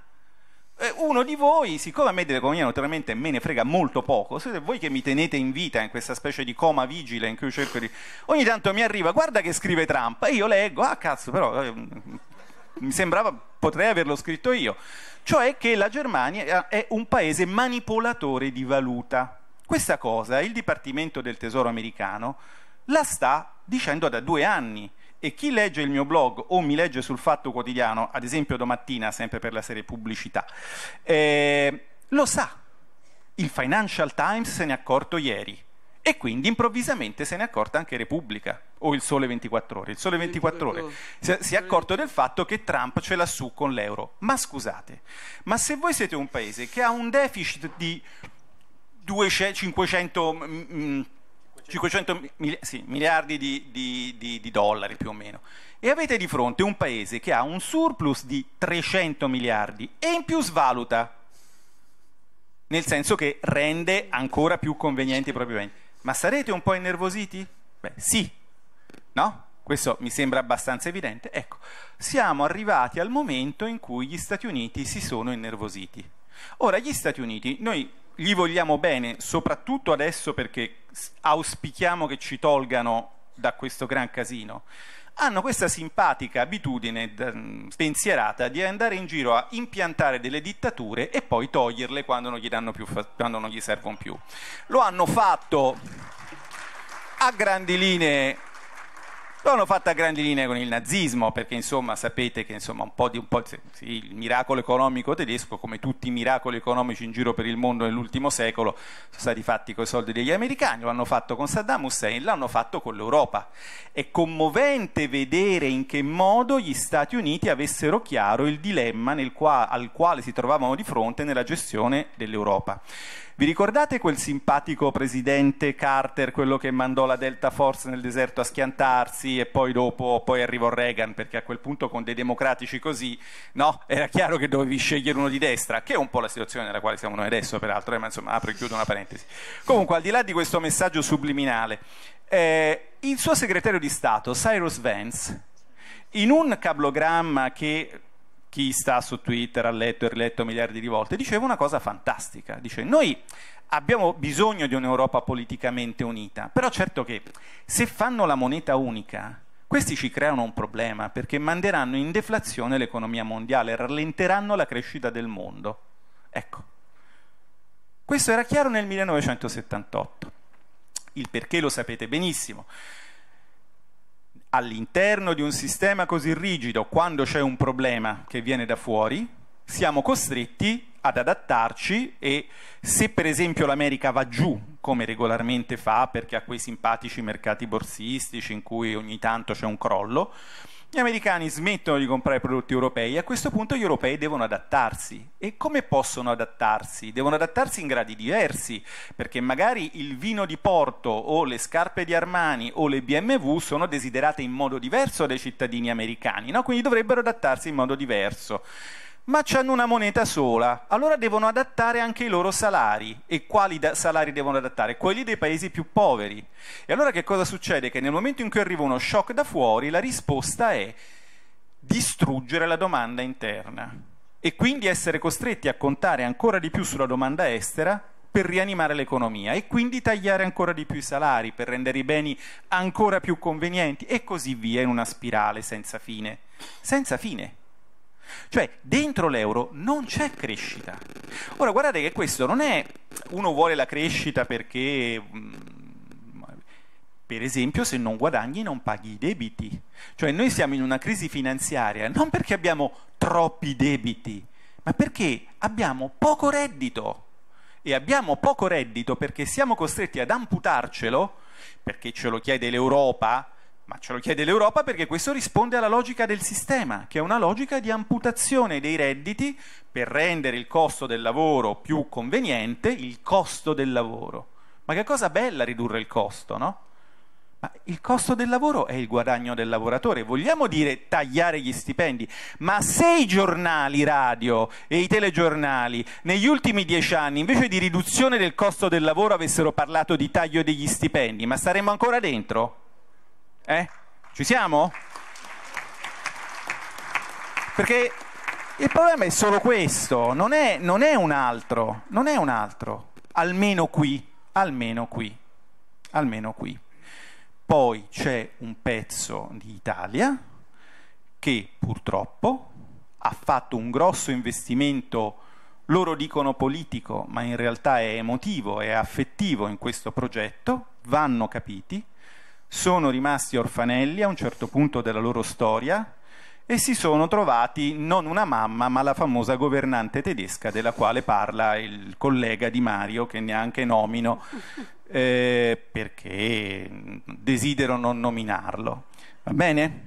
Eh, uno di voi, siccome a me dell'economia naturalmente me ne frega molto poco, siete voi che mi tenete in vita in questa specie di coma vigile in cui io cerco di... Ogni tanto mi arriva, guarda che scrive Trump, e io leggo, ah cazzo però, eh, mi sembrava potrei averlo scritto io, cioè che la Germania è un paese manipolatore di valuta. Questa cosa il Dipartimento del Tesoro americano la sta dicendo da due anni e chi legge il mio blog o mi legge sul Fatto Quotidiano, ad esempio domattina, sempre per la serie pubblicità, eh, lo sa. Il Financial Times se ne è accorto ieri. E quindi improvvisamente se ne è accorta anche Repubblica o il Sole 24 Ore. Il Sole 24 Ore si è accorto del fatto che Trump ce l'ha su con l'euro. Ma scusate, ma se voi siete un paese che ha un deficit di 200, 500 mm, 500 mm, mili- sì, miliardi di, di, di, di, dollari più o meno. E avete di fronte un paese che ha un surplus di 300 miliardi e in più svaluta, nel senso che rende ancora più convenienti i propri beni. Ma sarete un po' innervositi? Beh, sì, no? Questo mi sembra abbastanza evidente. Ecco, siamo arrivati al momento in cui gli Stati Uniti si sono innervositi. Ora, gli Stati Uniti, noi gli vogliamo bene, soprattutto adesso perché auspichiamo che ci tolgano da questo gran casino hanno questa simpatica abitudine spensierata di andare in giro a impiantare delle dittature e poi toglierle quando non gli, fa- quando non gli servono più. Lo hanno fatto a grandi linee l'hanno fatta a grandi linee con il nazismo, perché insomma sapete che insomma, un po' di un po' sì, il miracolo economico tedesco, come tutti i miracoli economici in giro per il mondo nell'ultimo secolo, sono stati fatti con i soldi degli americani, lo hanno fatto con Saddam Hussein, l'hanno fatto con l'Europa. È commovente vedere in che modo gli Stati Uniti avessero chiaro il dilemma qua, al quale si trovavano di fronte nella gestione dell'Europa. Vi ricordate quel simpatico presidente Carter, quello che mandò la Delta Force nel deserto a schiantarsi e poi dopo poi arrivò Reagan, perché a quel punto con dei democratici così, no, era chiaro che dovevi scegliere uno di destra, che è un po' la situazione nella quale siamo noi adesso, peraltro, eh, ma insomma apro e chiudo una parentesi. Comunque, al di là di questo messaggio subliminale, eh, il suo segretario di Stato, Cyrus Vance, in un cablogramma che chi sta su Twitter ha letto e riletto miliardi di volte, diceva una cosa fantastica, dice noi abbiamo bisogno di un'Europa politicamente unita, però certo che se fanno la moneta unica, questi ci creano un problema perché manderanno in deflazione l'economia mondiale, rallenteranno la crescita del mondo. Ecco, questo era chiaro nel 1978. Il perché lo sapete benissimo all'interno di un sistema così rigido, quando c'è un problema che viene da fuori, siamo costretti ad adattarci e se per esempio l'America va giù, come regolarmente fa perché ha quei simpatici mercati borsistici in cui ogni tanto c'è un crollo, gli americani smettono di comprare prodotti europei e a questo punto gli europei devono adattarsi. E come possono adattarsi? Devono adattarsi in gradi diversi, perché magari il vino di Porto o le scarpe di Armani o le BMW sono desiderate in modo diverso dai cittadini americani, no? quindi dovrebbero adattarsi in modo diverso ma hanno una moneta sola, allora devono adattare anche i loro salari. E quali salari devono adattare? Quelli dei paesi più poveri. E allora che cosa succede? Che nel momento in cui arriva uno shock da fuori, la risposta è distruggere la domanda interna e quindi essere costretti a contare ancora di più sulla domanda estera per rianimare l'economia e quindi tagliare ancora di più i salari per rendere i beni ancora più convenienti e così via in una spirale senza fine. Senza fine. Cioè, dentro l'euro non c'è crescita. Ora, guardate che questo non è uno vuole la crescita perché... Mm, per esempio, se non guadagni non paghi i debiti. Cioè, noi siamo in una crisi finanziaria non perché abbiamo troppi debiti, ma perché abbiamo poco reddito. E abbiamo poco reddito perché siamo costretti ad amputarcelo, perché ce lo chiede l'Europa, ma ce lo chiede l'Europa perché questo risponde alla logica del sistema, che è una logica di amputazione dei redditi per rendere il costo del lavoro più conveniente, il costo del lavoro. Ma che cosa bella ridurre il costo, no? Ma il costo del lavoro è il guadagno del lavoratore. Vogliamo dire tagliare gli stipendi, ma se i giornali radio e i telegiornali negli ultimi dieci anni invece di riduzione del costo del lavoro avessero parlato di taglio degli stipendi, ma saremmo ancora dentro? Eh? Ci siamo? Perché il problema è solo questo, non è, non è un altro, non è un altro, almeno qui, almeno qui, almeno qui. Poi c'è un pezzo di Italia che purtroppo ha fatto un grosso investimento, loro dicono politico, ma in realtà è emotivo, è affettivo in questo progetto, vanno capiti, sono rimasti orfanelli a un certo punto della loro storia e si sono trovati non una mamma ma la famosa governante tedesca della quale parla il collega di Mario che neanche nomino eh, perché desidero non nominarlo. Va bene?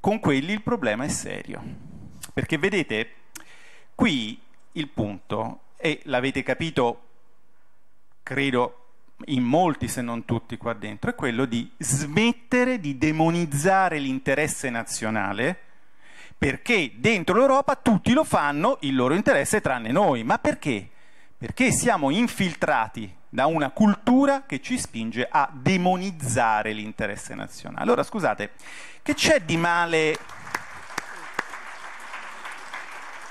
Con quelli il problema è serio perché vedete qui il punto e l'avete capito credo in molti se non tutti qua dentro, è quello di smettere di demonizzare l'interesse nazionale perché dentro l'Europa tutti lo fanno il loro interesse tranne noi. Ma perché? Perché siamo infiltrati da una cultura che ci spinge a demonizzare l'interesse nazionale. Allora scusate, che c'è di male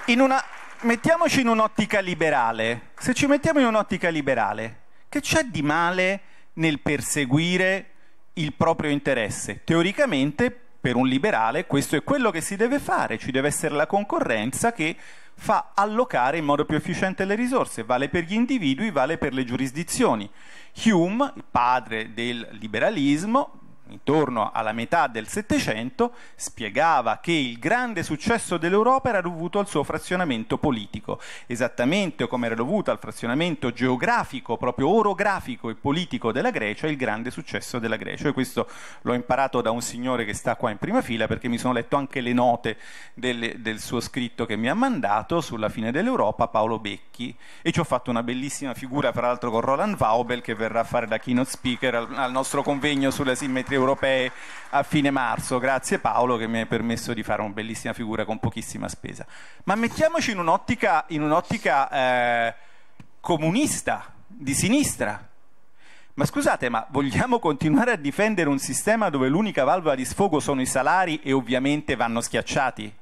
in una... Mettiamoci in un'ottica liberale. Se ci mettiamo in un'ottica liberale, che c'è di male nel perseguire il proprio interesse? Teoricamente, per un liberale, questo è quello che si deve fare, ci deve essere la concorrenza che fa allocare in modo più efficiente le risorse, vale per gli individui, vale per le giurisdizioni. Hume, padre del liberalismo, intorno alla metà del Settecento, spiegava che il grande successo dell'Europa era dovuto al suo frazionamento politico, esattamente come era dovuto al frazionamento geografico, proprio orografico e politico della Grecia, il grande successo della Grecia. E questo l'ho imparato da un signore che sta qua in prima fila perché mi sono letto anche le note del, del suo scritto che mi ha mandato sulla fine dell'Europa, Paolo Becchi, e ci ho fatto una bellissima figura, fra l'altro con Roland Vaubel che verrà a fare da keynote speaker al, al nostro convegno sulla simmetria elezioni europee a fine marzo, grazie Paolo che mi ha permesso di fare una bellissima figura con pochissima spesa. Ma mettiamoci in un'ottica, in un'ottica eh, comunista, di sinistra. Ma scusate, ma vogliamo continuare a difendere un sistema dove l'unica valvola di sfogo sono i salari e ovviamente vanno schiacciati?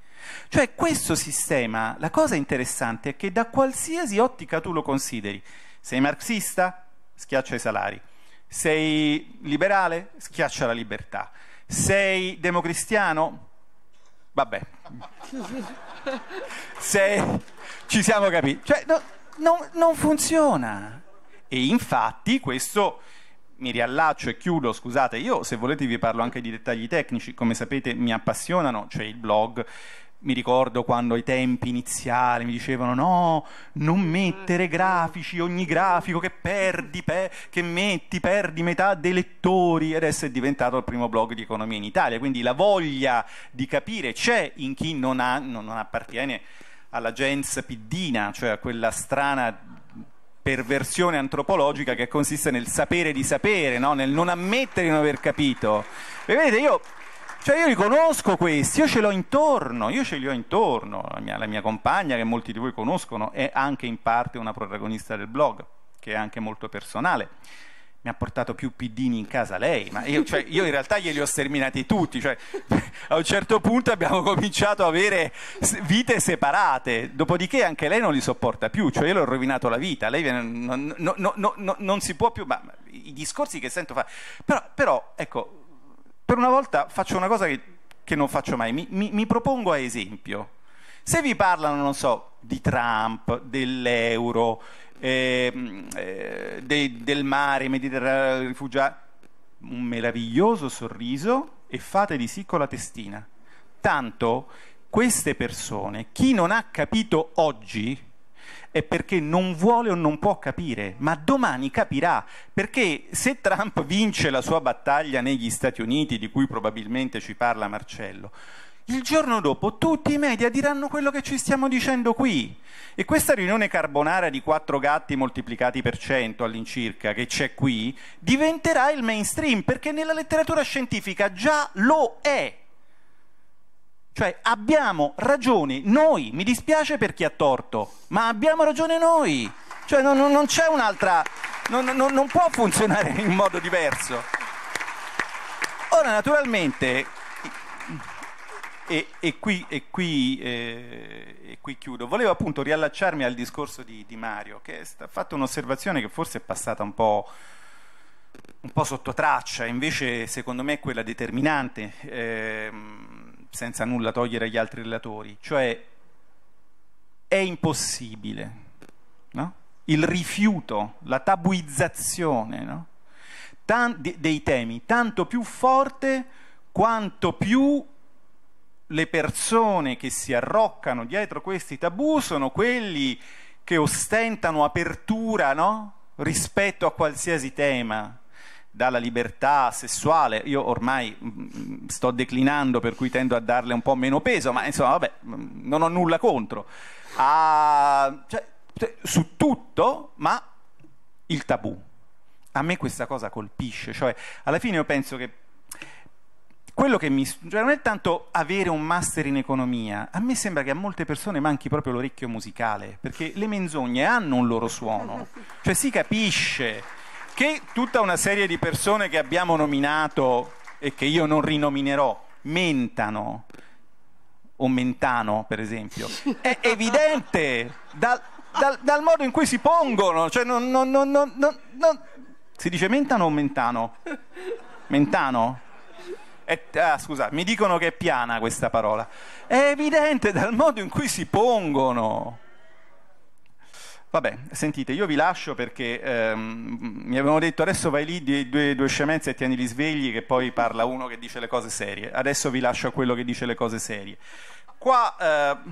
Cioè questo sistema, la cosa interessante è che da qualsiasi ottica tu lo consideri, sei marxista, schiaccia i salari, sei liberale? Schiaccia la libertà. Sei democristiano? Vabbè. Sei... Ci siamo capiti. Cioè, no, no, non funziona. E infatti questo mi riallaccio e chiudo, scusate, io se volete vi parlo anche di dettagli tecnici, come sapete mi appassionano, c'è il blog, mi ricordo quando ai tempi iniziali mi dicevano no, non mettere grafici, ogni grafico che perdi, pe- che metti, perdi metà dei lettori, adesso è diventato il primo blog di economia in Italia, quindi la voglia di capire c'è in chi non, ha, non, non appartiene all'agenza piddina, cioè a quella strana perversione antropologica che consiste nel sapere di sapere, no? nel non ammettere di non aver capito. E vedete, io cioè io li conosco questi, io ce l'ho intorno, io ce li ho intorno, la mia, la mia compagna che molti di voi conoscono è anche in parte una protagonista del blog, che è anche molto personale mi ha portato più piddini in casa lei, ma io, cioè, io in realtà glieli ho sterminati tutti, cioè, [LAUGHS] a un certo punto abbiamo cominciato a avere vite separate, dopodiché anche lei non li sopporta più, cioè io le ho rovinato la vita, lei non, non, non, non si può più, ma i discorsi che sento fare, però, però ecco, per una volta faccio una cosa che, che non faccio mai, mi, mi, mi propongo a esempio. Se vi parlano, non so, di Trump, dell'euro, eh, eh, de, del mare, Mediterraneo, rifugiati, un meraviglioso sorriso e fate di sì con la testina. Tanto queste persone, chi non ha capito oggi, è perché non vuole o non può capire, ma domani capirà, perché se Trump vince la sua battaglia negli Stati Uniti, di cui probabilmente ci parla Marcello, il giorno dopo tutti i media diranno quello che ci stiamo dicendo qui. E questa riunione carbonara di quattro gatti moltiplicati per cento all'incirca che c'è qui diventerà il mainstream perché nella letteratura scientifica già lo è. Cioè abbiamo ragione noi, mi dispiace per chi ha torto, ma abbiamo ragione noi. Cioè non, non, non c'è un'altra, non, non può funzionare in modo diverso. Ora naturalmente e, e, qui, e, qui, eh, e, qui, chiudo. Volevo appunto riallacciarmi al discorso di, di Mario, che ha fatto un'osservazione che forse è passata un po', un po', sotto traccia, invece secondo me è quella determinante. Eh, senza nulla togliere agli altri relatori, cioè è impossibile no? il rifiuto, la tabuizzazione no? dei temi, tanto più forte quanto più le persone che si arroccano dietro questi tabù sono quelli che ostentano apertura no? rispetto a qualsiasi tema dalla libertà sessuale, io ormai mh, mm, mm, sto declinando per cui tendo a darle un po' meno peso, ma insomma vabbè, mh, mm, non ho nulla contro, a, ah, cioè, su tutto, ma il tabù. A me questa cosa colpisce, cioè alla fine io penso che quello che mi... Cioè non è tanto avere un master in economia, a me sembra che a molte persone manchi proprio l'orecchio musicale, perché le menzogne hanno un loro suono, cioè si capisce che tutta una serie di persone che abbiamo nominato e che io non rinominerò mentano o mentano per esempio è evidente dal, dal, dal modo in cui si pongono cioè non, non, non, si dice mentano o mentano? mentano? È, ah, scusa, mi dicono che è piana questa parola. È evidente dal modo in cui si pongono. Vabbè, sentite, io vi lascio perché ehm, mi avevano detto adesso vai lì di, due, due scemenze e tieni li svegli che poi parla uno che dice le cose serie. Adesso vi lascio a quello che dice le cose serie. Qua eh,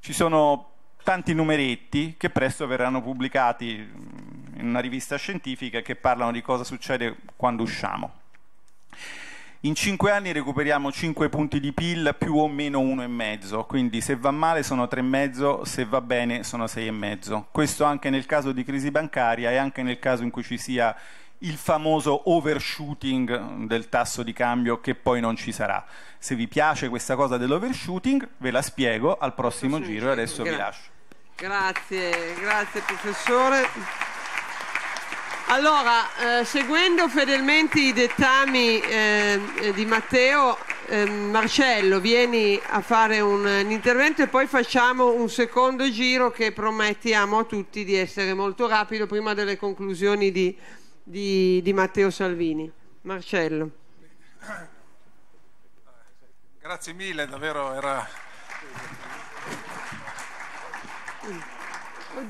ci sono tanti numeretti che presto verranno pubblicati in una rivista scientifica che parlano di cosa succede quando usciamo in 5 anni recuperiamo 5 punti di PIL più o meno 1,5, quindi se va male sono 3,5, se va bene sono 6,5. Questo anche nel caso di crisi bancaria e anche nel caso in cui ci sia il famoso overshooting del tasso di cambio che poi non ci sarà. Se vi piace questa cosa dell'overshooting ve la spiego al prossimo, prossimo giro e adesso vi lascio. Grazie, grazie professore. Allora, eh, seguendo fedelmente i dettami eh, di Matteo, eh, Marcello, vieni a fare un, un, intervento e poi facciamo un secondo giro che promettiamo a tutti di essere molto rapido prima delle conclusioni di, di, di Matteo Salvini. Marcello. Grazie mille, davvero era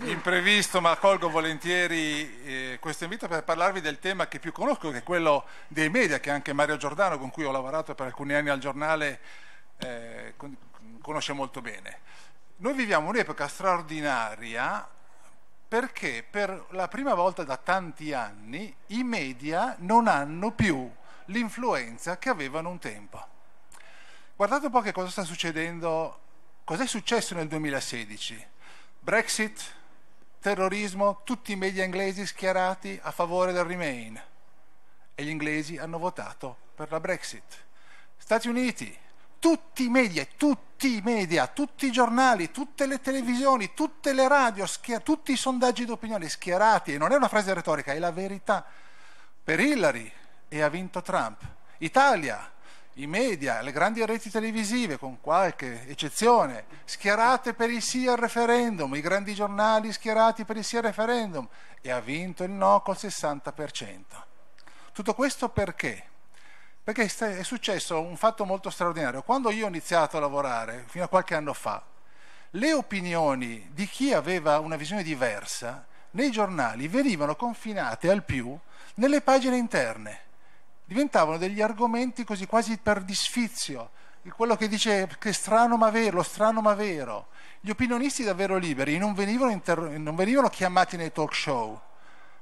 imprevisto, ma accolgo volentieri eh, questo invito per parlarvi del tema che più conosco, che è quello dei media, che anche Mario Giordano, con cui ho lavorato per alcuni anni al giornale, eh, conosce molto bene. Noi viviamo un'epoca straordinaria perché per la prima volta da tanti anni i media non hanno più l'influenza che avevano un tempo. Guardate un po' che cosa sta succedendo, cos'è successo nel 2016 Brexit, terrorismo, tutti i media inglesi schierati a favore del Remain. E gli inglesi hanno votato per la Brexit. Stati Uniti, tutti i media, tutti i media, tutti i giornali, tutte le televisioni, tutte le radio, schier- tutti i sondaggi d'opinione schierati, e non è una frase retorica, è la verità, per Hillary e ha vinto Trump. Italia, i media, le grandi reti televisive, con qualche eccezione, schierate per il sì al referendum, i grandi giornali schierati per il sì al referendum, e ha vinto il no col 60%. Tutto questo perché? Perché è successo un fatto molto straordinario. Quando io ho iniziato a lavorare, fino a qualche anno fa, le opinioni di chi aveva una visione diversa nei giornali venivano confinate al più nelle pagine interne diventavano degli argomenti così quasi per disfizio, quello che dice che strano ma vero, strano ma vero. Gli opinionisti davvero liberi non venivano, inter- non venivano chiamati nei talk show,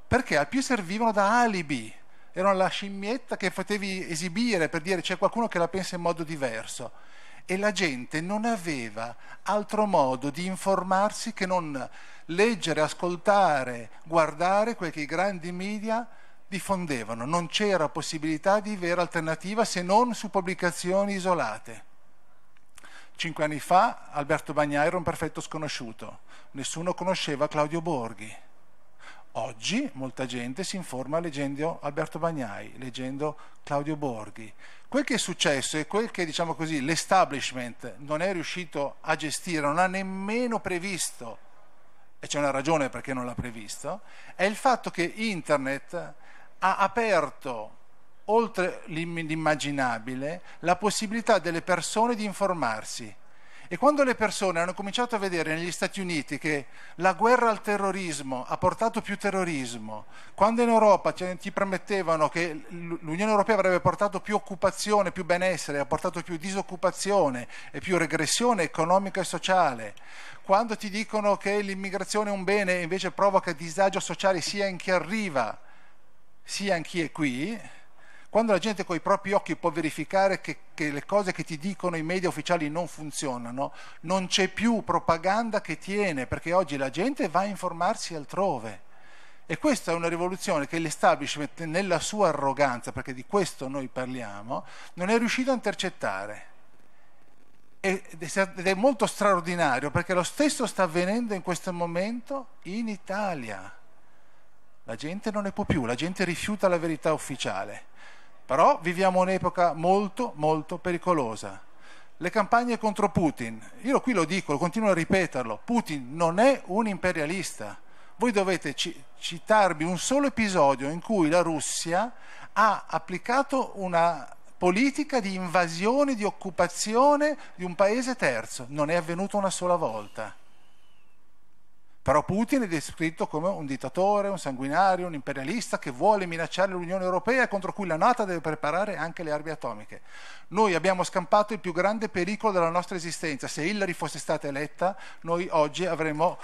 perché al più servivano da alibi, erano la scimmietta che potevi esibire per dire c'è qualcuno che la pensa in modo diverso. E la gente non aveva altro modo di informarsi che non leggere, ascoltare, guardare quel che i grandi media diffondevano, non c'era possibilità di vera alternativa se non su pubblicazioni isolate. Cinque anni fa Alberto Bagnai era un perfetto sconosciuto, nessuno conosceva Claudio Borghi. Oggi molta gente si informa leggendo Alberto Bagnai, leggendo Claudio Borghi. Quel che è successo è quel che, diciamo così, l'establishment non è riuscito a gestire, non ha nemmeno previsto, e c'è una ragione perché non l'ha previsto, è il fatto che Internet ha aperto, oltre l'immaginabile, la possibilità delle persone di informarsi. E quando le persone hanno cominciato a vedere negli Stati Uniti che la guerra al terrorismo ha portato più terrorismo, quando in Europa ti permettevano che l'Unione Europea avrebbe portato più occupazione, più benessere, ha portato più disoccupazione e più regressione economica e sociale, quando ti dicono che l'immigrazione è un bene e invece provoca disagio sociale sia in chi arriva, sia anch'io qui, quando la gente con i propri occhi può verificare che, che, le cose che ti dicono i media ufficiali non funzionano, non c'è più propaganda che tiene, perché oggi la gente va a informarsi altrove. E questa è una rivoluzione che l'establishment, nella sua arroganza, perché di questo noi parliamo, non è riuscito a intercettare. Ed è molto straordinario perché lo stesso sta avvenendo in questo momento in Italia. La gente non ne può più, la gente rifiuta la verità ufficiale. Però viviamo un'epoca molto, molto pericolosa. Le campagne contro Putin, io qui lo dico, continuo a ripeterlo, Putin non è un imperialista. Voi dovete ci citarmi un solo episodio in cui la Russia ha applicato una politica di invasione, di occupazione di un paese terzo. Non è avvenuto una sola volta. Però Putin è descritto come un dittatore, un sanguinario, un imperialista che vuole minacciare l'Unione Europea e contro cui la Nato deve preparare anche le armi atomiche. Noi abbiamo scampato il più grande pericolo della nostra esistenza. Se Hillary fosse stata eletta, noi oggi avremmo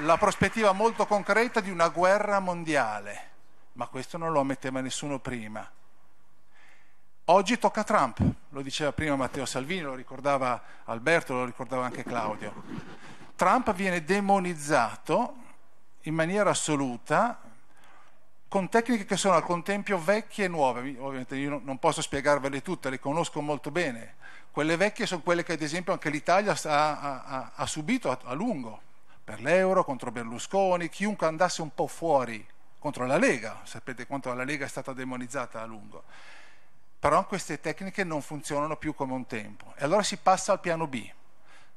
la prospettiva molto concreta di una guerra mondiale, ma questo non lo ammetteva nessuno prima. Oggi tocca a Trump, lo diceva prima Matteo Salvini, lo ricordava Alberto, lo ricordava anche Claudio. Trump viene demonizzato in maniera assoluta con tecniche che sono al contempo vecchie e nuove. Ovviamente io non posso spiegarvele tutte, le conosco molto bene. Quelle vecchie sono quelle che ad esempio anche l'Italia ha, ha, ha subito a, a lungo, per l'euro, contro Berlusconi, chiunque andasse un po' fuori contro la Lega, sapete quanto la Lega è stata demonizzata a lungo però queste tecniche non funzionano più come un tempo. E allora si passa al piano B.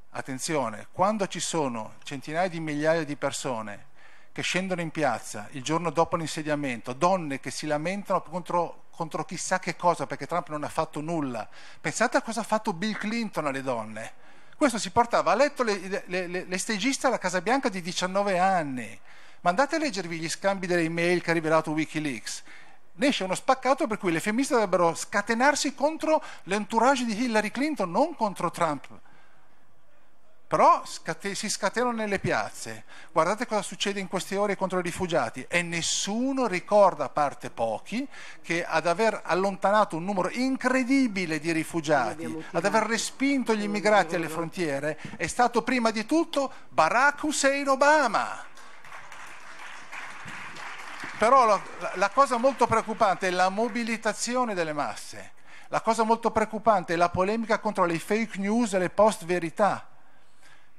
Attenzione, quando ci sono centinaia di migliaia di persone che scendono in piazza il giorno dopo l'insediamento, donne che si lamentano contro, contro chissà che cosa perché Trump non ha fatto nulla, pensate a cosa ha fatto Bill Clinton alle donne. Questo si portava a letto le, le, le, le stagiste alla Casa Bianca di 19 anni. Ma andate a leggervi gli scambi delle email che ha rivelato Wikileaks ne esce uno spaccato per cui le femministe dovrebbero scatenarsi contro l'entourage di Hillary Clinton, non contro Trump. Però scate- si scatenano nelle piazze. Guardate cosa succede in queste ore contro i rifugiati. E nessuno ricorda, a parte pochi, che ad aver allontanato un numero incredibile di rifugiati, ad aver respinto gli immigrati alle frontiere, è stato prima di tutto Barack Hussein Obama. Però la, la cosa molto preoccupante è la mobilitazione delle masse. La cosa molto preoccupante è la polemica contro le fake news e le post-verità,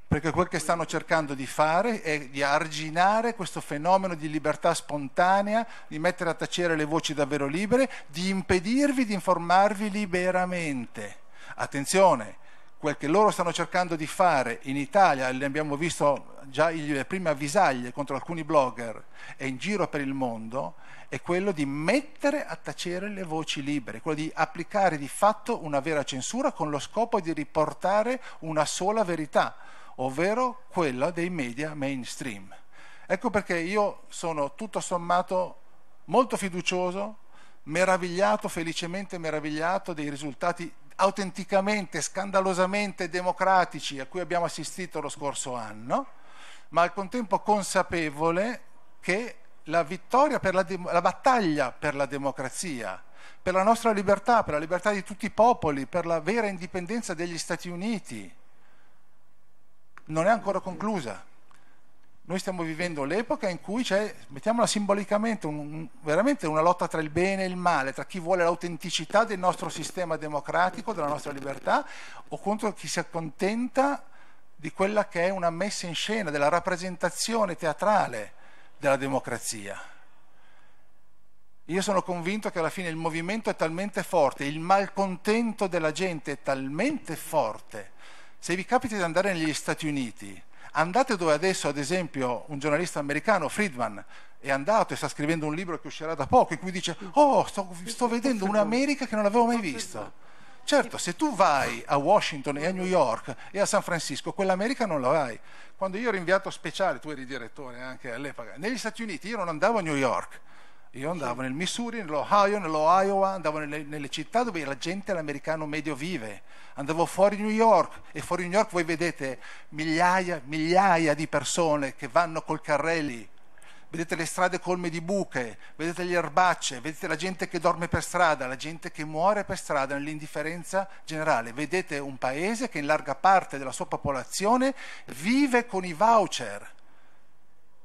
perché quel che stanno cercando di fare è di arginare questo fenomeno di libertà spontanea, di mettere a tacere le voci davvero libere, di impedirvi di informarvi liberamente. Attenzione, quel che loro stanno cercando di fare in Italia, ne abbiamo visto già le prime avvisaglie contro alcuni blogger e in giro per il mondo, è quello di mettere a tacere le voci libere, quello di applicare di fatto una vera censura con lo scopo di riportare una sola verità, ovvero quella dei media mainstream. Ecco perché io sono tutto sommato molto fiducioso, meravigliato, felicemente meravigliato dei risultati autenticamente, scandalosamente democratici a cui abbiamo assistito lo scorso anno, ma al contempo consapevole che la vittoria per la, la battaglia per la democrazia, per la nostra libertà, per la libertà di tutti i popoli, per la vera indipendenza degli Stati Uniti, non è ancora conclusa. Noi stiamo vivendo l'epoca in cui c'è, mettiamola simbolicamente, un, veramente una lotta tra il bene e il male, tra chi vuole l'autenticità del nostro sistema democratico, della nostra libertà, o contro chi si accontenta di quella che è una messa in scena, della rappresentazione teatrale della democrazia. Io sono convinto che alla fine il movimento è talmente forte, il malcontento della gente è talmente forte. Se vi capita di andare negli Stati Uniti, Andate dove adesso, ad esempio, un giornalista americano, Friedman, è andato e sta scrivendo un libro che uscirà da poco, in cui dice, oh, sto, sto vedendo un'America che non avevo mai visto. Certo, se tu vai a Washington e a New York e a San Francisco, quell'America non la hai. Quando io ero inviato speciale, tu eri direttore anche all'epoca, negli Stati Uniti io non andavo a New York, io andavo nel Missouri, nell'Ohio, nell'Iowa, andavo nelle, nelle, città dove la gente, l'americano medio vive. Andavo fuori New York e fuori New York voi vedete migliaia, migliaia di persone che vanno col carrelli. Vedete le strade colme di buche, vedete le erbacce, vedete la gente che dorme per strada, la gente che muore per strada nell'indifferenza generale. Vedete un paese che in larga parte della sua popolazione vive con i voucher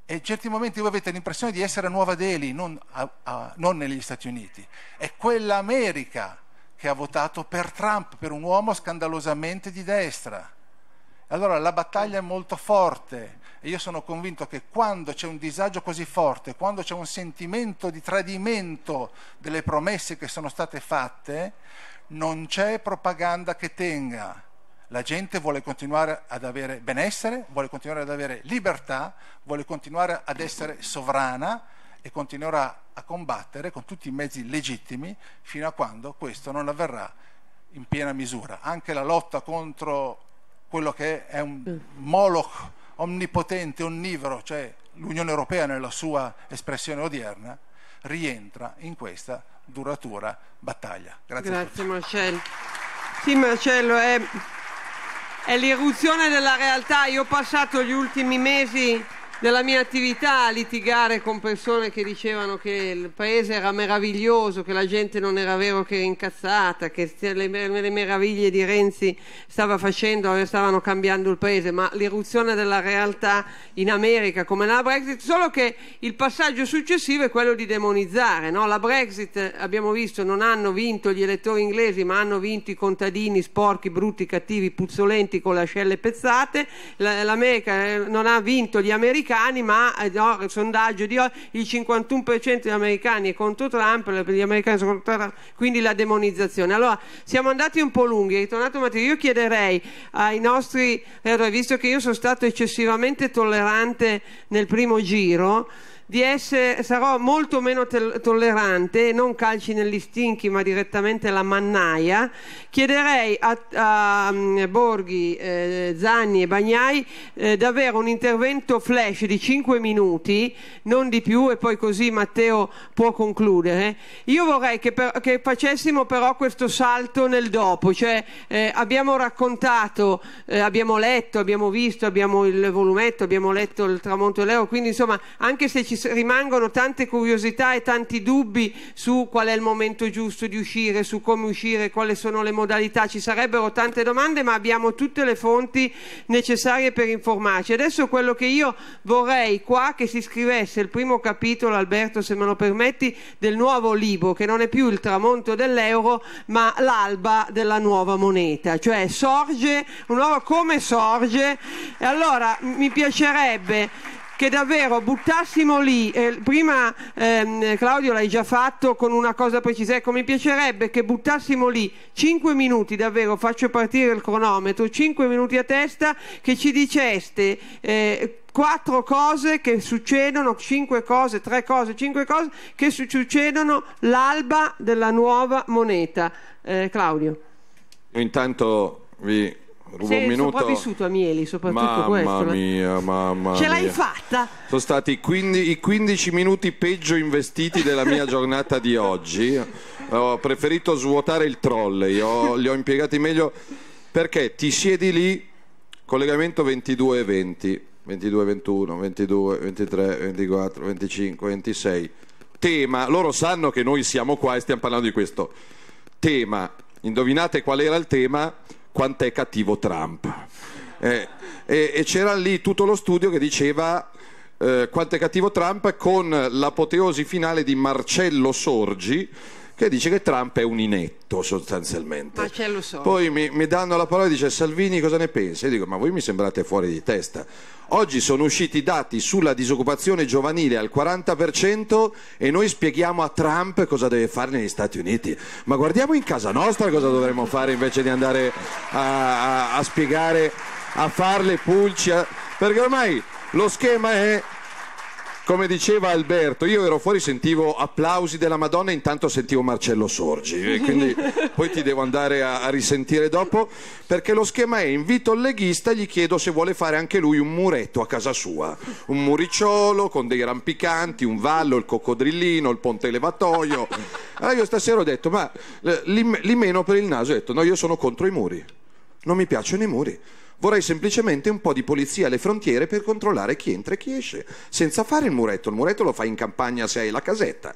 e in certi momenti voi avete l'impressione di essere a Nuova Delhi, non, a, a, non negli Stati Uniti. È quell'America che ha votato per Trump, per un uomo scandalosamente di destra. Allora la battaglia è molto forte e io sono convinto che quando c'è un disagio così forte, quando c'è un sentimento di tradimento delle promesse che sono state fatte, non c'è propaganda che tenga la gente vuole continuare ad avere benessere, vuole continuare ad avere libertà, vuole continuare ad essere sovrana e continuerà a combattere con tutti i mezzi legittimi fino a quando questo non avverrà in piena misura. Anche la lotta contro quello che è un mm. moloch onnipotente, onnivoro, cioè l'Unione Europea nella sua espressione odierna, rientra in questa duratura battaglia. Grazie. Grazie Marcello. Sì, Marcello, è è l'irruzione della realtà. Io ho passato gli ultimi mesi della mia attività a litigare con persone che dicevano che il paese era meraviglioso, che la gente non era vero che era incazzata, che le, le meraviglie di Renzi stava facendo, eh, stavano cambiando il paese, ma l'irruzione della realtà in America come la Brexit, solo che il passaggio successivo è quello di demonizzare. No? La Brexit, abbiamo visto, non hanno vinto gli elettori inglesi, ma hanno vinto i contadini sporchi, brutti, cattivi, puzzolenti con le ascelle pezzate, l'America eh, non ha vinto gli americani, repubblicani, ma eh, no, il sondaggio di oggi, il 51% degli americani è contro Trump, gli americani sono contro Trump, quindi la demonizzazione. Allora, siamo andati un po' lunghi, ritornato Matteo, io chiederei ai nostri, eh, visto che io sono stato eccessivamente tollerante nel primo giro, di essere, sarò molto meno tollerante, non calci negli stinchi ma direttamente la mannaia, chiederei a, a, a mm, Borghi, eh, Zanni e Bagnai eh, di avere un intervento flash di 5 minuti, non di più e poi così Matteo può concludere. Io vorrei che, per, che facessimo però questo salto nel dopo, cioè eh, abbiamo raccontato, eh, abbiamo letto, abbiamo visto, abbiamo il volumetto, abbiamo letto il tramonto e quindi insomma anche se ci ci rimangono tante curiosità e tanti dubbi su qual è il momento giusto di uscire, su come uscire, quali sono le modalità, ci sarebbero tante domande ma abbiamo tutte le fonti necessarie per informarci. Adesso quello che io vorrei qua che si scrivesse il primo capitolo, Alberto se me lo permetti, del nuovo libro che non è più il tramonto dell'euro ma l'alba della nuova moneta, cioè sorge, un nuovo come sorge e allora mi piacerebbe che davvero buttassimo lì, eh, prima ehm, Claudio l'hai già fatto con una cosa precisa, ecco mi piacerebbe che buttassimo lì 5 minuti, davvero faccio partire il cronometro, 5 minuti a testa che ci diceste... Eh, quattro cose che succedono, cinque cose, tre cose, cinque cose che succedono l'alba della nuova moneta. Eh, Claudio. Intanto vi rubo sì, un minuto. Ho vissuto a Mieli, soprattutto mamma questo. Mia, mamma Ce mia. l'hai fatta! Sono stati 15, i 15 minuti peggio investiti della mia [LAUGHS] giornata di oggi. Ho preferito svuotare il trolley, ho, li ho impiegati meglio perché ti siedi lì, collegamento 22 e 20, 22 21, 22, 23, 24, 25, 26. Tema, loro sanno che noi siamo qua e stiamo parlando di questo tema. Indovinate qual era il tema? quanto è cattivo Trump. Eh, e, e c'era lì tutto lo studio che diceva eh, quanto è cattivo Trump con l'apoteosi finale di Marcello Sorgi che dice che Trump è un inetto sostanzialmente. Ma ce lo so. Poi mi, mi danno la parola e dice Salvini cosa ne pensa? Io dico ma voi mi sembrate fuori di testa. Oggi sono usciti dati sulla disoccupazione giovanile al 40% e noi spieghiamo a Trump cosa deve fare negli Stati Uniti. Ma guardiamo in casa nostra cosa dovremmo fare invece di andare a, a, a spiegare, a farle pulci. A... Perché ormai lo schema è come diceva Alberto, io ero fuori, sentivo applausi della Madonna, intanto sentivo Marcello Sorgi, quindi [LAUGHS] poi ti devo andare a, a, risentire dopo, perché lo schema è invito il leghista, gli chiedo se vuole fare anche lui un muretto a casa sua, un muricciolo con dei rampicanti, un vallo, il coccodrillino, il ponte levatoio. Allora ah, io stasera ho detto, ma eh, lì meno per il naso, ho detto, no, io sono contro i muri, non mi piacciono i muri. Vorrei semplicemente un po' di polizia alle frontiere per controllare chi entra e chi esce, senza fare il muretto. Il muretto lo fai in campagna se hai la casetta.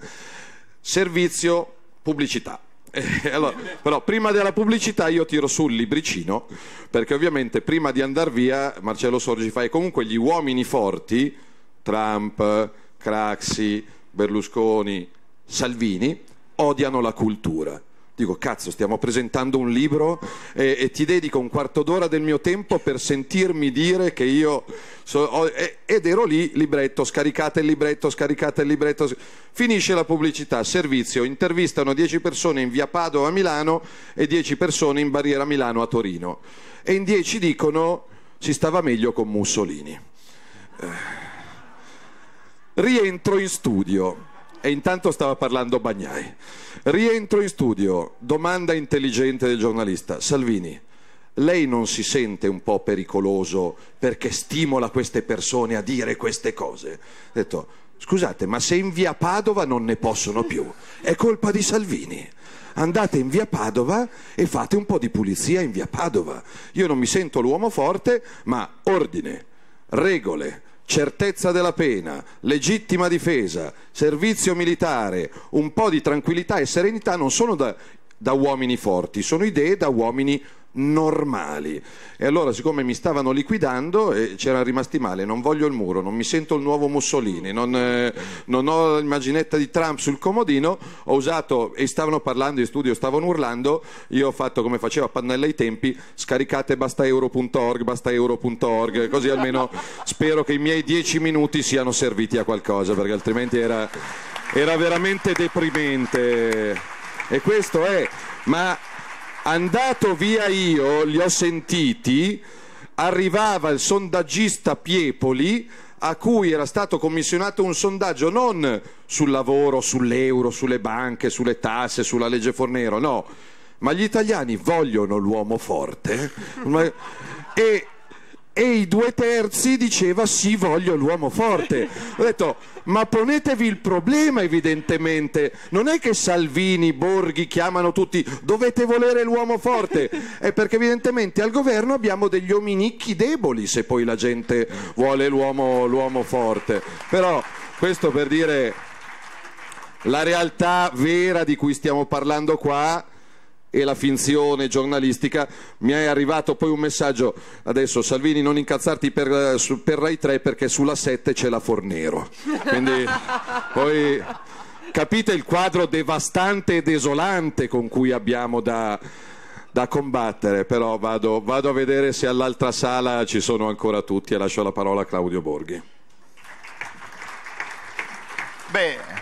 Servizio, pubblicità. Eh, allora, però prima della pubblicità io tiro su sul libricino perché ovviamente prima di andare via Marcello Sorgi fa e comunque gli uomini forti Trump, Craxi, Berlusconi, Salvini odiano la cultura dico cazzo stiamo presentando un libro e, e ti dedico un quarto d'ora del mio tempo per sentirmi dire che io so, ho, ed ero lì libretto scaricate il libretto scaricate il libretto finisce la pubblicità servizio intervistano 10 persone in via Padova a Milano e 10 persone in Barriera Milano a Torino e in 10 dicono si stava meglio con Mussolini eh. rientro in studio e intanto stava parlando Bagnai. Rientro in studio, domanda intelligente del giornalista. Salvini, lei non si sente un po' pericoloso perché stimola queste persone a dire queste cose? Ho detto, scusate, ma se in via Padova non ne possono più, è colpa di Salvini. Andate in via Padova e fate un po' di pulizia in via Padova. Io non mi sento l'uomo forte, ma ordine, regole certezza della pena, legittima difesa, servizio militare, un po' di tranquillità e serenità non sono da, da uomini forti, sono idee da uomini forti normali. E allora, siccome mi stavano liquidando, eh, c'erano rimasti male, non voglio il muro, non mi sento il nuovo Mussolini, non, eh, non ho l'immaginetta di Trump sul comodino, ho usato, e stavano parlando in studio, stavano urlando, io ho fatto come faceva Pannella ai tempi, scaricate bastaeuro.org, bastaeuro.org, così almeno spero che i miei dieci minuti siano serviti a qualcosa, perché altrimenti era, era veramente deprimente. E questo è, ma Andato via io, li ho sentiti, arrivava il sondaggista Piepoli a cui era stato commissionato un sondaggio non sul lavoro, sull'euro, sulle banche, sulle tasse, sulla legge Fornero, no, ma gli italiani vogliono l'uomo forte. Eh? e e i due terzi diceva sì voglio l'uomo forte. Ho detto ma ponetevi il problema evidentemente, non è che Salvini, Borghi chiamano tutti dovete volere l'uomo forte, [LAUGHS] è perché evidentemente al governo abbiamo degli ominicchi deboli se poi la gente vuole l'uomo, l'uomo forte. Però questo per dire la realtà vera di cui stiamo parlando qua e la finzione giornalistica, mi è arrivato poi un messaggio adesso Salvini non incazzarti per, eh, per Rai 3 perché sulla 7 c'è la Fornero. Quindi [LAUGHS] poi capite il quadro devastante e desolante con cui abbiamo da, da combattere, però vado, vado a vedere se all'altra sala ci sono ancora tutti e lascio la parola a Claudio Borghi. Beh,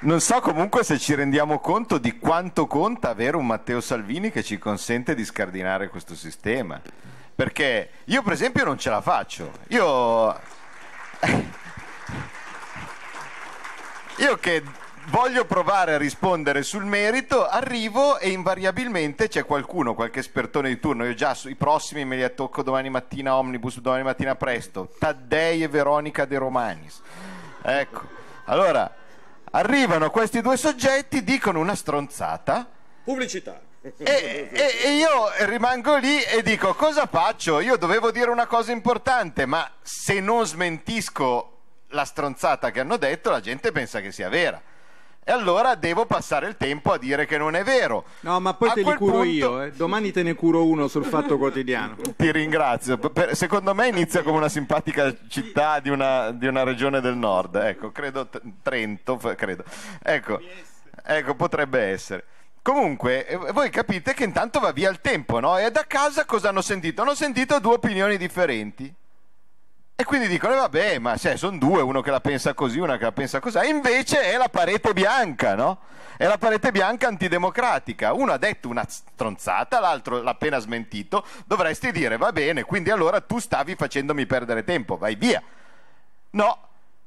non so comunque se ci rendiamo conto di quanto conta avere un Matteo Salvini che ci consente di scardinare questo sistema. Perché io, per esempio, non ce la faccio. Io. [LAUGHS] io che voglio provare a rispondere sul merito, arrivo e invariabilmente c'è qualcuno, qualche espertone di turno, io già i prossimi me li attocco domani mattina Omnibus, domani mattina presto, Taddei e Veronica De Romanis. Ecco, allora arrivano questi due soggetti, dicono una stronzata. Pubblicità. E, e, e, io rimango lì e dico cosa faccio? Io dovevo dire una cosa importante, ma se non smentisco la stronzata che hanno detto, la gente pensa che sia vera. E allora devo passare il tempo a dire che non è vero. No, ma poi a te li curo punto... io, eh. domani te ne curo uno sul Fatto Quotidiano. [LAUGHS] Ti ringrazio. Per, secondo me inizia come una simpatica città di una, di una regione del nord, ecco, credo Trento, credo. Ecco, ecco potrebbe essere. Comunque, eh, voi capite che intanto va via il tempo, no? E da casa cosa hanno sentito? Hanno sentito due opinioni differenti. E quindi dicono, eh, vabbè, ma cioè, sono due, uno che la pensa così, uno che la pensa così. Invece è la parete bianca, no? È la parete bianca antidemocratica. Uno ha detto una stronzata, l'altro l'ha appena smentito. Dovresti dire, va bene, quindi allora tu stavi facendomi perdere tempo, vai via. No,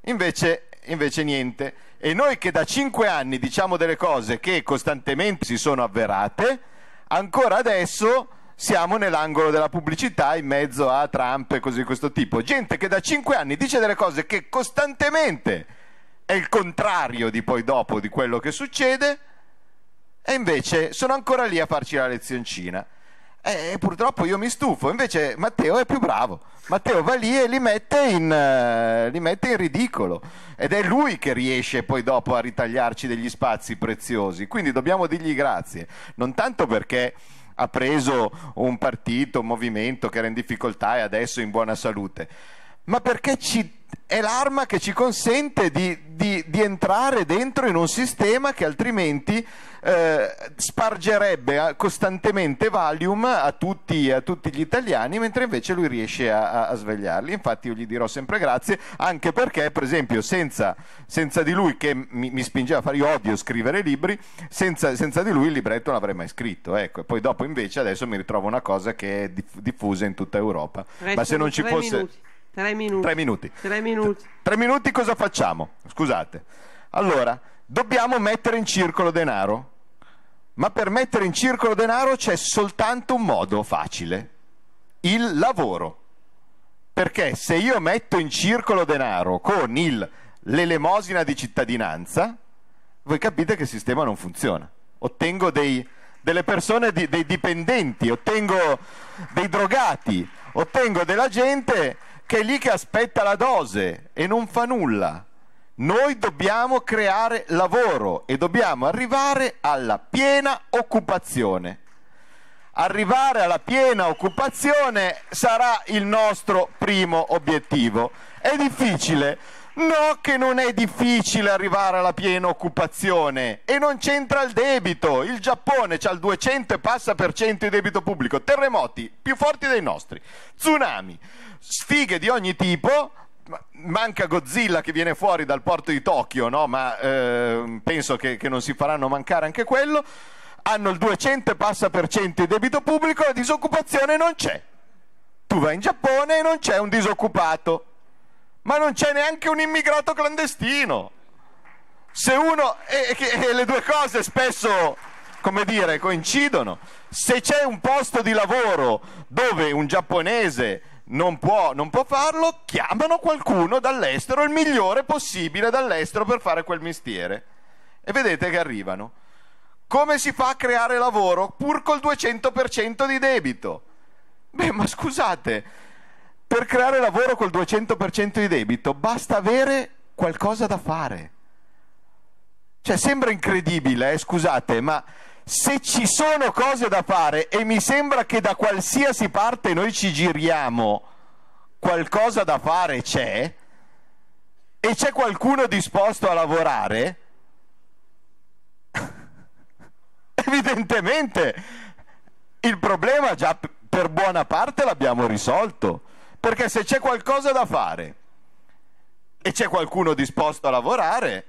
invece, invece niente. E noi che da cinque anni diciamo delle cose che costantemente si sono avverate, ancora adesso siamo nell'angolo della pubblicità in mezzo a Trump e cose di questo tipo. Gente che da cinque anni dice delle cose che costantemente è il contrario di poi dopo di quello che succede e invece sono ancora lì a farci la lezioncina. E purtroppo io mi stufo, invece Matteo è più bravo. Matteo va lì e li mette, in, uh, li mette in ridicolo ed è lui che riesce poi dopo a ritagliarci degli spazi preziosi. Quindi dobbiamo dirgli grazie, non tanto perché ha preso un partito, un movimento che era in difficoltà e adesso è in buona salute ma perché ci, è l'arma che ci consente di, di, di, entrare dentro in un sistema che altrimenti eh, spargerebbe eh, costantemente Valium a tutti, a tutti, gli italiani, mentre invece lui riesce a, a, svegliarli. Infatti io gli dirò sempre grazie, anche perché, per esempio, senza, senza di lui, che mi, mi, spingeva a fare, io odio scrivere libri, senza, senza di lui il libretto non avrei mai scritto. Ecco. E poi dopo invece adesso mi ritrovo una cosa che è diffusa in tutta Europa. Restano Ma se non ci fosse... Minuti Tre minuti. Tre minuti. Tre minuti. Tre minuti cosa facciamo? Scusate. Allora, dobbiamo mettere in circolo denaro. Ma per mettere in circolo denaro c'è soltanto un modo facile, il lavoro. Perché se io metto in circolo denaro con il, l'elemosina di cittadinanza, voi capite che il sistema non funziona. Ottengo dei, delle persone, di, dei dipendenti, ottengo dei drogati, ottengo della gente che è lì che aspetta la dose e non fa nulla. Noi dobbiamo creare lavoro e dobbiamo arrivare alla piena occupazione. Arrivare alla piena occupazione sarà il nostro primo obiettivo. È difficile No che non è difficile arrivare alla piena occupazione e non c'entra il debito. Il Giappone c'ha il 200 e passa per cento di debito pubblico. Terremoti più forti dei nostri. Tsunami. Sfighe di ogni tipo manca Godzilla che viene fuori dal porto di Tokyo, no? ma eh, penso che, che, non si faranno mancare anche quello. Hanno il 200 e passa per cento di debito pubblico, la disoccupazione non c'è. Tu vai in Giappone e non c'è un disoccupato ma non c'è neanche un immigrato clandestino. Se uno, e, e, e le due cose spesso, come dire, coincidono. Se c'è un posto di lavoro dove un giapponese non può, non può, farlo, chiamano qualcuno dall'estero, il migliore possibile dall'estero per fare quel mestiere. E vedete che arrivano. Come si fa a creare lavoro pur col 200% di debito? Beh, ma scusate, per creare lavoro col 200% di debito basta avere qualcosa da fare. Cioè sembra incredibile, eh? scusate, ma se ci sono cose da fare e mi sembra che da qualsiasi parte noi ci giriamo, qualcosa da fare c'è e c'è qualcuno disposto a lavorare, [LAUGHS] evidentemente il problema già per buona parte l'abbiamo risolto. Perché se c'è qualcosa da fare e c'è qualcuno disposto a lavorare,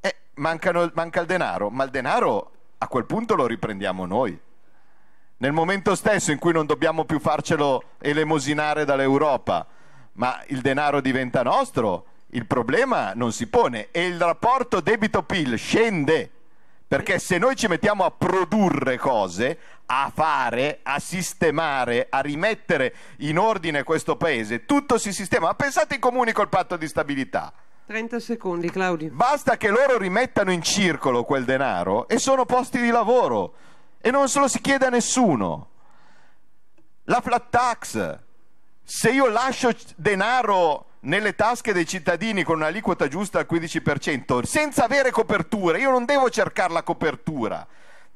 eh, mancano, manca il denaro, ma il denaro a quel punto lo riprendiamo noi. Nel momento stesso in cui non dobbiamo più farcelo elemosinare dall'Europa, ma il denaro diventa nostro, il problema non si pone e il rapporto debito-PIL scende perché se noi ci mettiamo a produrre cose, a fare, a sistemare, a rimettere in ordine questo paese. Tutto si sistema. Ma pensate in comuni col patto di stabilità. 30 secondi, Claudio. Basta che loro rimettano in circolo quel denaro e sono posti di lavoro e non se lo si chiede a nessuno. La flat tax. Se io lascio denaro nelle tasche dei cittadini con un'aliquota giusta al 15%, senza avere copertura, io non devo cercare la copertura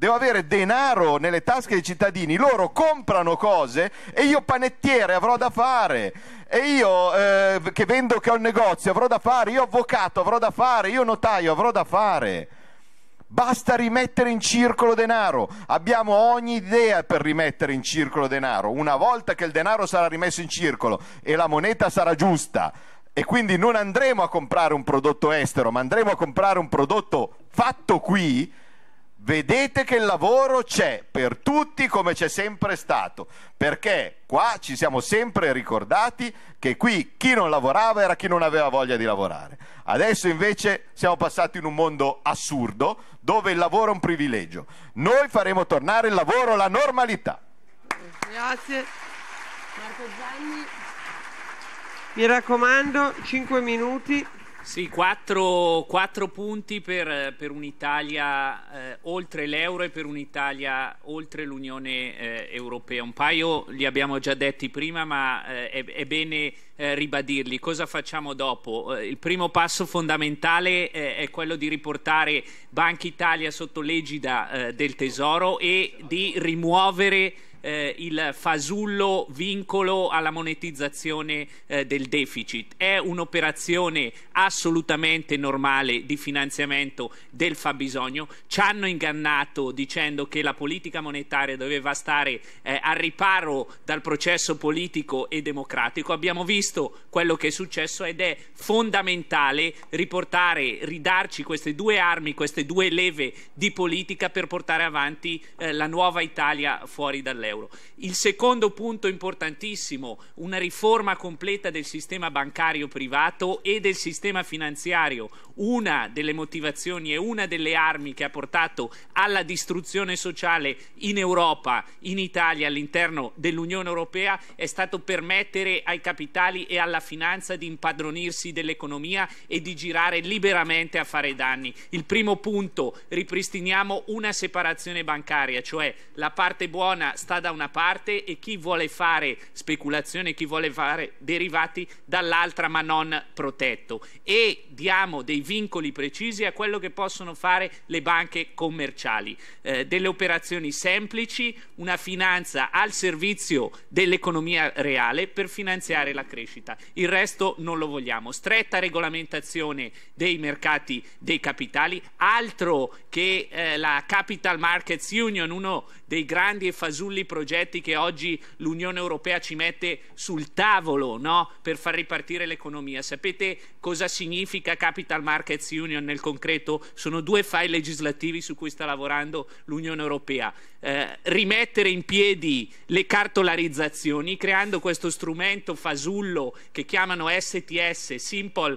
devo avere denaro nelle tasche dei cittadini, loro comprano cose e io panettiere avrò da fare, e io eh, che vendo che ho il negozio avrò da fare, io avvocato avrò da fare, io notaio avrò da fare. Basta rimettere in circolo denaro. Abbiamo ogni idea per rimettere in circolo denaro. Una volta che il denaro sarà rimesso in circolo e la moneta sarà giusta e quindi non andremo a comprare un prodotto estero, ma andremo a comprare un prodotto fatto qui, vedete che il lavoro c'è per tutti come c'è sempre stato, perché qua ci siamo sempre ricordati che qui chi non lavorava era chi non aveva voglia di lavorare. Adesso invece siamo passati in un mondo assurdo dove il lavoro è un privilegio. Noi faremo tornare il lavoro alla normalità. Grazie. Marco Zanni. Mi raccomando, 5 minuti. Sì, quattro, quattro punti per, per un'Italia eh, oltre l'euro e per un'Italia oltre l'Unione eh, Europea. Un paio li abbiamo già detti prima, ma eh, è, è, bene eh, ribadirli. Cosa facciamo dopo? Eh, il primo passo fondamentale eh, è quello di riportare Banca Italia sotto l'egida del Tesoro e di rimuovere eh, il fasullo vincolo alla monetizzazione eh, del deficit, è un'operazione assolutamente normale di finanziamento del fabbisogno, ci hanno ingannato dicendo che la politica monetaria doveva stare eh, al riparo dal processo politico e democratico, abbiamo visto quello che è successo ed è fondamentale riportare, ridarci queste due armi, queste due leve di politica per portare avanti eh, la nuova Italia fuori dall'euro dell'euro. Il secondo punto importantissimo, una riforma completa del sistema bancario privato e del sistema finanziario, una delle motivazioni e una delle armi che ha portato alla distruzione sociale in Europa, in Italia, all'interno dell'Unione Europea, è stato permettere ai capitali e alla finanza di impadronirsi dell'economia e di girare liberamente a fare danni. Il primo punto, ripristiniamo una separazione bancaria, cioè la parte buona sta da una parte e chi vuole fare speculazione, chi vuole fare derivati dall'altra ma non protetto e diamo dei vincoli precisi a quello che possono fare le banche commerciali, eh, delle operazioni semplici, una finanza al servizio dell'economia reale per finanziare la crescita. Il resto non lo vogliamo. Stretta regolamentazione dei mercati dei capitali, altro che eh, la Capital Markets Union, uno dei grandi e fasulli progetti che oggi l'Unione Europea ci mette sul tavolo no? per far ripartire l'economia. Sapete cosa significa Capital Markets Union nel concreto? Sono due file legislativi su cui sta lavorando l'Unione Europea. Eh, rimettere in piedi le cartolarizzazioni creando questo strumento fasullo che chiamano STS, Simple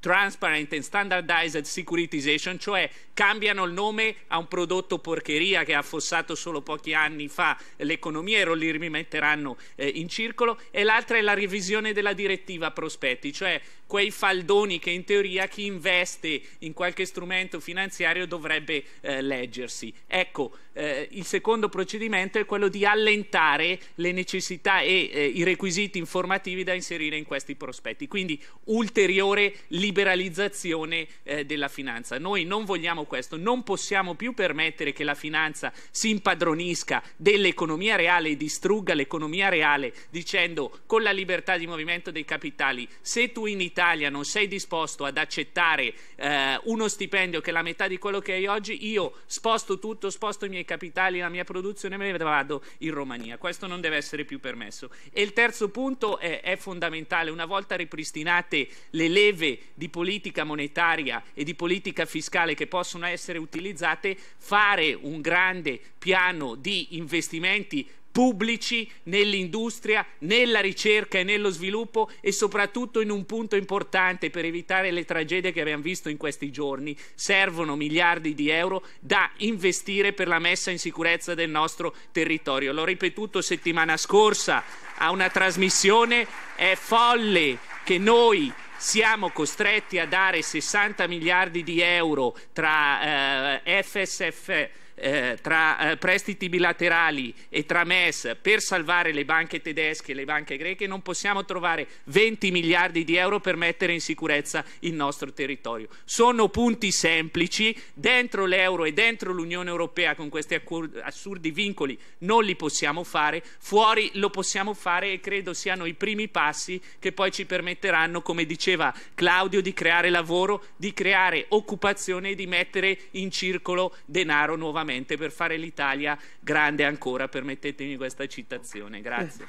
Transparent and Standardized Securitization, cioè cambiano il nome a un prodotto porcheria che ha affossato solo pochi anni fa l'economia e li rimetteranno eh, in circolo, e l'altra è la revisione della direttiva prospetti, cioè quei faldoni che in teoria chi investe in qualche strumento finanziario dovrebbe eh, leggersi. Ecco, eh, il secondo procedimento è quello di allentare le necessità e eh, i requisiti informativi da inserire in questi prospetti, quindi ulteriore liberalizzazione eh, della finanza. Noi non vogliamo questo, non possiamo più permettere che la finanza si impadronisca dell'economia reale e distrugga l'economia reale dicendo con la libertà di movimento dei capitali se tu in Italia Italia non sei disposto ad accettare eh, uno stipendio che è la metà di quello che hai oggi, io sposto tutto, sposto i miei capitali, la mia produzione e me ne vado in Romania. Questo non deve essere più permesso. E il terzo punto è, è fondamentale. Una volta ripristinate le leve di politica monetaria e di politica fiscale che possono essere utilizzate, fare un grande piano di investimenti pubblici nell'industria, nella ricerca e nello sviluppo e soprattutto in un punto importante per evitare le tragedie che abbiamo visto in questi giorni. Servono miliardi di euro da investire per la messa in sicurezza del nostro territorio. L'ho ripetuto settimana scorsa a una trasmissione, è folle che noi siamo costretti a dare 60 miliardi di euro tra eh, FSF eh, tra eh, prestiti bilaterali e tra MES per salvare le banche tedesche e le banche greche non possiamo trovare 20 miliardi di euro per mettere in sicurezza il nostro territorio. Sono punti semplici, dentro l'euro e dentro l'Unione Europea con questi assurdi vincoli non li possiamo fare, fuori lo possiamo fare e credo siano i primi passi che poi ci permetteranno, come diceva Claudio, di creare lavoro, di creare occupazione e di mettere in circolo denaro nuovamente continuamente per fare l'Italia grande ancora, permettetemi questa citazione. Grazie.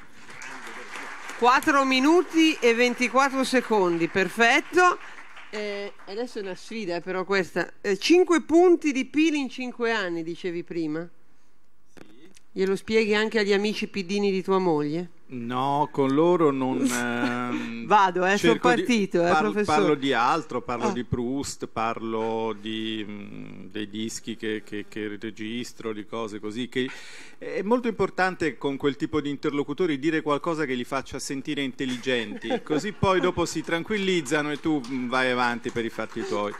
4 minuti e 24 secondi, perfetto. Eh, adesso è una sfida, eh, però questa. Eh, 5 punti di PIL in 5 anni, dicevi prima. Sì. Glielo spieghi anche agli amici pidini di tua moglie? No, con loro non... [LAUGHS] Ehm, Vado, eh, sono partito, di, eh, parlo, professore. Parlo di altro, parlo ah. di Proust, parlo di, mh, mm, dei dischi che, che, che, registro, di cose così. Che è molto importante con quel tipo di interlocutori dire qualcosa che li faccia sentire intelligenti, [LAUGHS] così poi dopo si tranquillizzano e tu mm, vai avanti per i fatti tuoi.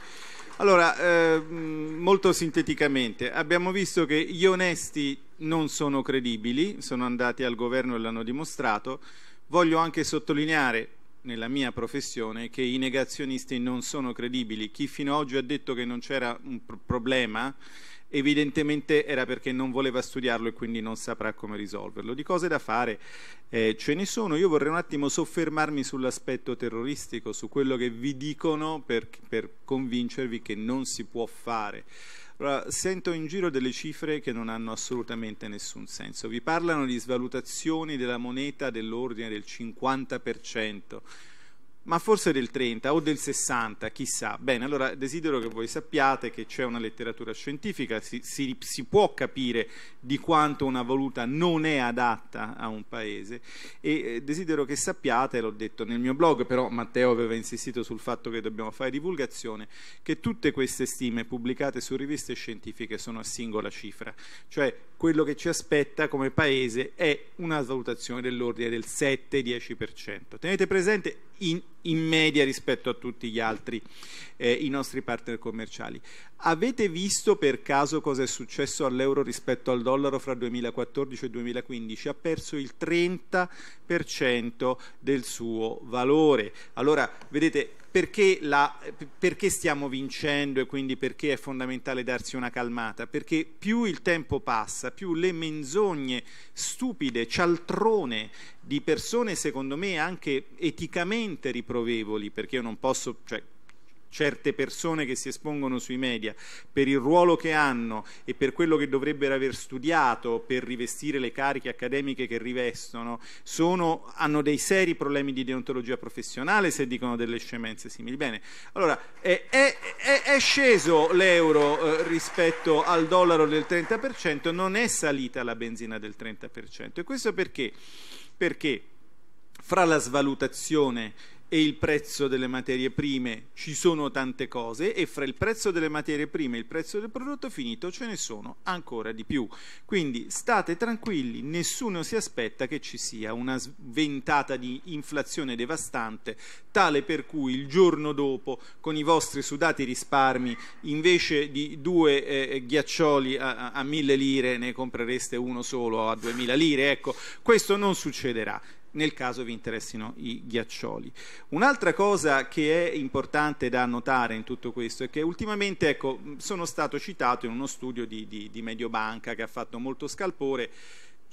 Allora, eh, molto sinteticamente, abbiamo visto che gli onesti non sono credibili, sono andati al governo e l'hanno dimostrato. Voglio anche sottolineare nella mia professione che i negazionisti non sono credibili. Chi fino ad oggi ha detto che non c'era un pr problema evidentemente era perché non voleva studiarlo e quindi non saprà come risolverlo. Di cose da fare eh, ce ne sono, io vorrei un attimo soffermarmi sull'aspetto terroristico, su quello che vi dicono per, per convincervi che non si può fare. Allora, sento in giro delle cifre che non hanno assolutamente nessun senso. Vi parlano di svalutazioni della moneta dell'ordine del 50% ma forse del 30 o del 60, chissà. Bene, allora desidero che voi sappiate che c'è una letteratura scientifica, si, si, si, può capire di quanto una valuta non è adatta a un paese e eh, desidero che sappiate, l'ho detto nel mio blog, però Matteo aveva insistito sul fatto che dobbiamo fare divulgazione, che tutte queste stime pubblicate su riviste scientifiche sono a singola cifra, cioè quello che ci aspetta come paese è una valutazione dell'ordine del 7-10%. Tenete presente in in media rispetto a tutti gli altri, eh, i nostri partner commerciali. Avete visto per caso cosa è successo all'euro rispetto al dollaro fra 2014 e 2015? Ha perso il 30% del suo valore. Allora, vedete, perché, la, perché, stiamo vincendo e quindi perché è fondamentale darsi una calmata? Perché più il tempo passa, più le menzogne stupide, cialtrone di persone secondo me anche eticamente riprovevoli, perché io non posso, cioè, certe persone che si espongono sui media per il ruolo che hanno e per quello che dovrebbero aver studiato per rivestire le cariche accademiche che rivestono, sono, hanno dei seri problemi di deontologia professionale se dicono delle scemenze simili. Bene, allora è, è, è sceso l'euro eh, rispetto al dollaro del 30%, non è salita la benzina del 30% e questo perché perché fra la svalutazione e il prezzo delle materie prime, ci sono tante cose e fra il prezzo delle materie prime e il prezzo del prodotto finito ce ne sono ancora di più. Quindi state tranquilli, nessuno si aspetta che ci sia una sventata di inflazione devastante, tale per cui il giorno dopo con i vostri sudati risparmi invece di due eh, ghiaccioli a, a mille lire ne comprereste uno solo a duemila lire, ecco, questo non succederà nel caso vi interessino i ghiaccioli. Un'altra cosa che è importante da notare in tutto questo è che ultimamente ecco, sono stato citato in uno studio di, di, di Mediobanca che ha fatto molto scalpore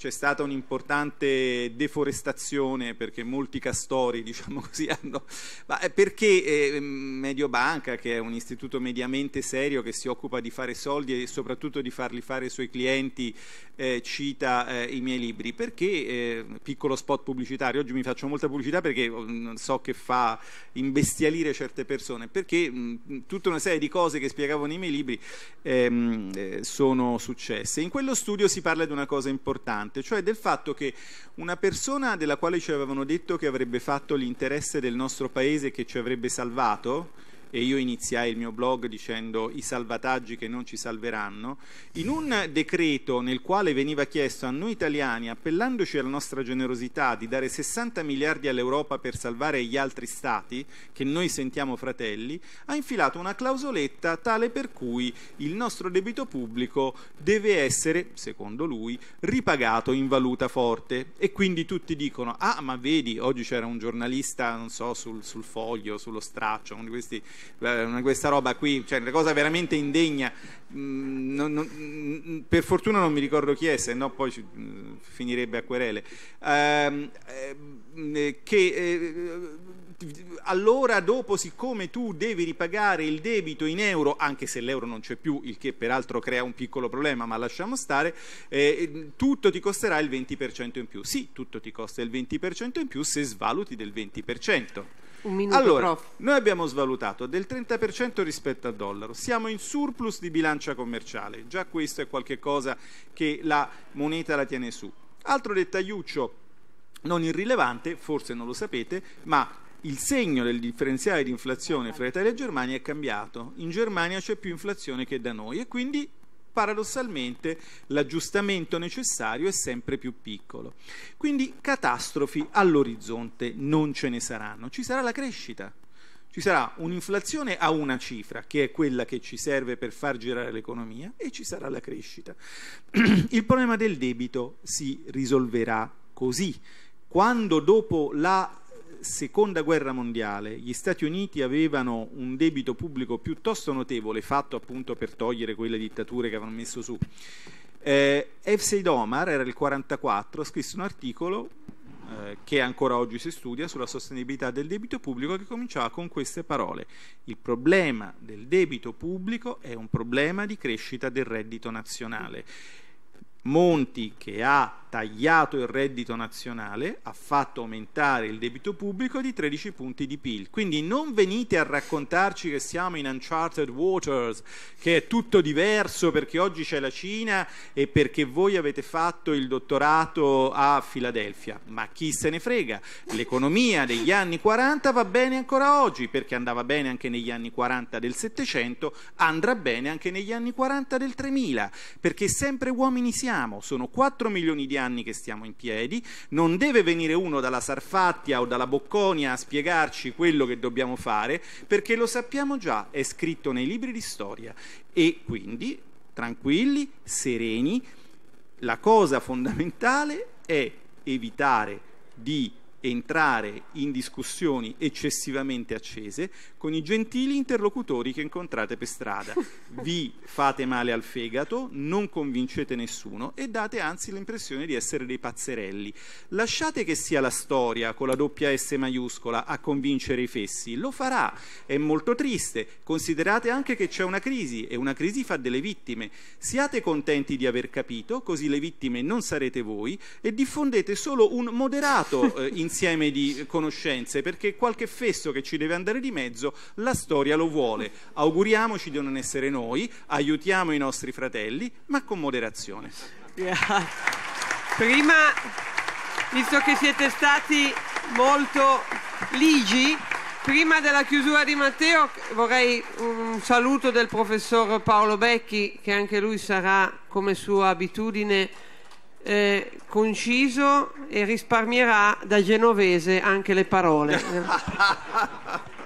c'è stata un'importante deforestazione perché molti castori [LAUGHS] diciamo così hanno ma eh, perché eh, Mediobanca che è un istituto mediamente serio che si occupa di fare soldi e soprattutto di farli fare ai suoi clienti eh, cita eh, i miei libri perché eh, piccolo spot pubblicitario oggi mi faccio molta pubblicità perché mh, oh, so che fa imbestialire certe persone perché mh, mm, tutta una serie di cose che spiegavo nei miei libri ehm, eh, sono successe in quello studio si parla di una cosa importante importante, cioè del fatto che una persona della quale ci avevano detto che avrebbe fatto l'interesse del nostro paese e che ci avrebbe salvato, e io iniziai il mio blog dicendo i salvataggi che non ci salveranno, in un decreto nel quale veniva chiesto a noi italiani, appellandoci alla nostra generosità, di dare 60 miliardi all'Europa per salvare gli altri stati, che noi sentiamo fratelli, ha infilato una clausoletta tale per cui il nostro debito pubblico deve essere, secondo lui, ripagato in valuta forte. E quindi tutti dicono, ah ma vedi, oggi c'era un giornalista, non so, sul, sul foglio, sullo straccio, uno di questi questa roba qui, cioè una cosa veramente indegna. Mm, non, non, mm, per fortuna non mi ricordo chi è, se no poi ci, mm, finirebbe a querele. Ehm, ehm, eh, che eh, allora dopo siccome tu devi ripagare il debito in euro anche se l'euro non c'è più il che peraltro crea un piccolo problema ma lasciamo stare eh, tutto ti costerà il 20% in più sì tutto ti costa il 20% in più se svaluti del 20% un minuto, allora, prof. noi abbiamo svalutato del 30% rispetto al dollaro, siamo in surplus di bilancia commerciale, già questo è qualcosa che la moneta la tiene su. Altro dettagliuccio non irrilevante, forse non lo sapete, ma il segno del differenziale di inflazione fra Italia e Germania è cambiato. In Germania c'è più inflazione che da noi e quindi paradossalmente l'aggiustamento necessario è sempre più piccolo. Quindi catastrofi all'orizzonte non ce ne saranno, ci sarà la crescita. Ci sarà un'inflazione a una cifra, che è quella che ci serve per far girare l'economia, e ci sarà la crescita. [CLEARS THROAT] Il problema del debito si risolverà così. Quando dopo la seconda guerra mondiale gli Stati Uniti avevano un debito pubblico piuttosto notevole fatto appunto per togliere quelle dittature che avevano messo su. Eh, F. Seid era il 44, ha scritto un articolo eh, che ancora oggi si studia sulla sostenibilità del debito pubblico che cominciava con queste parole. Il problema del debito pubblico è un problema di crescita del reddito nazionale. Monti che ha tagliato il reddito nazionale, ha fatto aumentare il debito pubblico di 13 punti di PIL. Quindi non venite a raccontarci che siamo in uncharted waters, che è tutto diverso perché oggi c'è la Cina e perché voi avete fatto il dottorato a Filadelfia. Ma chi se ne frega? L'economia degli anni 40 va bene ancora oggi perché andava bene anche negli anni 40 del 700, andrà bene anche negli anni 40 del 3000, perché sempre uomini siamo, sono 4 milioni di anni anni che stiamo in piedi, non deve venire uno dalla Sarfattia o dalla Bocconia a spiegarci quello che dobbiamo fare, perché lo sappiamo già, è scritto nei libri di storia. E quindi, tranquilli, sereni, la cosa fondamentale è evitare di entrare in discussioni eccessivamente accese con i gentili interlocutori che incontrate per strada. [LAUGHS] Vi fate male al fegato, non convincete nessuno e date anzi l'impressione di essere dei pazzerelli. Lasciate che sia la storia con la doppia S maiuscola a convincere i fessi, lo farà, è molto triste, considerate anche che c'è una crisi e una crisi fa delle vittime. Siate contenti di aver capito, così le vittime non sarete voi e diffondete solo un moderato eh, [LAUGHS] insieme di conoscenze, perché qualche fesso che ci deve andare di mezzo la storia lo vuole. Auguriamoci di non essere noi, aiutiamo i nostri fratelli, ma con moderazione. Yeah. Prima, visto che siete stati molto ligi, prima della chiusura di Matteo vorrei un saluto del professor Paolo Becchi, che anche lui sarà, come sua abitudine, eh, conciso e risparmierà da genovese anche le parole. [LAUGHS]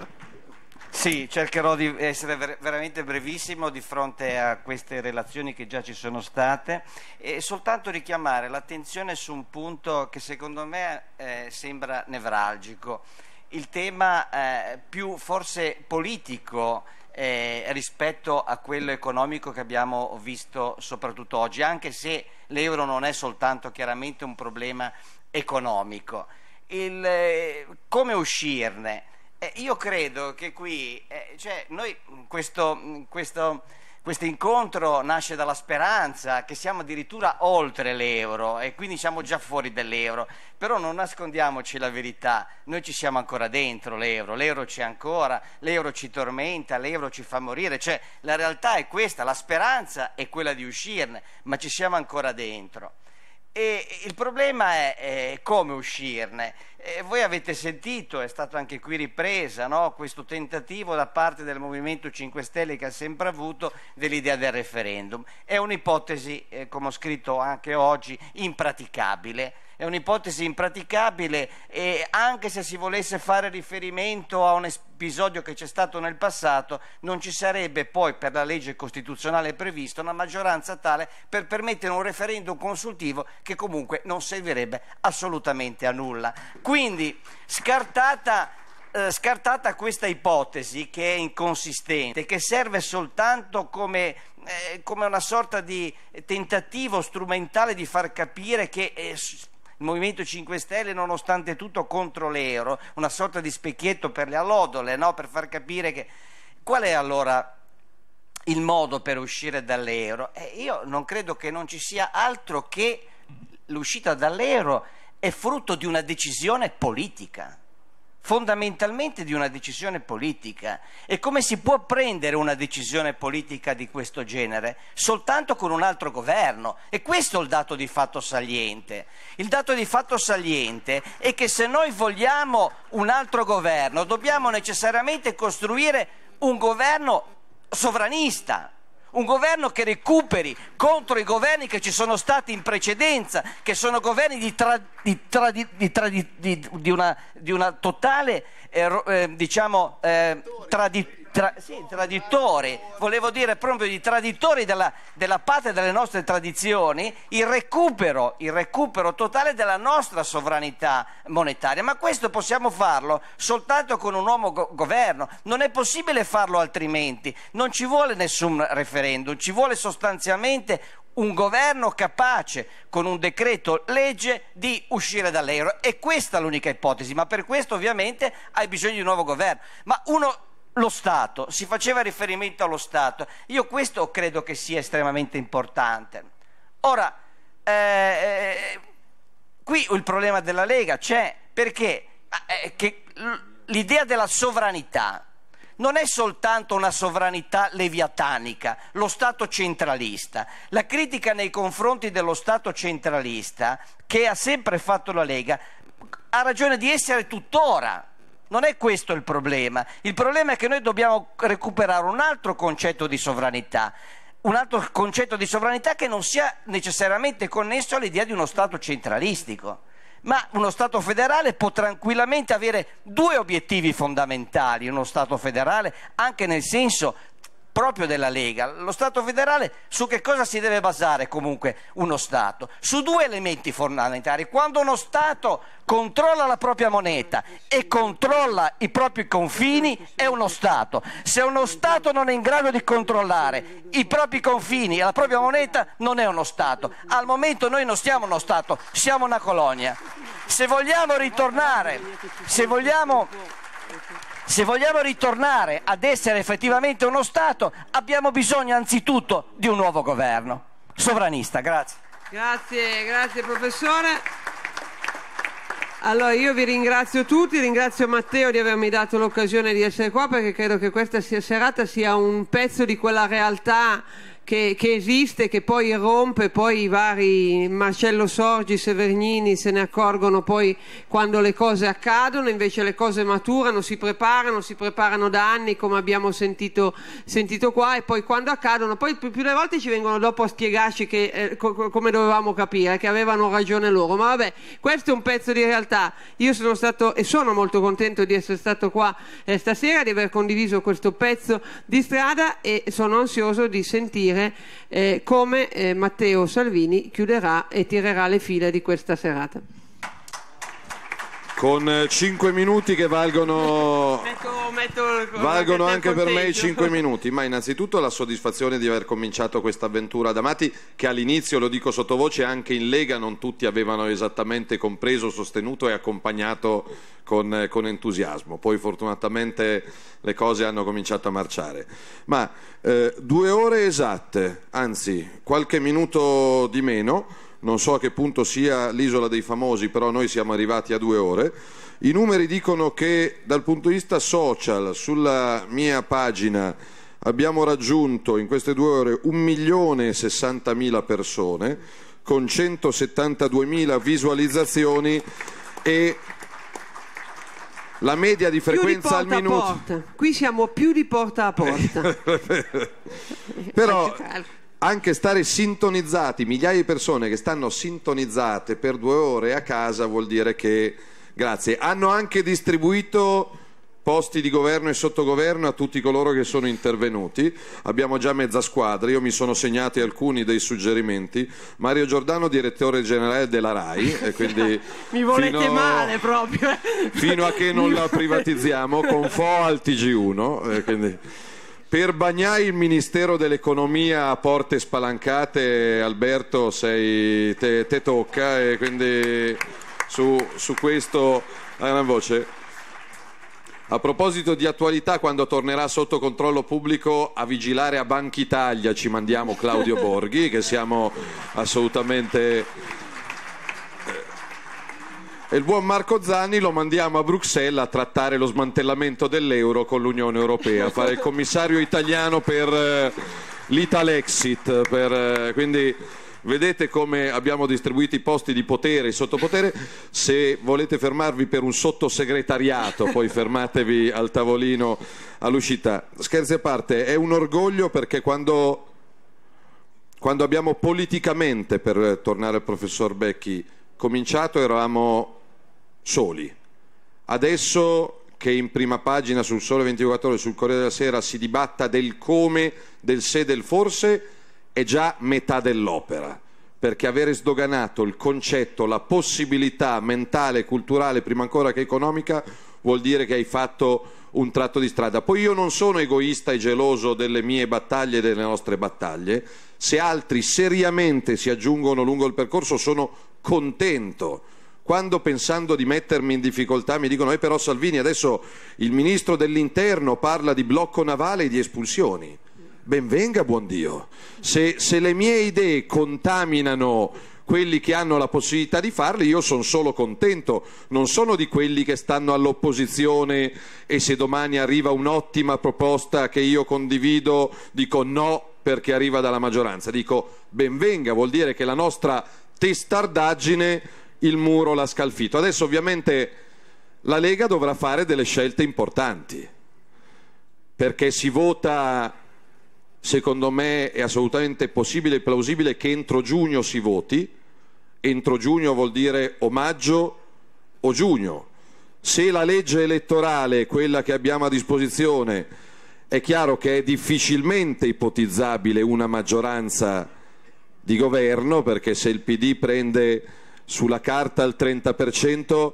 Sì, cercherò di essere ver veramente brevissimo di fronte a queste relazioni che già ci sono state e soltanto richiamare l'attenzione su un punto che secondo me eh, sembra nevralgico, il tema eh, più forse politico eh, rispetto a quello economico che abbiamo visto soprattutto oggi, anche se l'euro non è soltanto chiaramente un problema economico. Il, eh, come uscirne? Eh, io credo che qui, eh, cioè, noi questo, questo questo incontro nasce dalla speranza che siamo addirittura oltre l'euro e quindi siamo già fuori dell'euro. però non nascondiamoci la verità, noi ci siamo ancora dentro l'euro, l'euro c'è ancora, l'euro ci tormenta, l'euro ci fa morire, cioè la realtà è questa, la speranza è quella di uscirne, ma ci siamo ancora dentro. E il problema è, è come uscirne. E voi avete sentito, è stato anche qui ripresa, no? questo tentativo da parte del Movimento 5 Stelle che ha sempre avuto dell'idea del referendum. È un'ipotesi, eh, come ho scritto anche oggi, impraticabile è un'ipotesi impraticabile e anche se si volesse fare riferimento a un episodio che c'è stato nel passato, non ci sarebbe poi per la legge costituzionale prevista una maggioranza tale per permettere un referendum consultivo che comunque non servirebbe assolutamente a nulla. Quindi scartata eh, scartata questa ipotesi che è inconsistente, che serve soltanto come, eh, come una sorta di tentativo strumentale di far capire che eh, il Movimento 5 Stelle nonostante tutto contro l'euro, una sorta di specchietto per le allodole, no? per far capire che... Qual è allora il modo per uscire dall'euro? Eh, io non credo che non ci sia altro che l'uscita dall'euro è frutto di una decisione politica fondamentalmente di una decisione politica. E come si può prendere una decisione politica di questo genere? Soltanto con un altro governo. E questo è il dato di fatto saliente. Il dato di fatto saliente è che se noi vogliamo un altro governo dobbiamo necessariamente costruire un governo sovranista, un governo che recuperi contro i governi che ci sono stati in precedenza, che sono governi di, tra, di, tra, di, di una, una, totale eh, eh, diciamo, eh, tradizione tra, sì, traditore, volevo dire proprio di traditori della, della patria delle nostre tradizioni, il recupero, il recupero totale della nostra sovranità monetaria. Ma questo possiamo farlo soltanto con un nuovo go- governo, non è possibile farlo altrimenti, non ci vuole nessun referendum, ci vuole sostanzialmente un governo capace con un decreto legge di uscire dall'euro e questa è l'unica ipotesi, ma per questo ovviamente hai bisogno di un nuovo governo. Ma uno lo Stato, si faceva riferimento allo Stato. Io questo credo che sia estremamente importante. Ora, eh, qui il problema della Lega c'è perché eh, eh l'idea della sovranità non è soltanto una sovranità leviatanica, lo Stato centralista. La critica nei confronti dello Stato centralista, che ha sempre fatto la Lega, ha ragione di essere tuttora non è questo il problema. Il problema è che noi dobbiamo recuperare un altro concetto di sovranità, un altro concetto di sovranità che non sia necessariamente connesso all'idea di uno Stato centralistico. Ma uno Stato federale può tranquillamente avere due obiettivi fondamentali, uno Stato federale, anche nel senso proprio della Lega. Lo Stato federale su che cosa si deve basare comunque uno Stato? Su due elementi fondamentali. Quando uno Stato controlla la propria moneta e controlla i propri confini è uno Stato. Se uno Stato non è in grado di controllare i propri confini e la propria moneta non è uno Stato. Al momento noi non siamo uno Stato, siamo una colonia. Se vogliamo ritornare, se vogliamo se vogliamo ritornare ad essere effettivamente uno Stato, abbiamo bisogno anzitutto di un nuovo governo. Sovranista, grazie. Grazie, grazie professore. Allora io vi ringrazio tutti, ringrazio Matteo di avermi dato l'occasione di essere qua perché credo che questa sia serata sia un pezzo di quella realtà che, che, esiste, che poi irrompe, poi i vari Marcello Sorgi, Severgnini se ne accorgono poi quando le cose accadono, invece le cose maturano, si preparano, si preparano da anni come abbiamo sentito, sentito qua e poi quando accadono, poi più, delle volte ci vengono dopo a spiegarci che, eh, co come dovevamo capire, che avevano ragione loro, ma vabbè, questo è un pezzo di realtà, io sono stato e sono molto contento di essere stato qua eh, stasera, di aver condiviso questo pezzo di strada e sono ansioso di sentire capire eh, come eh, Matteo Salvini chiuderà e tirerà le file di questa serata con 5 minuti che valgono, metto, metto, valgono anche per me i 5 minuti, ma innanzitutto la soddisfazione di aver cominciato questa avventura ad Amati che all'inizio, lo dico sottovoce, anche in Lega non tutti avevano esattamente compreso, sostenuto e accompagnato con, con entusiasmo, poi fortunatamente le cose hanno cominciato a marciare. Ma eh, due ore esatte, anzi qualche minuto di meno, non so a che punto sia l'isola dei famosi, però noi siamo arrivati a due ore. I numeri dicono che dal punto di vista social sulla mia pagina abbiamo raggiunto in queste due ore 1.060.000 persone con 172.000 visualizzazioni e la media di frequenza più di porta al minuto. Qui siamo più di porta a porta. [LAUGHS] [LAUGHS] Però anche stare sintonizzati, migliaia di persone che stanno sintonizzate per due ore a casa vuol dire che... Grazie. Hanno anche distribuito posti di governo e sottogoverno a tutti coloro che sono intervenuti. Abbiamo già mezza squadra, io mi sono segnati alcuni dei suggerimenti. Mario Giordano, direttore generale della RAI, e [LAUGHS] quindi mi volete fino, male proprio. Eh. fino a che non mi la privatizziamo con FO al TG1. Per Bagnai il Ministero dell'Economia a porte spalancate, Alberto, sei, te, te, tocca e quindi su, su questo hai una voce. A proposito di attualità, quando tornerà sotto controllo pubblico a vigilare a Banca Italia ci mandiamo Claudio [LAUGHS] Borghi, che siamo assolutamente e il buon Marco Zanni lo mandiamo a Bruxelles a trattare lo smantellamento dell'euro con l'Unione Europea, a fare il commissario italiano per eh, l'Italexit. Per, eh, quindi vedete come abbiamo distribuito i posti di potere, e sottopotere. Se volete fermarvi per un sottosegretariato, poi fermatevi al tavolino all'uscita. Scherzi a parte, è un orgoglio perché quando, quando abbiamo politicamente, per tornare al professor Becchi, cominciato eravamo soli. Adesso che in prima pagina sul Sole 24 Ore, sul Corriere della Sera si dibatta del come, del se, del forse, è già metà dell'opera. Perché avere sdoganato il concetto, la possibilità mentale, culturale, prima ancora che economica, vuol dire che hai fatto un tratto di strada. Poi io non sono egoista e geloso delle mie battaglie e delle nostre battaglie. Se altri seriamente si aggiungono lungo il percorso sono contento. Quando pensando di mettermi in difficoltà mi dicono, eh però Salvini adesso il ministro dell'interno parla di blocco navale e di espulsioni. Benvenga, buon Dio. Se, se le mie idee contaminano quelli che hanno la possibilità di farli, io sono solo contento, non sono di quelli che stanno all'opposizione e se domani arriva un'ottima proposta che io condivido dico no perché arriva dalla maggioranza, dico benvenga, vuol dire che la nostra testardaggine il muro l'ha scalfito. Adesso ovviamente la Lega dovrà fare delle scelte importanti, perché si vota, secondo me è assolutamente possibile e plausibile che entro giugno si voti, entro giugno vuol dire o maggio o giugno. Se la legge elettorale, quella che abbiamo a disposizione, è chiaro che è difficilmente ipotizzabile una maggioranza di governo, perché se il PD prende sulla carta il 30%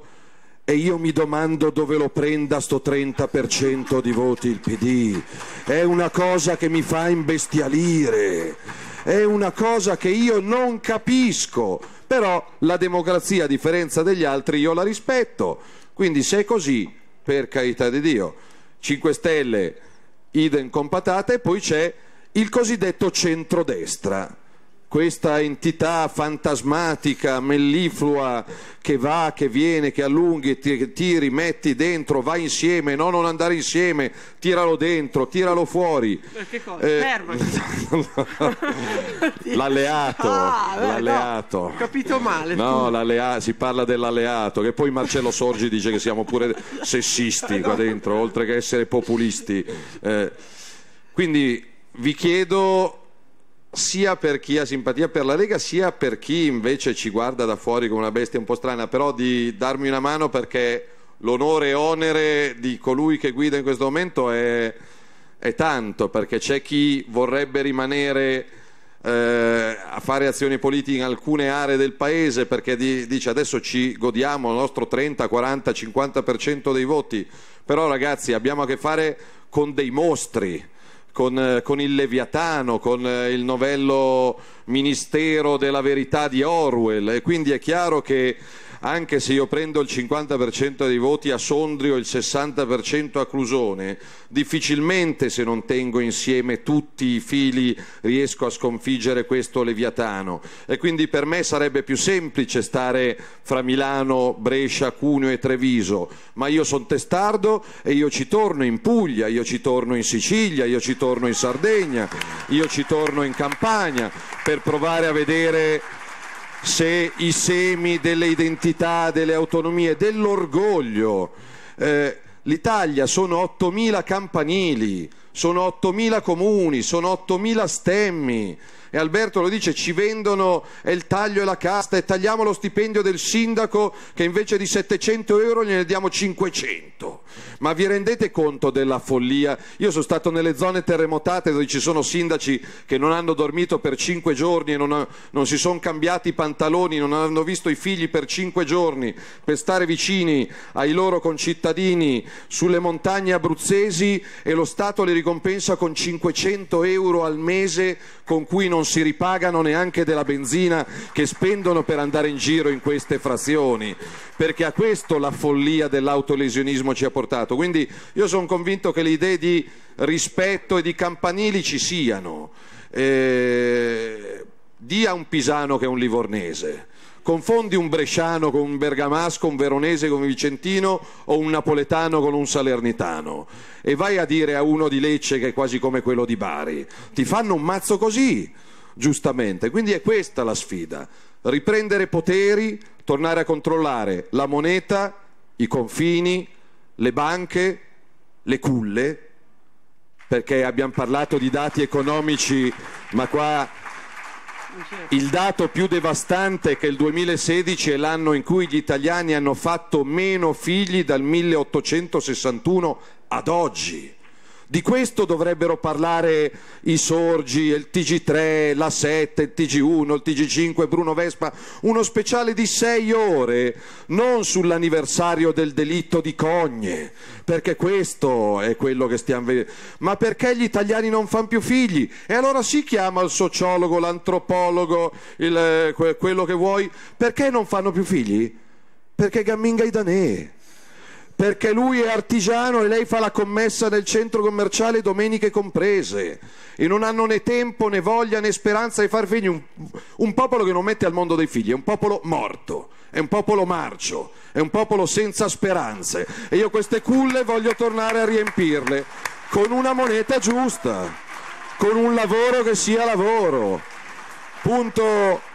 e io mi domando dove lo prenda sto 30% di voti il PD, è una cosa che mi fa imbestialire, è una cosa che io non capisco, però la democrazia a differenza degli altri io la rispetto, quindi se è così, per carità di Dio, 5 Stelle, idem con patate, e poi c'è il cosiddetto centrodestra questa entità fantasmatica, melliflua, che va, che viene, che allunghi, ti, tiri, metti dentro, va insieme, no non andare insieme, tiralo dentro, tiralo fuori. Eh, che cosa? Eh, [LAUGHS] l'alleato, ah, beh, l'alleato. No, ho capito male. No, si parla dell'alleato, che poi Marcello Sorgi dice che siamo pure sessisti qua dentro, oltre che essere populisti. Eh, quindi vi chiedo sia per chi ha simpatia per la Lega sia per chi invece ci guarda da fuori come una bestia un po' strana, però di darmi una mano perché l'onore e onere di colui che guida in questo momento è, è tanto, perché c'è chi vorrebbe rimanere eh, a fare azioni politiche in alcune aree del paese perché di, dice adesso ci godiamo il nostro 30, 40, 50% dei voti, però ragazzi abbiamo a che fare con dei mostri con, eh, con, il Leviatano, con eh, il novello Ministero della Verità di Orwell e quindi è chiaro che anche se io prendo il 50% dei voti a Sondrio e il 60% a Clusone, difficilmente se non tengo insieme tutti i fili riesco a sconfiggere questo Leviatano e quindi per me sarebbe più semplice stare fra Milano, Brescia, Cuneo e Treviso, ma io sono testardo e io ci torno in Puglia, io ci torno in Sicilia, io ci torno in Sardegna, io ci torno in Campania per provare a vedere se i semi delle identità, delle autonomie, dell'orgoglio. Eh, L'Italia sono 8.000 campanili, sono 8.000 comuni, sono 8.000 stemmi e Alberto lo dice ci vendono il taglio e la casta e tagliamo lo stipendio del sindaco che invece di 700 euro gliene diamo 500 ma vi rendete conto della follia io sono stato nelle zone terremotate dove ci sono sindaci che non hanno dormito per 5 giorni e non, non si sono cambiati i pantaloni non hanno visto i figli per 5 giorni per stare vicini ai loro concittadini sulle montagne abruzzesi e lo Stato li ricompensa con 500 euro al mese con cui non non si ripagano neanche della benzina che spendono per andare in giro in queste frazioni, perché a questo la follia dell'autolesionismo ci ha portato. Quindi io sono convinto che le idee di rispetto e di campanili ci siano. Eh, dia un pisano che è un livornese confondi un bresciano con un bergamasco, un veronese con un vicentino o un napoletano con un salernitano e vai a dire a uno di Lecce che è quasi come quello di Bari, ti fanno un mazzo così giustamente. Quindi è questa la sfida, riprendere poteri, tornare a controllare la moneta, i confini, le banche, le culle, perché abbiamo parlato di dati economici, ma qua il dato più devastante è che il 2016 è l'anno in cui gli italiani hanno fatto meno figli dal 1861 ad oggi. Di questo dovrebbero parlare i Sorgi, il TG3, la 7, il TG1, il TG5, Bruno Vespa, uno speciale di sei ore, non sull'anniversario del delitto di Cogne, perché questo è quello che stiamo vedendo. Ma perché gli italiani non fanno più figli? E allora si chiama il sociologo, l'antropologo, eh, quello che vuoi, perché non fanno più figli? Perché gamminga i danè perché lui è artigiano e lei fa la commessa nel centro commerciale domeniche comprese e non hanno né tempo né voglia né speranza di far figli un, un popolo che non mette al mondo dei figli è un popolo morto è un popolo marcio è un popolo senza speranze e io queste culle voglio tornare a riempirle con una moneta giusta con un lavoro che sia lavoro punto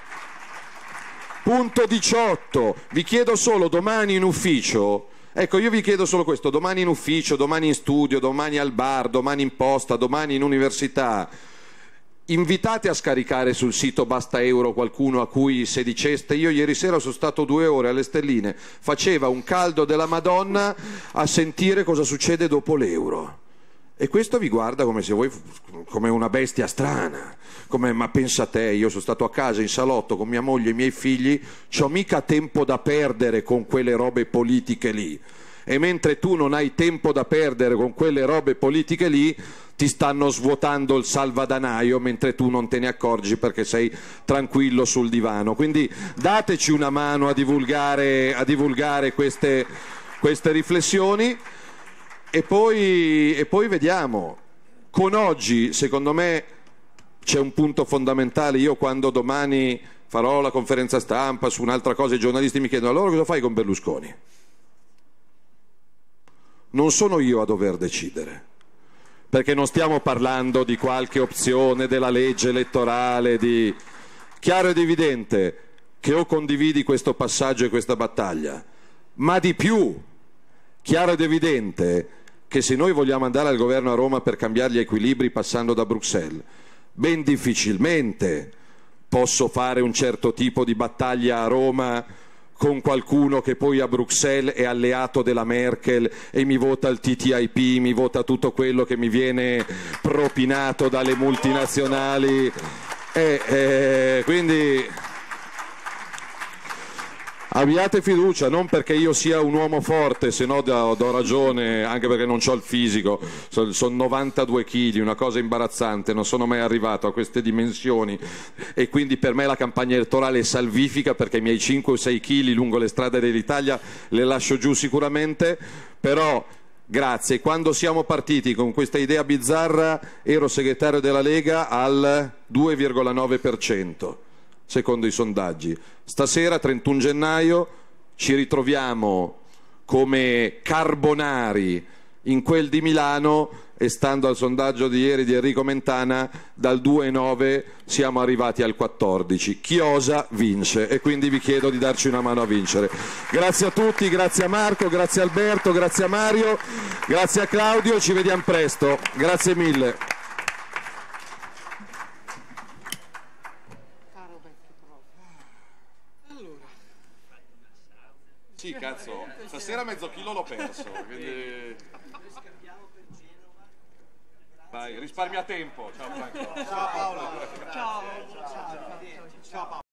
Punto 18. Vi chiedo solo domani in ufficio Ecco, io vi chiedo solo questo, domani in ufficio, domani in studio, domani al bar, domani in posta, domani in università, invitate a scaricare sul sito Basta Euro qualcuno a cui se diceste io ieri sera sono stato due ore alle stelline, faceva un caldo della Madonna a sentire cosa succede dopo l'euro. E questo vi guarda come se voi, come una bestia strana, come ma pensa te, io sono stato a casa in salotto con mia moglie e i miei figli, c'ho mica tempo da perdere con quelle robe politiche lì. E mentre tu non hai tempo da perdere con quelle robe politiche lì, ti stanno svuotando il salvadanaio mentre tu non te ne accorgi perché sei tranquillo sul divano. Quindi dateci una mano a divulgare, a divulgare queste, queste riflessioni e poi, e poi vediamo. Con oggi, secondo me, c'è un punto fondamentale. Io quando domani farò la conferenza stampa su un'altra cosa, i giornalisti mi chiedono allora cosa fai con Berlusconi? Non sono io a dover decidere, perché non stiamo parlando di qualche opzione della legge elettorale, di... chiaro ed evidente che o condividi questo passaggio e questa battaglia, ma di più, chiaro ed evidente che se noi vogliamo andare al governo a Roma per cambiare gli equilibri passando da Bruxelles, ben difficilmente posso fare un certo tipo di battaglia a Roma con qualcuno che poi a Bruxelles è alleato della Merkel e mi vota il TTIP, mi vota tutto quello che mi viene propinato dalle multinazionali. E, eh, e, eh, quindi Abbiate fiducia, non perché io sia un uomo forte, se no do, do ragione, anche perché non ho il fisico, sono son 92 kg, una cosa imbarazzante, non sono mai arrivato a queste dimensioni e quindi per me la campagna elettorale è salvifica perché i miei 5 o 6 kg lungo le strade dell'Italia le lascio giù sicuramente, però grazie, quando siamo partiti con questa idea bizzarra ero segretario della Lega al 2,9% secondo i sondaggi. Stasera, 31 gennaio, ci ritroviamo come carbonari in quel di Milano e stando al sondaggio di ieri di Enrico Mentana dal 2,9 siamo arrivati al 14. Chi osa vince e quindi vi chiedo di darci una mano a vincere. Grazie a tutti, grazie a Marco, grazie a Alberto, grazie a Mario, grazie a Claudio, ci vediamo presto. Grazie mille. Sì, cazzo, stasera mezzo chilo l'ho perso. Quindi... Vai, risparmia tempo. Ciao Franco. Ciao Paolo. Ciao. Ciao Paolo.